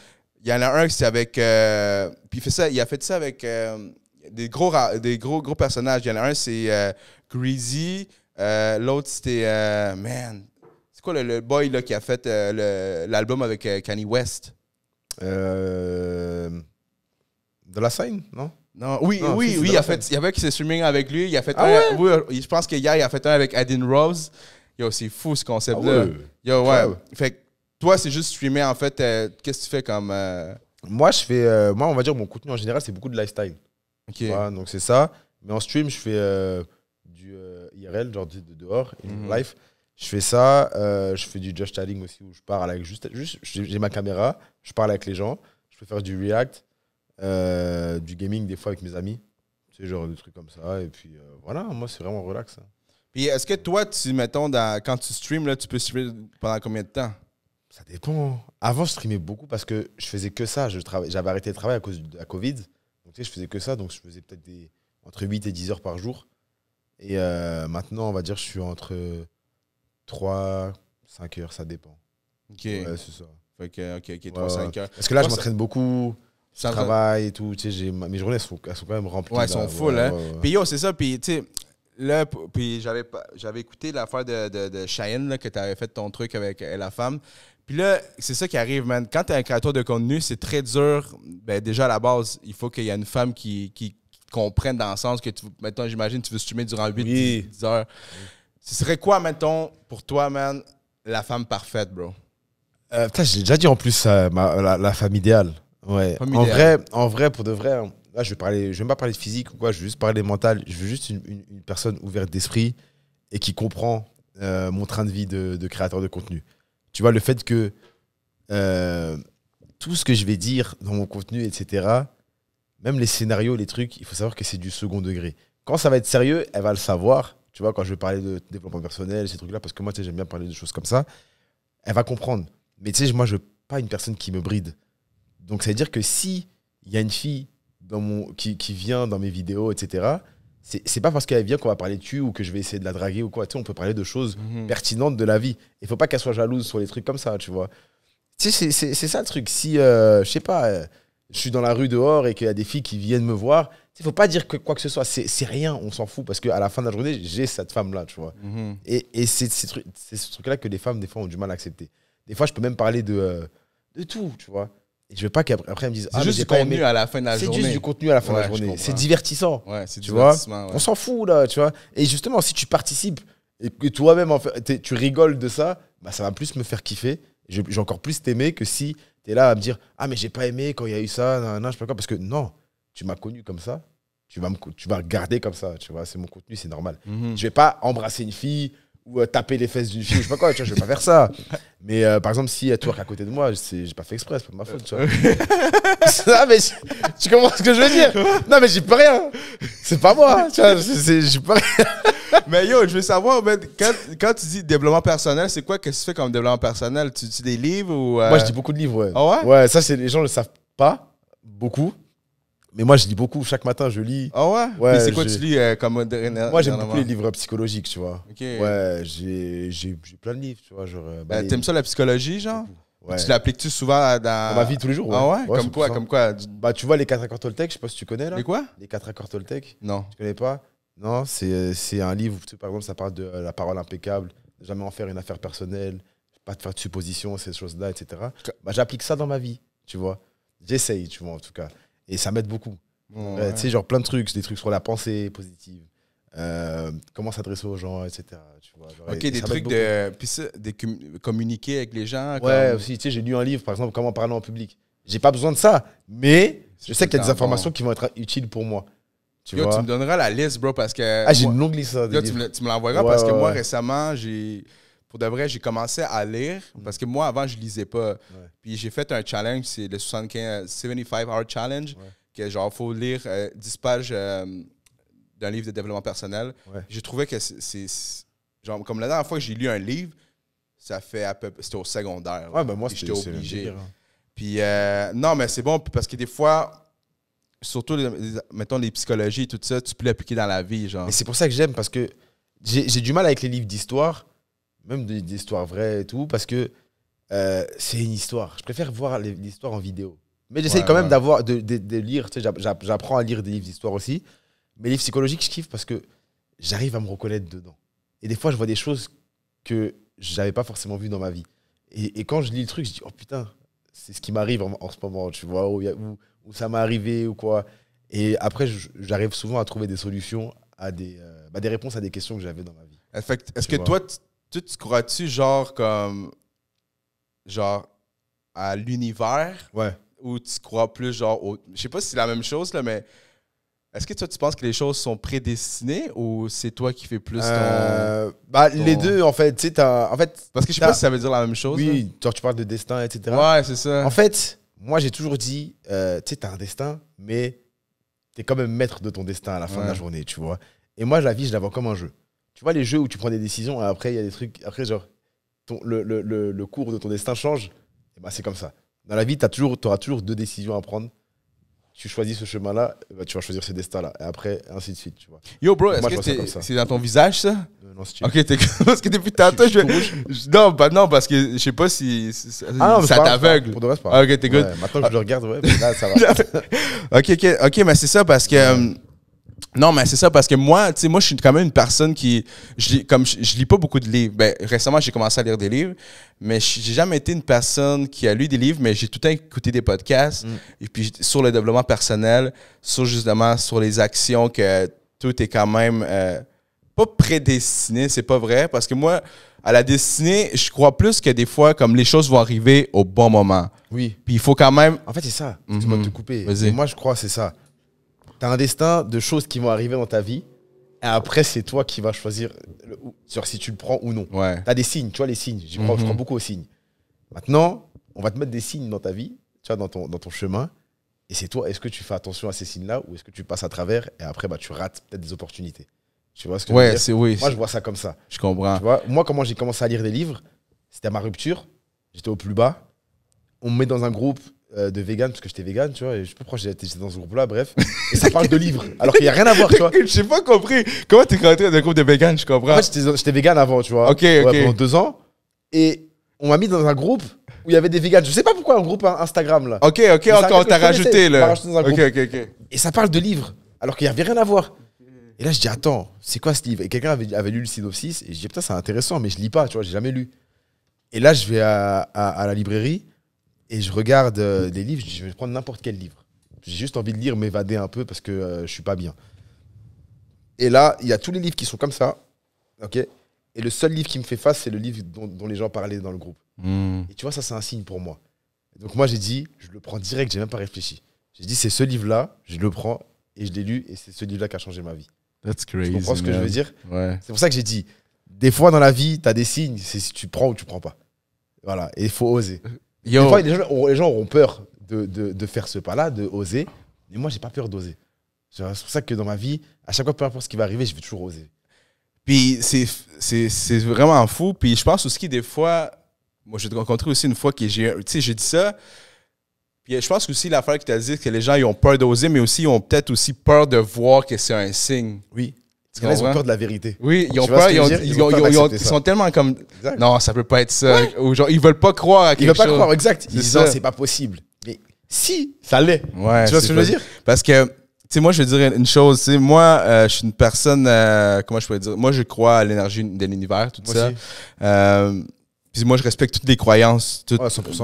Il y en a un qui c'est avec. Euh, puis il, fait ça, il a fait ça avec euh, des, gros, des gros, gros personnages. Il y en a un, c'est euh, Greasy. L'autre, c'était. man. C'est quoi le, boy qui a fait l'album avec Kanye West? de la scène, non? Non, oui, oui, oui, il fait, il y avait qui s'est streaming avec lui, il a fait ah un, je pense qu'hier, il a fait un avec Adin Rose yo, c'est fou ce concept-là. Ah fait toi, c'est juste streamer, en fait. Euh, qu'est-ce que tu fais comme. Euh? Moi, je fais. Euh, moi, on va dire, mon contenu en général, c'est beaucoup de lifestyle. Ok. donc, c'est ça. Mais en stream, je fais du IRL, genre de, dehors, in mhm. Je fais ça. je fais du just telling aussi, où je parle avec juste. juste J'ai ma caméra, je parle avec les gens. Je peux faire du react, du gaming, des fois, avec mes amis. Tu sais, genre des trucs comme ça. Et puis, voilà, moi, c'est vraiment relax. Hein. Puis est-ce que toi, tu, mettons, quand tu streams, là, tu peux streamer pendant combien de temps? Ça dépend. Avant, je streamais beaucoup parce que je faisais que ça. Je J'avais arrêté le travail à cause de la Covid. Donc, tu sais, je faisais que ça. Donc, je faisais peut-être des... entre 8 et 10 heures par jour. Et euh, maintenant, on va dire, je suis entre 3, 5 heures. Ça dépend. OK. Ouais, c'est ça. que, OK, OK, 3-5 heures. Parce que là, je m'entraîne beaucoup. Je travaille et tout. Tu sais, mes journées, elles sont, quand même remplies. Ouais, elles sont full, hein. Puis yo, c'est ça. Puis tu sais, là, puis j'avais, j'avais écouté l'affaire de, de, que tu avais fait ton truc avec euh, la femme. Puis là, c'est ça qui arrive, man. Quand tu es un créateur de contenu, c'est très dur. Ben, déjà, à la base, il faut qu'il y ait une femme qui, qui, comprenne dans le sens que, tu, mettons, j'imagine, tu veux tuer durant 8-10 heures. Ce serait quoi, mettons, pour toi, man, la femme parfaite, bro? Euh, putain, j'ai déjà dit en plus euh, la, femme idéale. Ouais. en vrai, en vrai, pour de vrai. Hein là, je vais parler, je vais pas parler de physique ou quoi, je vais juste parler de mental. Je veux juste une, personne ouverte d'esprit et qui comprend euh, mon train de vie de, créateur de contenu. Tu vois, le fait que euh, tout ce que je vais dire dans mon contenu, etc., même les scénarios, les trucs, il faut savoir que c'est du second degré. Quand ça va être sérieux, elle va le savoir. Tu vois, quand je vais parler de développement personnel, ces trucs-là, parce que moi, tu sais, j'aime bien parler de choses comme ça, elle va comprendre. Mais tu sais, moi, je ne veux pas une personne qui me bride. Donc, ça veut dire que si il y a une fille qui, vient dans mes vidéos, etc., c'est pas parce qu'elle vient qu'on va parler de tu ou que je vais essayer de la draguer ou quoi. Tu sais, on peut parler de choses mhm. pertinentes de la vie. Il faut pas qu'elle soit jalouse sur les trucs comme ça, tu vois. c'est ça le truc. Si, euh, je sais pas, euh, je suis dans la rue dehors et qu'il y a des filles qui viennent me voir, il faut pas dire que quoi que ce soit. C'est rien, on s'en fout parce qu'à la fin de la journée, j'ai cette femme-là, tu vois. Mhm. Et, et c'est ce truc-là que les femmes, des fois, ont du mal à accepter. Des fois, je peux même parler de, euh, de tout, tu vois je veux pas qu'après ils me disent ah, juste du contenu aimé. à la fin de la journée. C'est juste du contenu à la fin de la journée. C'est divertissant. c'est tu On s'en fout là, tu vois. Et justement, si tu participes et que toi-même en fait, tu rigoles de ça, bah ça va plus me faire kiffer. J'ai encore plus t'aimer que si tu es là à me dire ah mais j'ai pas aimé quand il y a eu ça, je sais pas quoi parce que non, tu m'as connu comme ça, tu vas me tu vas regarder comme ça, tu vois, c'est mon contenu, c'est normal. Je mhm. ne Je vais pas embrasser une fille ou euh, taper les fesses d'une fille, je sais pas quoi, tu vois, je vais pas faire ça. Mais euh, par exemple, si qui euh, est à côté de moi, j'ai pas fait exprès, c'est pas ma faute, tu vois. mais tu comprends ce que je veux dire Non, mais j'y peux rien. C'est pas moi, tu vois, mais yo, je veux savoir, quand, tu dis développement personnel, c'est quoi que tu fais comme développement personnel Tu, dis des livres ou. Moi, je dis beaucoup de livres, ouais. Ah ouais Ouais, ça, les gens le savent pas beaucoup. Mais moi, je lis beaucoup. Chaque matin, je lis. Ah ouais, ouais c'est quoi tu lis euh, comme comme euh, Moi, j'aime beaucoup les livres psychologiques, tu vois. Ouais, j'ai plein de livres, tu vois. Euh, ben, bah, T'aimes ça la psychologie, genre ouais. Tu l'appliques-tu souvent dans... ma vie tous les jours, Ah ouais, Comme quoi, comme quoi Bah, tu vois les 4 accords Toltec, je sais pas si tu connais, là. Les quoi Les 4 accords Toltec Non. Tu connais pas Non, c'est un livre où, par exemple, ça parle de la parole impeccable, jamais en faire une affaire personnelle, pas de faire de suppositions, ces choses-là, etc. Bah, j'applique ça dans ma vie, tu vois. J'essaye, tu vois, en tout cas. Et ça m'aide beaucoup. Euh, tu sais, genre plein de trucs, des trucs sur la pensée positive. Euh, comment s'adresser aux gens, etc. Tu vois, ok, des trucs de, puis communiquer avec les gens. Ouais, aussi, tu sais, j'ai lu un livre, par exemple, Comment parler en public. J'ai pas besoin de ça, mais je sais qu'il y a des informations qui vont être utiles pour moi. Tu, vois? tu me donneras la liste, bro, parce que. Ah, j'ai une longue liste. Hein, tu me, l'envoieras parce que moi, récemment, j'ai pour de vrai, j'ai commencé à lire mm-hmm. parce que moi, avant, je lisais pas. Puis j'ai fait un challenge, c'est le 75, 75 Hour Challenge, que genre, faut lire 10 euh, pages euh, d'un livre de développement personnel. J'ai trouvé que c'est. Genre, comme la dernière fois que j'ai lu un livre, ça fait à peu C'était au secondaire. Ouais, ben moi, j'étais obligé. Puis, euh, non, mais c'est bon parce que des fois, surtout, mettons, les psychologies et tout ça, tu peux l'appliquer dans la vie. Genre. Mais c'est pour ça que j'aime parce que j'ai du mal avec les livres d'histoire même des, histoires vraies et tout, parce que euh, c'est une histoire. Je préfère voir l'histoire en vidéo. Mais j'essaie quand même d'avoir de, lire. Tu sais, j'apprends à lire des livres d'histoire aussi. Mais les livres psychologiques, je kiffe parce que j'arrive à me reconnaître dedans. Et des fois, je vois des choses que j'avais pas forcément vues dans ma vie. Et, quand je lis le truc, je dis oh putain, c'est ce qui m'arrive en, ce moment, tu vois, où ça m'est arrivé ou quoi. Et après, j'arrive souvent à trouver des solutions à des, euh, bah, des réponses à des questions que j'avais dans ma vie. Est-ce que toi, tu, tu crois-tu, genre, comme. Genre, à l'univers? Ouais. Ou tu crois plus, genre, Je sais pas si c'est la même chose, là, mais. Est-ce que toi, tu penses que les choses sont prédestinées ou c'est toi qui fais plus ton, euh, bah, Les deux, en fait. Tu en fait Parce que je sais pas si ça veut dire la même chose. Oui, genre tu parles de destin, etc. Ouais, c'est ça. En fait, moi, j'ai toujours dit, euh, tu sais, t'as un destin, mais t'es quand même maître de ton destin à la fin de la journée, tu vois. Et moi, la vie, je la vois comme un jeu. Tu vois, les jeux où tu prends des décisions, et hein, après, il y a des trucs. Après, genre, le, le, le, cours de ton destin change. bah, c'est comme ça. Dans la vie, tu toujours, auras toujours deux décisions à prendre. Tu choisis ce chemin-là, eh ben, tu vas choisir ce destin-là. Et après, ainsi de suite. Tu vois. Yo, bro, est-ce que c'est dans ton visage, ça euh, Non, c'est Ok, parce que depuis tantôt, je. Non, bah, non, parce que je sais pas si. Ah, non, ça t'aveugle. Pour de reste, pas. Ah, ok, t'es good. maintenant je ah. le regarde, ouais, là, ça va. ok, ok, ok, mais c'est ça parce que. Euh, non, mais c'est ça, parce que moi, tu moi, je suis quand même une personne qui. Je, comme je, lis pas beaucoup de livres. Ben, récemment, j'ai commencé à lire des livres, mais j'ai jamais été une personne qui a lu des livres, mais j'ai tout le temps écouté des podcasts, mm. et puis sur le développement personnel, sur justement, sur les actions, que tout est quand même euh, pas prédestiné, c'est pas vrai, parce que moi, à la destinée, je crois plus que des fois, comme les choses vont arriver au bon moment. Oui. Puis il faut quand même. En fait, c'est ça. Tu m'as mhm. coupé. Moi, je crois, c'est ça tu as un destin de choses qui vont arriver dans ta vie. Et après, c'est toi qui vas choisir sur si tu le prends ou non. Ouais. Tu as des signes, tu vois, les signes. Je crois, mhm. beaucoup aux signes. Maintenant, on va te mettre des signes dans ta vie, tu vois, dans ton, dans ton chemin. Et c'est toi, est-ce que tu fais attention à ces signes-là ou est-ce que tu passes à travers et après, bah, tu rates peut-être des opportunités Tu vois ce que je veux dire oui, Moi, je vois ça comme ça. Je comprends. moi, comment j'ai commencé à lire des livres, c'était à ma rupture. J'étais au plus bas. On me met dans un groupe euh, de vegan parce que j'étais vegan, tu vois, et je sais pas pourquoi j'étais dans ce groupe-là, bref. Et ça parle de livres, alors qu'il y a rien à voir, tu vois. Je sais pas compris. Comment t'es rentré dans un groupe de vegan, je comprends. En fait, j'étais vegan avant, tu vois. Ok, ok. Pendant deux ans. Et on m'a mis dans un groupe où il y avait des vegans. Je sais pas pourquoi un groupe hein, Instagram là. Ok, ok, encore, t'as rajouté Et ça parle de livres, alors qu'il n'y avait rien à voir. Et là, je dis, attends, c'est quoi ce livre Et quelqu'un avait, lu le synopsis, et je dis, putain, c'est intéressant, mais je lis pas, tu vois, j'ai jamais lu. Et là, je vais à la librairie, et je regarde les euh, mm. des livres, je vais prendre n'importe quel livre. J'ai juste envie de lire, m'évader un peu parce que je euh, je suis pas bien. Et là, il y a tous les livres qui sont comme ça. ok et le seul livre qui me fait face, c'est le livre dont, les gens parlaient dans le groupe. Mm. Et tu vois, ça, c'est un signe pour moi. Donc moi, j'ai dit, je le prends direct, j'ai même pas réfléchi. J'ai dit, c'est ce livre-là, je le prends et je l'ai lu, et c'est ce livre-là qui a changé ma vie. That's crazy, tu comprends ce que je veux dire C'est pour ça que j'ai dit, des fois dans la vie, tu as des signes, c'est si tu prends ou tu prends pas. Voilà, et il faut oser. Des fois, oh, les gens, les auront peur de, de, faire ce pas-là, de oser. Mais moi, j'ai pas peur d'oser. C'est pour ça que dans ma vie, à chaque fois, peu importe ce qui va arriver, je vais toujours oser. Puis c'est vraiment fou. Puis je pense aussi des fois, moi, j'ai rencontré aussi une fois que j'ai. Tu sais, j'ai dit ça. Puis je pense aussi l'affaire qui t'a dit que les gens, ils ont peur d'oser, mais aussi, ils ont peut-être aussi peur de voir que c'est un signe. Oui. Parce ils ont peur de la vérité. Oui, ils ont peur. Ils, sont tellement comme. Non, ça peut pas être ça. Ils Ou ils veulent pas croire à quelque chose. Ils veulent pas croire, exact. Ils disent, c'est pas possible. Mais si, ça l'est. tu vois ce que je veux dire? Parce que, tu sais, moi, je veux dire une chose. Tu sais, moi, euh, je suis une personne. Euh, comment je pourrais dire? Moi, je crois à l'énergie de l'univers, tout ça. Euh, puis moi, je respecte toutes les croyances dans,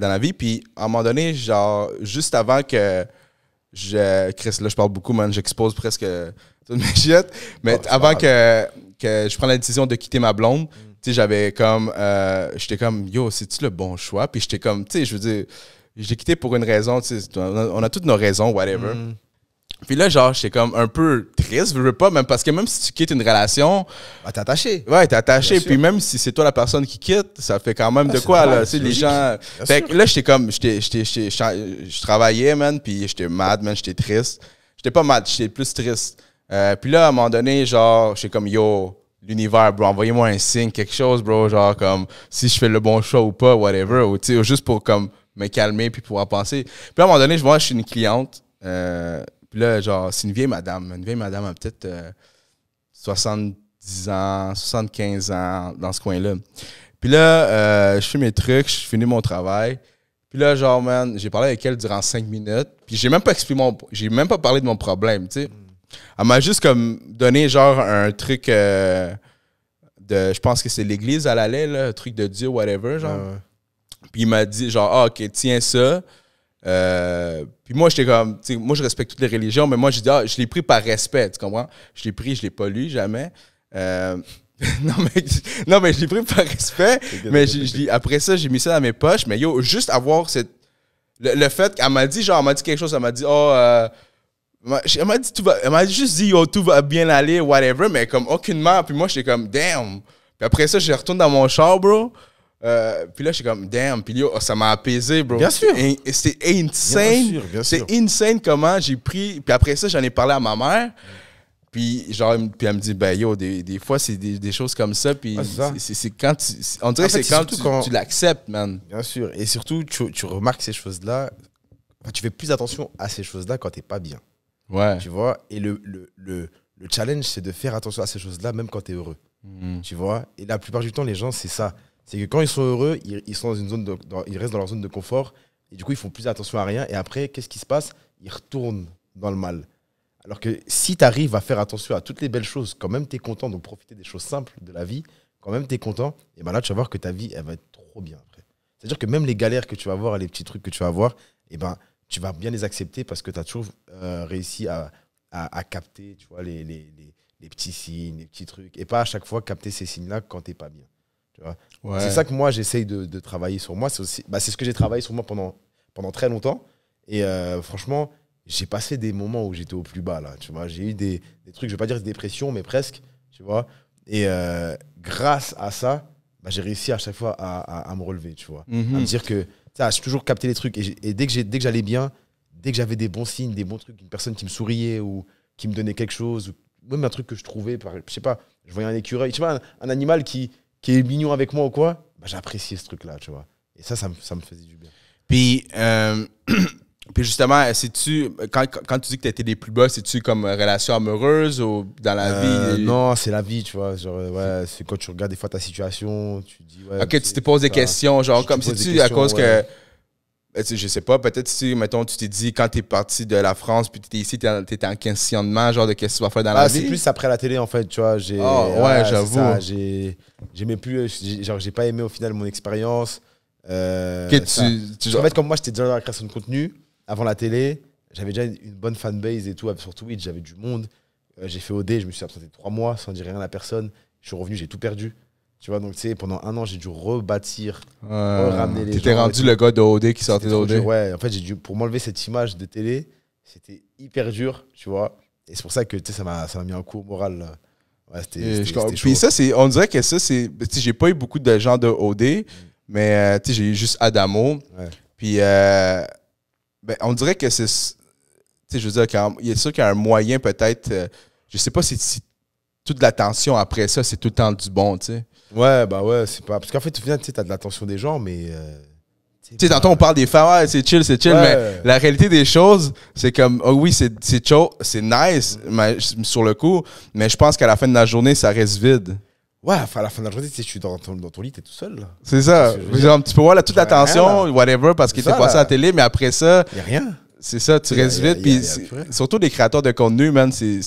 la vie. Puis à un moment donné, genre, juste avant que je. Chris, là, je parle beaucoup, man. J'expose presque tout Mais ah, avant que, je prenne la décision de quitter ma blonde, mm. j'avais comme. Euh, j'étais comme, yo, c'est-tu le bon choix? Puis j'étais comme, tu je veux dire, je l'ai quitté pour une raison, on, a toutes nos raisons, whatever. Mm. Puis là, genre, j'étais comme un peu triste, je veux pas, même parce que même si tu quittes une relation. Ah, t'es attaché. Ouais, t'es attaché. puis même si c'est toi la personne qui quitte, ça fait quand même de ah, quoi, là. les gens. fait que là, j'étais comme. Je travaillais, man, puis j'étais mad, man, j'étais triste. J'étais pas mad, j'étais plus triste. Euh, puis là, à un moment donné, genre, suis comme, yo, l'univers, bro, envoyez-moi un signe, quelque chose, bro, genre, comme, si je fais le bon choix ou pas, whatever, ou, tu sais, juste pour, comme, me calmer puis pouvoir penser. Puis à un moment donné, je vois, je suis une cliente, euh, puis là, genre, c'est une vieille madame, une vieille madame a peut-être 70 euh, ans, 75 ans, dans ce coin-là. Puis là, euh, je fais mes trucs, je finis mon travail, puis là, genre, man, j'ai parlé avec elle durant 5 minutes, puis j'ai même pas exprimé mon, j'ai même pas parlé de mon problème, tu sais. Elle m'a juste comme donné genre un truc euh, de. Je pense que c'est l'église, à l'allée, là, un truc de Dieu, whatever, genre. Puis il m'a dit, genre, ah, ok, tiens ça. Euh, puis moi, j'étais comme, moi, je respecte toutes les religions, mais moi, j'ai ah, je l'ai pris par respect, tu comprends? Je l'ai pris, je l'ai pas lu jamais. Euh, non, mais, je l'ai pris par respect. mais je, après ça, j'ai mis ça dans mes poches. Mais yo, juste avoir cette. Le, fait qu'elle m'a dit, genre, m'a dit quelque chose, elle m'a dit, oh, elle m'a dit, tout va, elle m'a juste dit, yo, tout va bien aller, whatever, mais comme aucunement. Puis moi, j'étais comme, damn. Puis après ça, je retourne dans mon char, bro. Euh, puis là, j'étais comme, damn. Puis yo, ça m'a apaisé, bro. Bien sûr. C'était insane. C'est insane comment j'ai pris. Puis après ça, j'en ai parlé à ma mère. Puis, genre, puis elle me dit, ben yo, des, des fois, c'est des, choses comme ça. Puis ah, c'est quand tu. On dirait c'est quand tu, l'acceptes, man. Bien sûr. Et surtout, tu, tu remarques ces choses-là. tu fais plus attention à ces choses-là quand t'es pas bien. Ouais. Tu vois Et le, challenge, c'est de faire attention à ces choses-là, même quand tu es heureux. Mhm. Tu vois Et la plupart du temps, les gens, c'est ça. C'est que quand ils sont heureux, ils, sont dans une zone ils restent dans leur zone de confort. Et du coup, ils font plus attention à rien. Et après, qu'est-ce qui se passe Ils retournent dans le mal. Alors que si tu arrives à faire attention à toutes les belles choses, quand même tu es content, de profiter des choses simples de la vie, quand même tu es content, et ben là tu vas voir que ta vie, elle va être trop bien après. C'est-à-dire que même les galères que tu vas voir, les petits trucs que tu vas avoir et ben tu vas bien les accepter parce que tu as toujours euh, réussi à, à, capter tu vois, les, les, les, petits signes, les petits trucs. Et pas à chaque fois capter ces signes-là quand tu es pas bien. C'est ça que moi, j'essaye de, de, travailler sur moi. C'est bah, ce que j'ai travaillé sur moi pendant, pendant très longtemps. Et euh, franchement, j'ai passé des moments où j'étais au plus bas. Là, tu vois, j'ai eu des, des, trucs, je vais pas dire dépression, mais presque. Tu vois. Et euh, grâce à ça, bah, j'ai réussi à chaque fois à, à, me relever. Tu vois, à me mhm. dire que ça, j'ai toujours capté les trucs. Et, dès que j'allais bien, dès que j'avais des bons signes, des bons trucs, une personne qui me souriait ou qui me donnait quelque chose, même un truc que je trouvais, par, je sais pas, je voyais un écureuil, tu vois, un, animal qui, est mignon avec moi ou quoi, bah, j'appréciais ce truc-là, tu vois. Et ça, ça me, faisait du bien. Puis, euh, Puis justement, tu quand, quand tu dis que tu été des plus bas, c'est-tu comme relation amoureuse ou dans la euh, vie Non, c'est la vie, tu vois. Genre, ouais, c'est quand tu regardes des fois ta situation, tu dis. ok, tu te poses des questions, genre, comme si tu, à cause que. Ben, je sais pas, peut-être si, mettons, tu t'es dit quand t'es parti de la France, puis t'étais ici, t'étais en questionnement, genre, de qu'est-ce que tu vas faire dans la ah, vie. C'est plus après la télé, en fait, tu vois. J'ai, oh, ouais, j'avoue. J'aimais plus, genre, j'ai pas aimé au final mon expérience. Euh, tu, en fait, comme moi, j'étais déjà dans la création de contenu avant la télé, j'avais déjà une bonne fanbase et tout sur Twitch, j'avais du monde. Euh, j'ai fait OD, je me suis absenté trois mois sans dire rien à personne. Je suis revenu, j'ai tout perdu. Tu vois, donc tu sais, pendant un an, j'ai dû rebâtir, ramener les T'étais rendu le gars de OD qui sortait de ouais, en fait, j'ai dû, pour m'enlever cette image de télé, c'était hyper dur, tu vois. Et c'est pour ça que tu sais, ça m'a mis un coup moral. Ouais, c'était Puis ça, c'est, on dirait que ça, c'est. Ben, tu j'ai pas eu beaucoup de gens de OD, mm. mais euh, tu sais, j'ai eu juste Adamo. Ouais. Puis. Euh, ben, on dirait que c'est. Tu sais, je veux dire, il est sûr qu'il y a un moyen peut-être. Euh, je sais pas si, toute l'attention après ça, c'est tout le temps du bon, tu sais. Ouais, bah ouais, c'est pas. Parce qu'en fait, tu viens, tu sais, as de l'attention des gens, mais. Euh, tu sais, tantôt, on parle des femmes, ouais, c'est chill, c'est chill, mais la réalité des choses, c'est comme, oh oui, c'est chaud c'est nice sur le coup, mais je pense qu'à la fin de la journée, ça reste vide. Ouais, à la fin de la journée, tu sais, je suis dans ton, lit, t'es tout seul. C'est ça. tu voir toute l'attention, whatever, parce qu'il était passé à la télé, mais après ça, Y a rien. c'est ça, tu restes vite. Puis surtout les créateurs de contenu, man, c'est.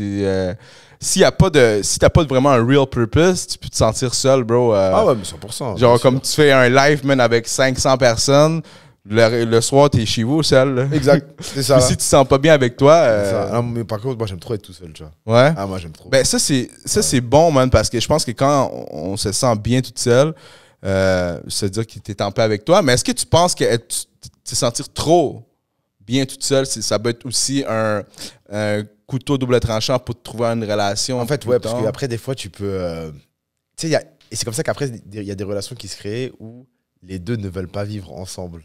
Euh, s'il n'y a pas de. Si t'as pas vraiment un real purpose, tu peux te sentir seul, bro. Euh, ah ouais, mais 100%. Genre, comme tu fais un live, man, avec 500 personnes, le, soir, t'es chez vous, seul. Exact, c'est ça. si tu te sens pas bien avec toi. Euh, mais par contre, moi, j'aime trop être tout seul, tu vois. Ouais. Ah, moi, j'aime trop. Ben, ça, c'est ça, bon, man, parce que je pense que quand on, se sent bien toute seule, euh, se dire que t'es en paix avec toi. Mais est-ce que tu penses que te sentir trop bien toute seule, ça peut être aussi un, couteau double tranchant pour te trouver une relation? En fait, ouais, parce qu'après, des fois, tu peux. Euh, tu sais, et c'est comme ça qu'après, il y a des relations qui se créent où les deux ne veulent pas vivre ensemble.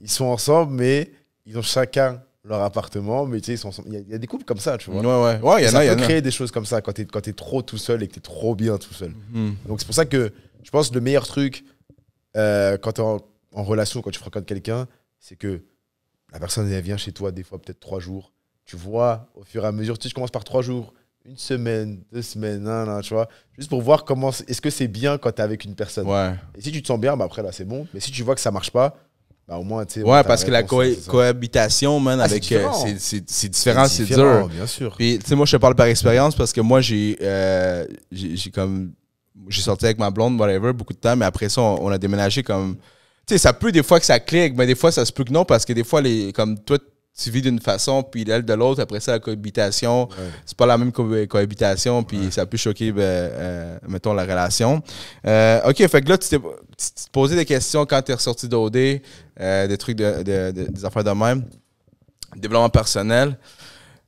Ils sont ensemble, mais ils ont chacun leur appartement, mais ils sont Il y, a, des couples comme ça, tu vois. Ouais, peut créer des choses comme ça quand tu quand es trop tout seul et que tu es trop bien tout seul. Hmm. Donc, c'est pour ça que je pense que le meilleur truc euh, quand t'es en, en, relation, quand tu fréquentes quelqu'un, c'est que la personne, elle vient chez toi des fois, peut-être trois jours. Tu vois, au fur et à mesure, tu commences par trois jours une semaine, deux semaines, non, non, tu vois. Juste pour voir comment est-ce que c'est bien quand t'es avec une personne. Ouais. Et si tu te sens bien, bah après là c'est bon. Mais si tu vois que ça marche pas, bah au moins tu sais. Ouais, parce que la cohabitation, man, ah, avec. Euh, c'est différent, c'est dur. bien sûr. Puis tu sais, moi je te parle par expérience parce que moi euh, j'ai. j'ai comme. J'ai sorti avec ma blonde, whatever, beaucoup de temps, mais après ça on, on a déménagé comme. Tu sais, ça peut des fois que ça clique, mais des fois ça se peut que non parce que des fois, les, comme toi, tu vis d'une façon, puis elle de l'autre. Après ça, la cohabitation, c'est pas la même cohabitation, puis ça peut choquer, ben, euh, mettons, la relation. Euh, OK, fait que là, tu t'es posé des questions quand tu es ressorti d'OD, euh, des trucs, des affaires de même, développement personnel.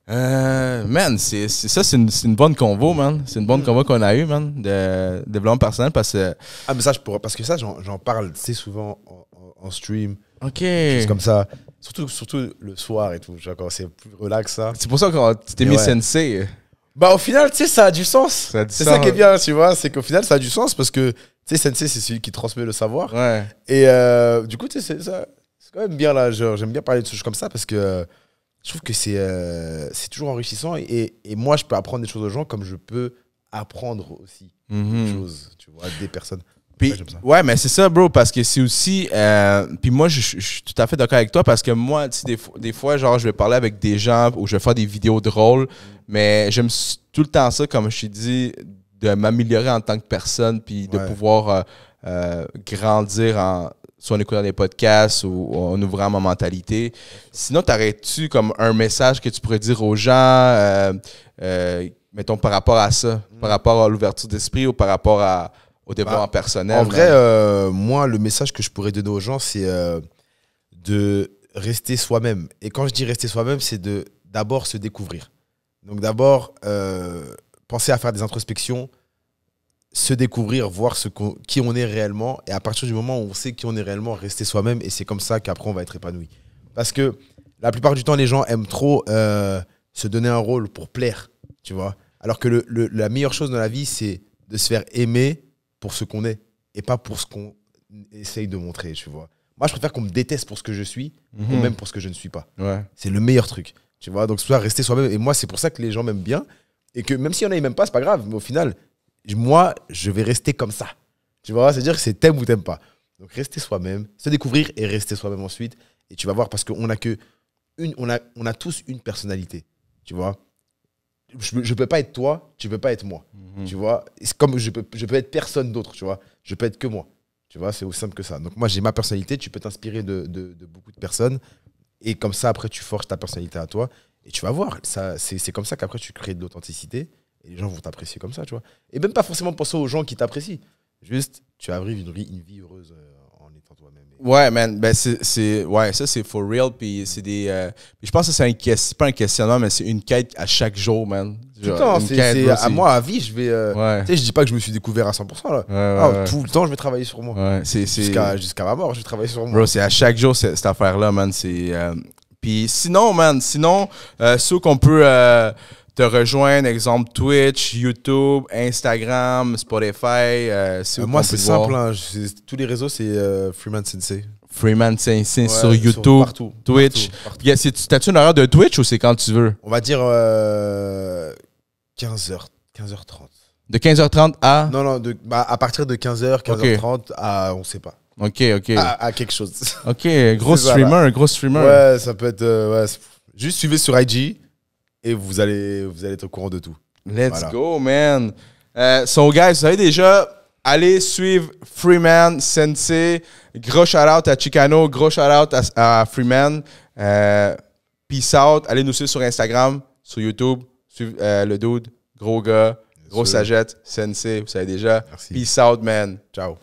man, c'est ça, c'est une, bonne convo, man. C'est une bonne convo qu'on a eue, man, de, développement personnel, parce que... Ah, mais ça, je pourrais, parce que ça, j'en parle, tu sais, souvent en, stream. OK. juste comme ça. Surtout, surtout le soir et tout, c'est plus relax, ça. C'est pour ça que tu t'es mis sensei. Euh, bah, au final, tu sais, ça a du sens. C'est ça qui est bien, tu vois. C'est qu'au final, ça a du sens parce que, tu sais, sensei, c'est celui qui transmet le savoir. Et euh, du coup, tu sais, c'est quand même bien, là. J'aime bien parler de choses comme ça parce que je trouve que c'est euh, c'est toujours enrichissant. Et, et moi, je peux apprendre des choses aux gens comme je peux apprendre aussi mhm. des choses, tu vois, des personnes. Oui, ouais, mais c'est ça, bro, parce que c'est aussi. Euh, puis moi, je, je, suis tout à fait d'accord avec toi parce que moi, tu sais, des, fois, genre, je vais parler avec des gens ou je vais faire des vidéos drôles, mais j'aime tout le temps ça, comme je t'ai dit, de m'améliorer en tant que personne, puis de pouvoir euh, euh, grandir en soit en écoutant des podcasts ou en ouvrant ma mentalité. Sinon, t'arrêtes-tu comme un message que tu pourrais dire aux gens, mettons, par rapport à ça, par mm. rapport à l'ouverture d'esprit ou par rapport à au développement bah, personnel. En vrai, euh, moi, le message que je pourrais donner aux gens, c'est euh, de rester soi-même. Et quand je dis rester soi-même, c'est de d'abord se découvrir. Donc d'abord, euh, penser à faire des introspections, se découvrir, voir ce qui on est réellement. Et à partir du moment où on sait qui on est réellement, rester soi-même. Et c'est comme ça qu'après, on va être épanoui. Parce que la plupart du temps, les gens aiment trop se donner un rôle pour plaire, tu vois. Alors que la meilleure chose dans la vie, c'est de se faire aimer pour ce qu'on est et pas pour ce qu'on essaye de montrer, tu vois. Moi, je préfère qu'on me déteste pour ce que je suis, ou mhm. même pour ce que je ne suis pas. Ouais. C'est le meilleur truc, tu vois. Donc, soit rester soi-même. Et moi, c'est pour ça que les gens m'aiment bien. Et que même si y en a, ils m'aiment pas, c'est pas grave. Mais au final, moi, je vais rester comme ça. Tu vois, c'est-à-dire que c'est t'aimes ou t'aimes pas. Donc, rester soi-même, se découvrir et rester soi-même ensuite. Et tu vas voir, parce qu'on a que une, on a, on a tous une personnalité, tu vois je, ne peux pas être toi, tu peux pas être moi. Mhm. Tu vois, comme je peux, je peux être personne d'autre, tu vois. Je peux être que moi. Tu vois, c'est aussi simple que ça. Donc moi, j'ai ma personnalité, tu peux t'inspirer de, beaucoup de personnes. Et comme ça, après, tu forges ta personnalité à toi. Et tu vas voir, c'est comme ça qu'après, tu crées de l'authenticité. Et les gens vont t'apprécier comme ça, tu vois. Et même pas forcément penser aux gens qui t'apprécient. Juste, tu arrives une, une vie heureuse. Euh, Ouais, man. Ben, c'est, ouais, ça, c'est for real. Puis c'est des. Euh, je pense que c'est pas un questionnement, mais c'est une quête à chaque jour, man. tout le temps, c'est, à moi, à vie, je vais. Euh, tu sais, je dis pas que je me suis découvert à 100%. Là. Ah, tout le temps, je vais travailler sur moi. Jusqu'à, jusqu ma mort, je vais travailler sur moi. c'est à chaque jour, cette affaire-là, man. Euh, puis sinon, man, sinon, ceux qu'on peut te rejoindre, exemple Twitch, YouTube, Instagram, Spotify. Euh, euh, moi, c'est simple. Hein. tous les réseaux, c'est euh, Freeman Sensei. Freeman Sensei sur YouTube, partout, Twitch. T'as-tu une heure de Twitch ou c'est quand tu veux? On va dire 15h, 15h30. De 15h30 à? Non, non, bah, à partir de 15h, 15h30 à on sait pas. Ok, ok. À, quelque chose. Ok, gros streamer, gros streamer. Ouais, ça peut être. Ouais, juste suivez sur IG et vous allez, vous allez être au courant de tout. Let's go, man. Euh, so, guys, vous savez déjà, allez suivre Freeman Sensei. Gros shout-out à Chicano, gros shout-out à, Freeman. Euh, peace out. Allez nous suivre sur Instagram, sur YouTube. Suivez euh, le dude, gros gars, gros sagette, Sensei, vous savez déjà. Merci. Peace out, man. Ciao.